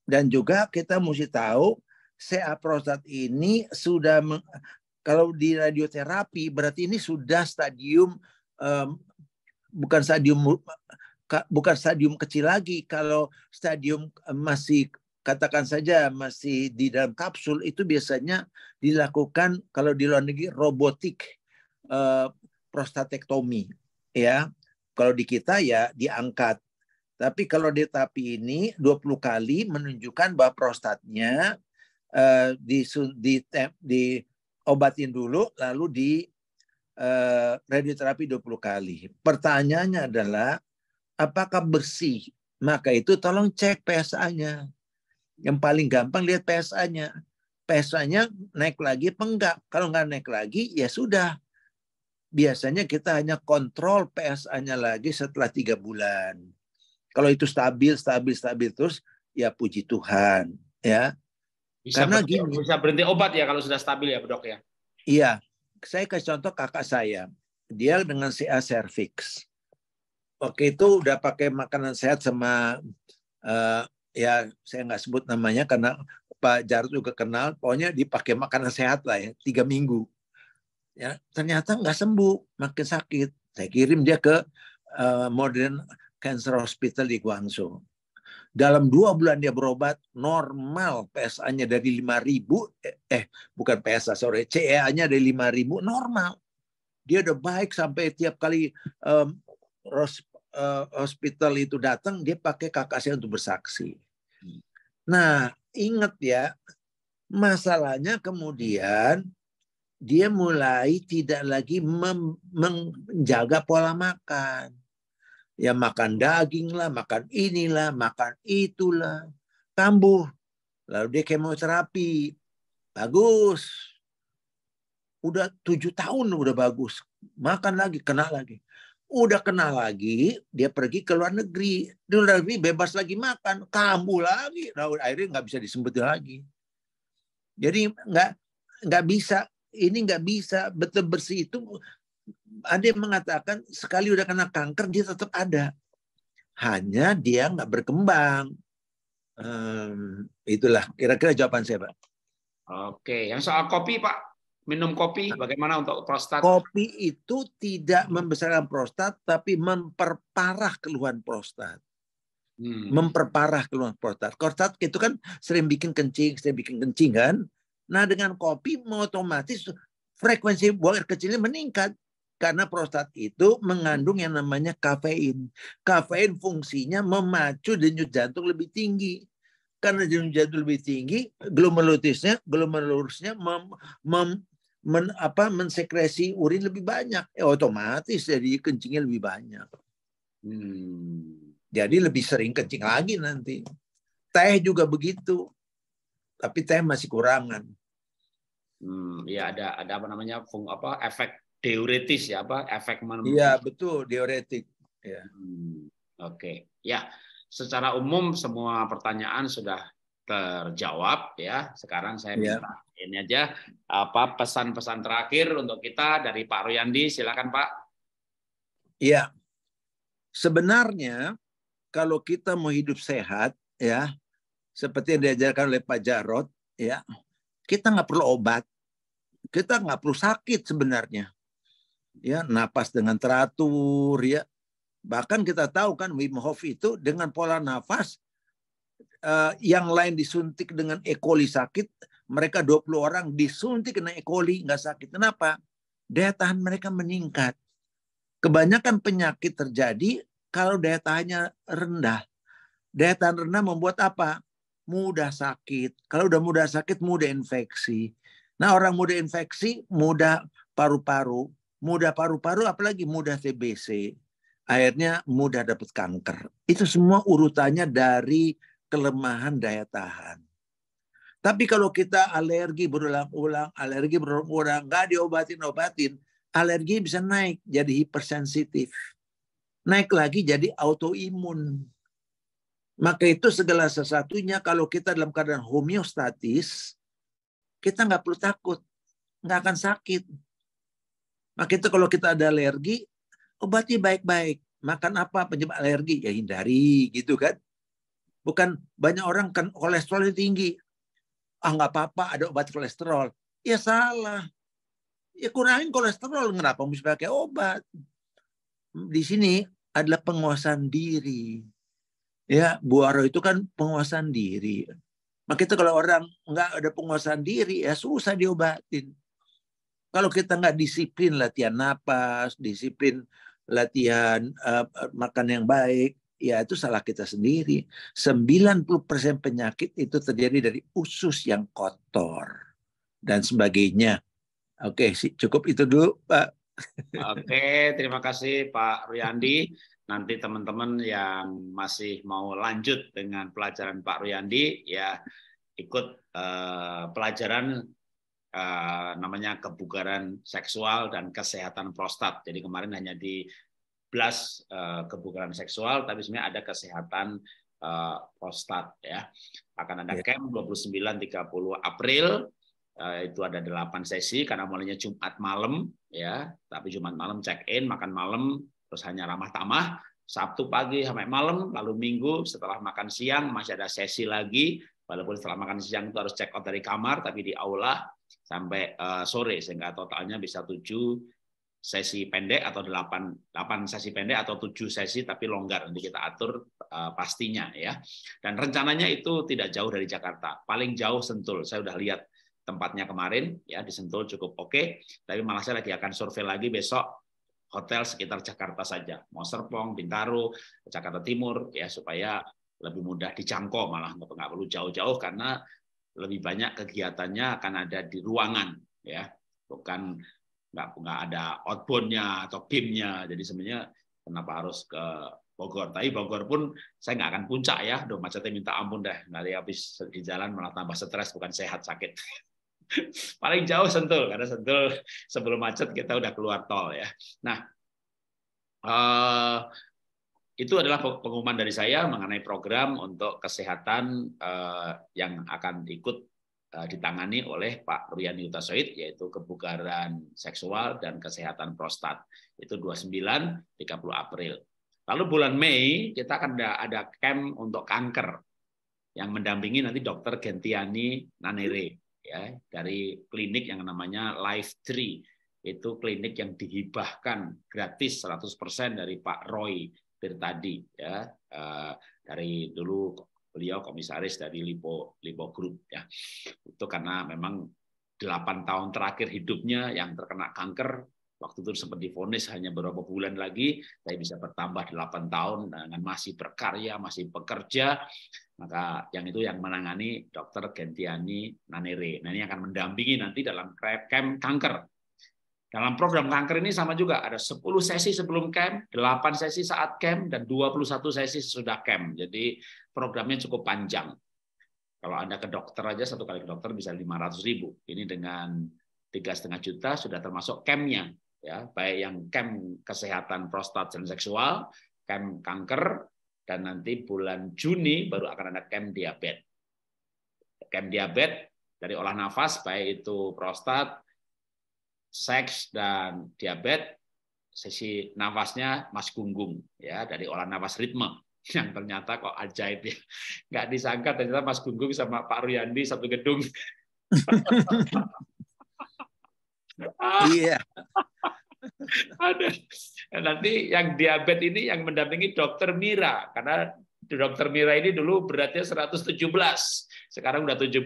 Dan juga kita mesti tahu CA prostat ini sudah kalau di radioterapi berarti ini sudah stadium um, bukan stadium bukan stadium kecil lagi kalau stadium masih katakan saja masih di dalam kapsul itu biasanya dilakukan kalau di luar negeri robotik Eh, prostatektomi ya. Kalau di kita ya diangkat. Tapi kalau di tapi ini 20 kali menunjukkan bahwa prostatnya uh, di, eh, di, obatin dulu lalu di uh, radioterapi 20 kali. Pertanyaannya adalah apakah bersih? Maka itu tolong cek PSA-nya. Yang paling gampang lihat PSA-nya. PSA-nya naik lagi apa enggak? Kalau enggak naik lagi, ya sudah biasanya kita hanya kontrol PSA-nya lagi setelah tiga bulan. Kalau itu stabil, stabil, stabil terus, ya puji Tuhan, ya. Bisa Karena berhenti, gini, bisa berhenti obat ya kalau sudah stabil ya, dok ya. Iya, saya kasih contoh kakak saya, dia dengan CA cervix. Waktu itu udah pakai makanan sehat sama uh, ya saya nggak sebut namanya karena Pak Jarod juga kenal, pokoknya dipakai makanan sehat lah ya, tiga minggu ya ternyata nggak sembuh makin sakit saya kirim dia ke uh, Modern Cancer Hospital di Guangzhou dalam dua bulan dia berobat normal PSA-nya dari 5000 eh, eh bukan PSA sore, CEA-nya dari 5000 normal dia udah baik sampai tiap kali um, ros, uh, hospital itu datang dia pakai kakak saya untuk bersaksi hmm. nah ingat ya masalahnya kemudian dia mulai tidak lagi menjaga pola makan. Ya makan daging lah, makan inilah, makan itulah. Kambuh. Lalu dia kemoterapi. Bagus. Udah tujuh tahun udah bagus. Makan lagi, kena lagi. Udah kena lagi, dia pergi ke luar negeri. Di luar negeri bebas lagi makan. Kambuh lagi. Lalu akhirnya nggak bisa disebut lagi. Jadi nggak nggak bisa ini nggak bisa betul bersih itu ada yang mengatakan sekali udah kena kanker dia tetap ada hanya dia nggak berkembang um, itulah kira-kira jawaban saya pak oke yang soal kopi pak minum kopi nah. bagaimana untuk prostat kopi itu tidak membesarkan prostat tapi memperparah keluhan prostat hmm. memperparah keluhan prostat prostat itu kan sering bikin kencing sering bikin kencing kan Nah dengan kopi otomatis frekuensi buang air kecilnya meningkat karena prostat itu mengandung yang namanya kafein. Kafein fungsinya memacu denyut jantung lebih tinggi. Karena denyut jantung lebih tinggi, glomerulusnya glomerulusnya mem, mem, men, apa, mensekresi urin lebih banyak. Eh, otomatis jadi kencingnya lebih banyak. Hmm. Jadi lebih sering kencing lagi nanti. Teh juga begitu. Tapi teh masih kurangan hmm, ya ada ada apa namanya fung, apa efek teoretis ya apa efek mana? Iya betul teoretik. Ya. Hmm, Oke okay. ya secara umum semua pertanyaan sudah terjawab ya. Sekarang saya iya. minta ya. ini aja apa pesan-pesan terakhir untuk kita dari Pak Royandi silakan Pak. Iya sebenarnya kalau kita mau hidup sehat ya seperti yang diajarkan oleh Pak Jarot ya kita nggak perlu obat kita nggak perlu sakit sebenarnya. Ya, napas dengan teratur ya. Bahkan kita tahu kan Wim Hof itu dengan pola nafas uh, yang lain disuntik dengan E. coli sakit, mereka 20 orang disuntik kena E. coli nggak sakit. Kenapa? Daya tahan mereka meningkat. Kebanyakan penyakit terjadi kalau daya tahannya rendah. Daya tahan rendah membuat apa? Mudah sakit. Kalau udah mudah sakit, mudah infeksi. Nah orang mudah infeksi, mudah paru-paru, mudah paru-paru apalagi mudah TBC. Akhirnya mudah dapat kanker. Itu semua urutannya dari kelemahan daya tahan. Tapi kalau kita alergi berulang-ulang, alergi berulang-ulang, nggak diobatin-obatin, alergi bisa naik jadi hipersensitif. Naik lagi jadi autoimun. Maka itu segala sesatunya kalau kita dalam keadaan homeostatis, kita nggak perlu takut, nggak akan sakit. Maka itu kalau kita ada alergi, obati baik-baik. Makan apa penyebab alergi? Ya hindari gitu kan. Bukan banyak orang kan kolesterolnya tinggi. Ah nggak apa-apa ada obat kolesterol. Ya salah. Ya kurangin kolesterol. Kenapa mesti pakai obat? Di sini adalah penguasaan diri. Ya, buaro itu kan penguasaan diri. Maka itu kalau orang nggak ada penguasaan diri ya susah diobatin. Kalau kita nggak disiplin latihan napas, disiplin latihan uh, makan yang baik, ya itu salah kita sendiri. 90% penyakit itu terjadi dari usus yang kotor dan sebagainya. Oke, cukup itu dulu Pak. Oke, terima kasih Pak Riyandi nanti teman-teman yang masih mau lanjut dengan pelajaran Pak Ruyandi ya ikut uh, pelajaran uh, namanya kebugaran seksual dan kesehatan prostat. Jadi kemarin hanya di plus uh, eh, kebugaran seksual tapi sebenarnya ada kesehatan uh, prostat ya. Akan ada ya. camp 29 30 April itu ada delapan sesi karena mulainya Jumat malam ya tapi Jumat malam check in makan malam Terus hanya ramah tamah, Sabtu pagi sampai malam, lalu Minggu setelah makan siang masih ada sesi lagi, walaupun setelah makan siang itu harus check out dari kamar, tapi di aula sampai eh, sore, sehingga totalnya bisa tujuh sesi pendek atau 8, 8 sesi pendek atau 7 sesi tapi longgar nanti kita atur eh, pastinya ya. Dan rencananya itu tidak jauh dari Jakarta. Paling jauh Sentul. Saya sudah lihat tempatnya kemarin ya di Sentul cukup oke, okay, tapi malah saya lagi akan survei lagi besok hotel sekitar Jakarta saja, mau Serpong, Bintaro, Jakarta Timur, ya supaya lebih mudah dijangkau malah nggak perlu jauh-jauh karena lebih banyak kegiatannya akan ada di ruangan, ya bukan nggak nggak ada outboundnya atau bim jadi sebenarnya kenapa harus ke Bogor. Tapi Bogor pun saya nggak akan puncak ya. Duh, macetnya minta ampun dah. Nanti habis di jalan malah tambah stres, bukan sehat, sakit. Paling jauh Sentul karena Sentul sebelum macet kita udah keluar tol ya. Nah, eh, itu adalah pengumuman dari saya mengenai program untuk kesehatan eh, yang akan ikut eh, ditangani oleh Pak Rian Soit yaitu kebugaran seksual dan kesehatan prostat. Itu 29 30 April. Lalu bulan Mei kita akan ada, ada camp untuk kanker yang mendampingi nanti Dokter Gentiani Nanere ya dari klinik yang namanya Life Tree itu klinik yang dihibahkan gratis 100% dari Pak Roy tadi ya eh, dari dulu beliau komisaris dari Lipo Lipo Group ya itu karena memang 8 tahun terakhir hidupnya yang terkena kanker waktu itu sempat difonis hanya beberapa bulan lagi saya bisa bertambah 8 tahun dengan masih berkarya masih bekerja maka yang itu yang menangani Dokter Gentiani Nanere. Nah, ini akan mendampingi nanti dalam camp kanker. Dalam program kanker ini sama juga, ada 10 sesi sebelum camp, 8 sesi saat camp, dan 21 sesi sudah camp. Jadi programnya cukup panjang. Kalau Anda ke dokter aja, satu kali ke dokter bisa 500 ribu. Ini dengan tiga setengah juta sudah termasuk campnya ya baik yang camp kesehatan prostat dan seksual camp kanker dan nanti bulan Juni baru akan ada camp diabet. Camp diabet dari olah nafas baik itu prostat, seks dan diabet, sesi nafasnya Mas Gunggung ya dari olah nafas ritme yang ternyata kok ajaib ya nggak disangka ternyata Mas Gunggung sama Pak Ruyandi satu gedung iya ada nanti yang diabetes ini yang mendampingi dokter Mira karena dokter Mira ini dulu beratnya 117, sekarang udah 74.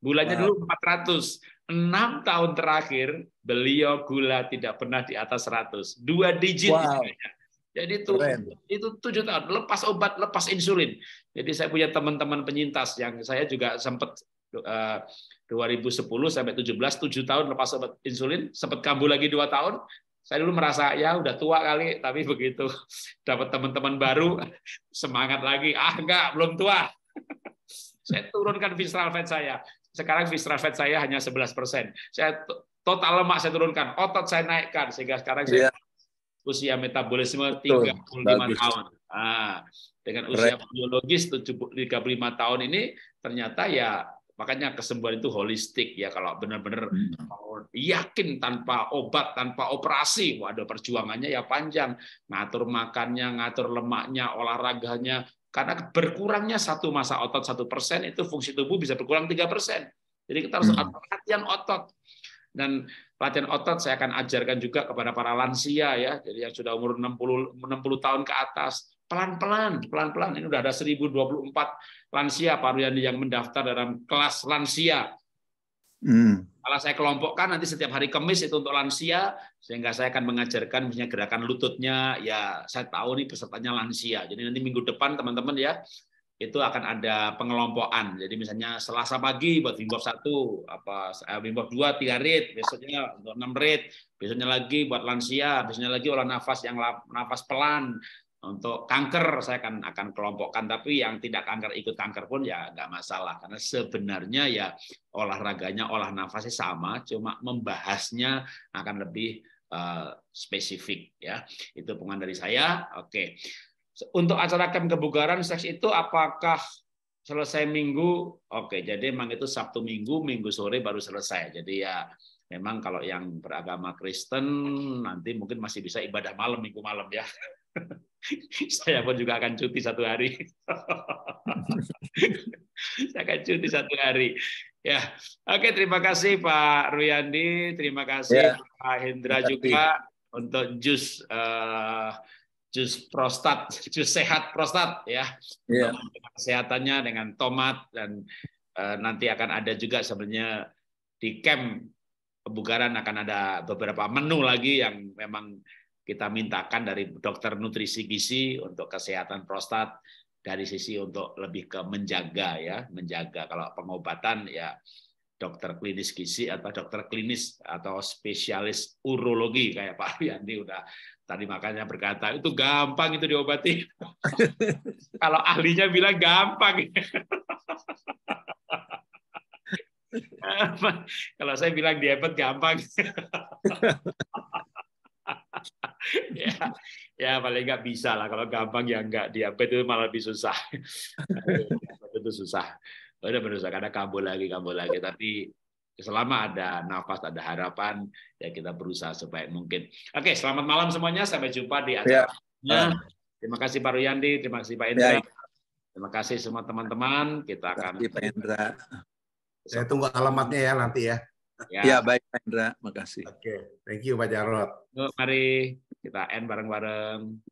Bulannya dulu 400. 6 tahun terakhir beliau gula tidak pernah di atas 100. Dua digit wow. Jadi itu itu tujuh tahun lepas obat, lepas insulin. Jadi saya punya teman-teman penyintas yang saya juga sempat uh, 2010 sampai 17 tujuh tahun lepas obat insulin, sempat kambuh lagi dua tahun, saya dulu merasa ya udah tua kali, tapi begitu dapat teman-teman baru semangat lagi. Ah enggak, belum tua. saya turunkan visceral fat saya. Sekarang visceral fat saya hanya 11%. persen. Saya total lemak saya turunkan, otot saya naikkan sehingga sekarang saya yeah. usia metabolisme 35 Bagus. tahun. Ah, dengan usia Keren. biologis 35 tahun ini ternyata ya Makanya kesembuhan itu holistik ya kalau benar-benar hmm. yakin tanpa obat, tanpa operasi, waduh perjuangannya ya panjang, ngatur makannya, ngatur lemaknya, olahraganya, karena berkurangnya satu masa otot satu persen itu fungsi tubuh bisa berkurang tiga persen. Jadi kita harus hmm. latihan otot dan latihan otot saya akan ajarkan juga kepada para lansia ya, jadi yang sudah umur 60 60 tahun ke atas Pelan-pelan, pelan-pelan. Ini udah ada 1024 lansia Pak Ruyandi yang mendaftar dalam kelas lansia. Hmm. Kalau saya kelompokkan nanti setiap hari Kamis itu untuk lansia, sehingga saya akan mengajarkan misalnya gerakan lututnya. Ya, saya tahu nih pesertanya lansia. Jadi nanti minggu depan teman-teman ya, itu akan ada pengelompokan. Jadi misalnya Selasa pagi buat Wim Hof 1, apa eh, Wim Hof 2 3 rit, besoknya untuk 6 rit, besoknya lagi buat lansia, besoknya lagi olah nafas yang nafas pelan, untuk kanker saya akan akan kelompokkan, tapi yang tidak kanker ikut kanker pun ya nggak masalah karena sebenarnya ya olahraganya olah nafasnya sama, cuma membahasnya akan lebih uh, spesifik ya. Itu pengen dari saya. Oke. Untuk acara kem kebugaran seks itu apakah selesai minggu? Oke, jadi memang itu Sabtu minggu, minggu sore baru selesai. Jadi ya Memang kalau yang beragama Kristen nanti mungkin masih bisa ibadah malam minggu malam ya. saya pun juga akan cuti satu hari. saya akan cuti satu hari. Ya, oke terima kasih Pak Ruyandi, terima kasih ya. Pak Hendra juga untuk jus uh, jus prostat, jus sehat prostat ya, ya. kesehatannya dengan tomat dan uh, nanti akan ada juga sebenarnya di camp kebugaran akan ada beberapa menu lagi yang memang kita mintakan dari dokter nutrisi gizi untuk kesehatan prostat dari sisi untuk lebih ke menjaga ya menjaga kalau pengobatan ya dokter klinis gizi atau dokter klinis atau spesialis urologi kayak Pak Ariandi udah tadi makanya berkata itu gampang itu diobati kalau ahlinya bilang gampang kalau saya bilang diabetes gampang ya, ya paling nggak bisa lah. Kalau gampang ya nggak diabet itu malah lebih susah. itu susah. Udah berusaha karena kambuh lagi, kambuh lagi. Tapi selama ada nafas, ada harapan, ya kita berusaha sebaik mungkin. Oke, selamat malam semuanya. Sampai jumpa di ya. acara. Ya. Terima kasih Pak Ruyandi, terima kasih Pak ya. Indra. Ya. Terima kasih semua teman-teman. Kita akan. Terima Pak Indra. Saya tunggu alamatnya ya nanti ya. Ya, ya baik Pak Indra, kasih. Oke, okay. thank you Pak Jarot. mari kita end bareng-bareng.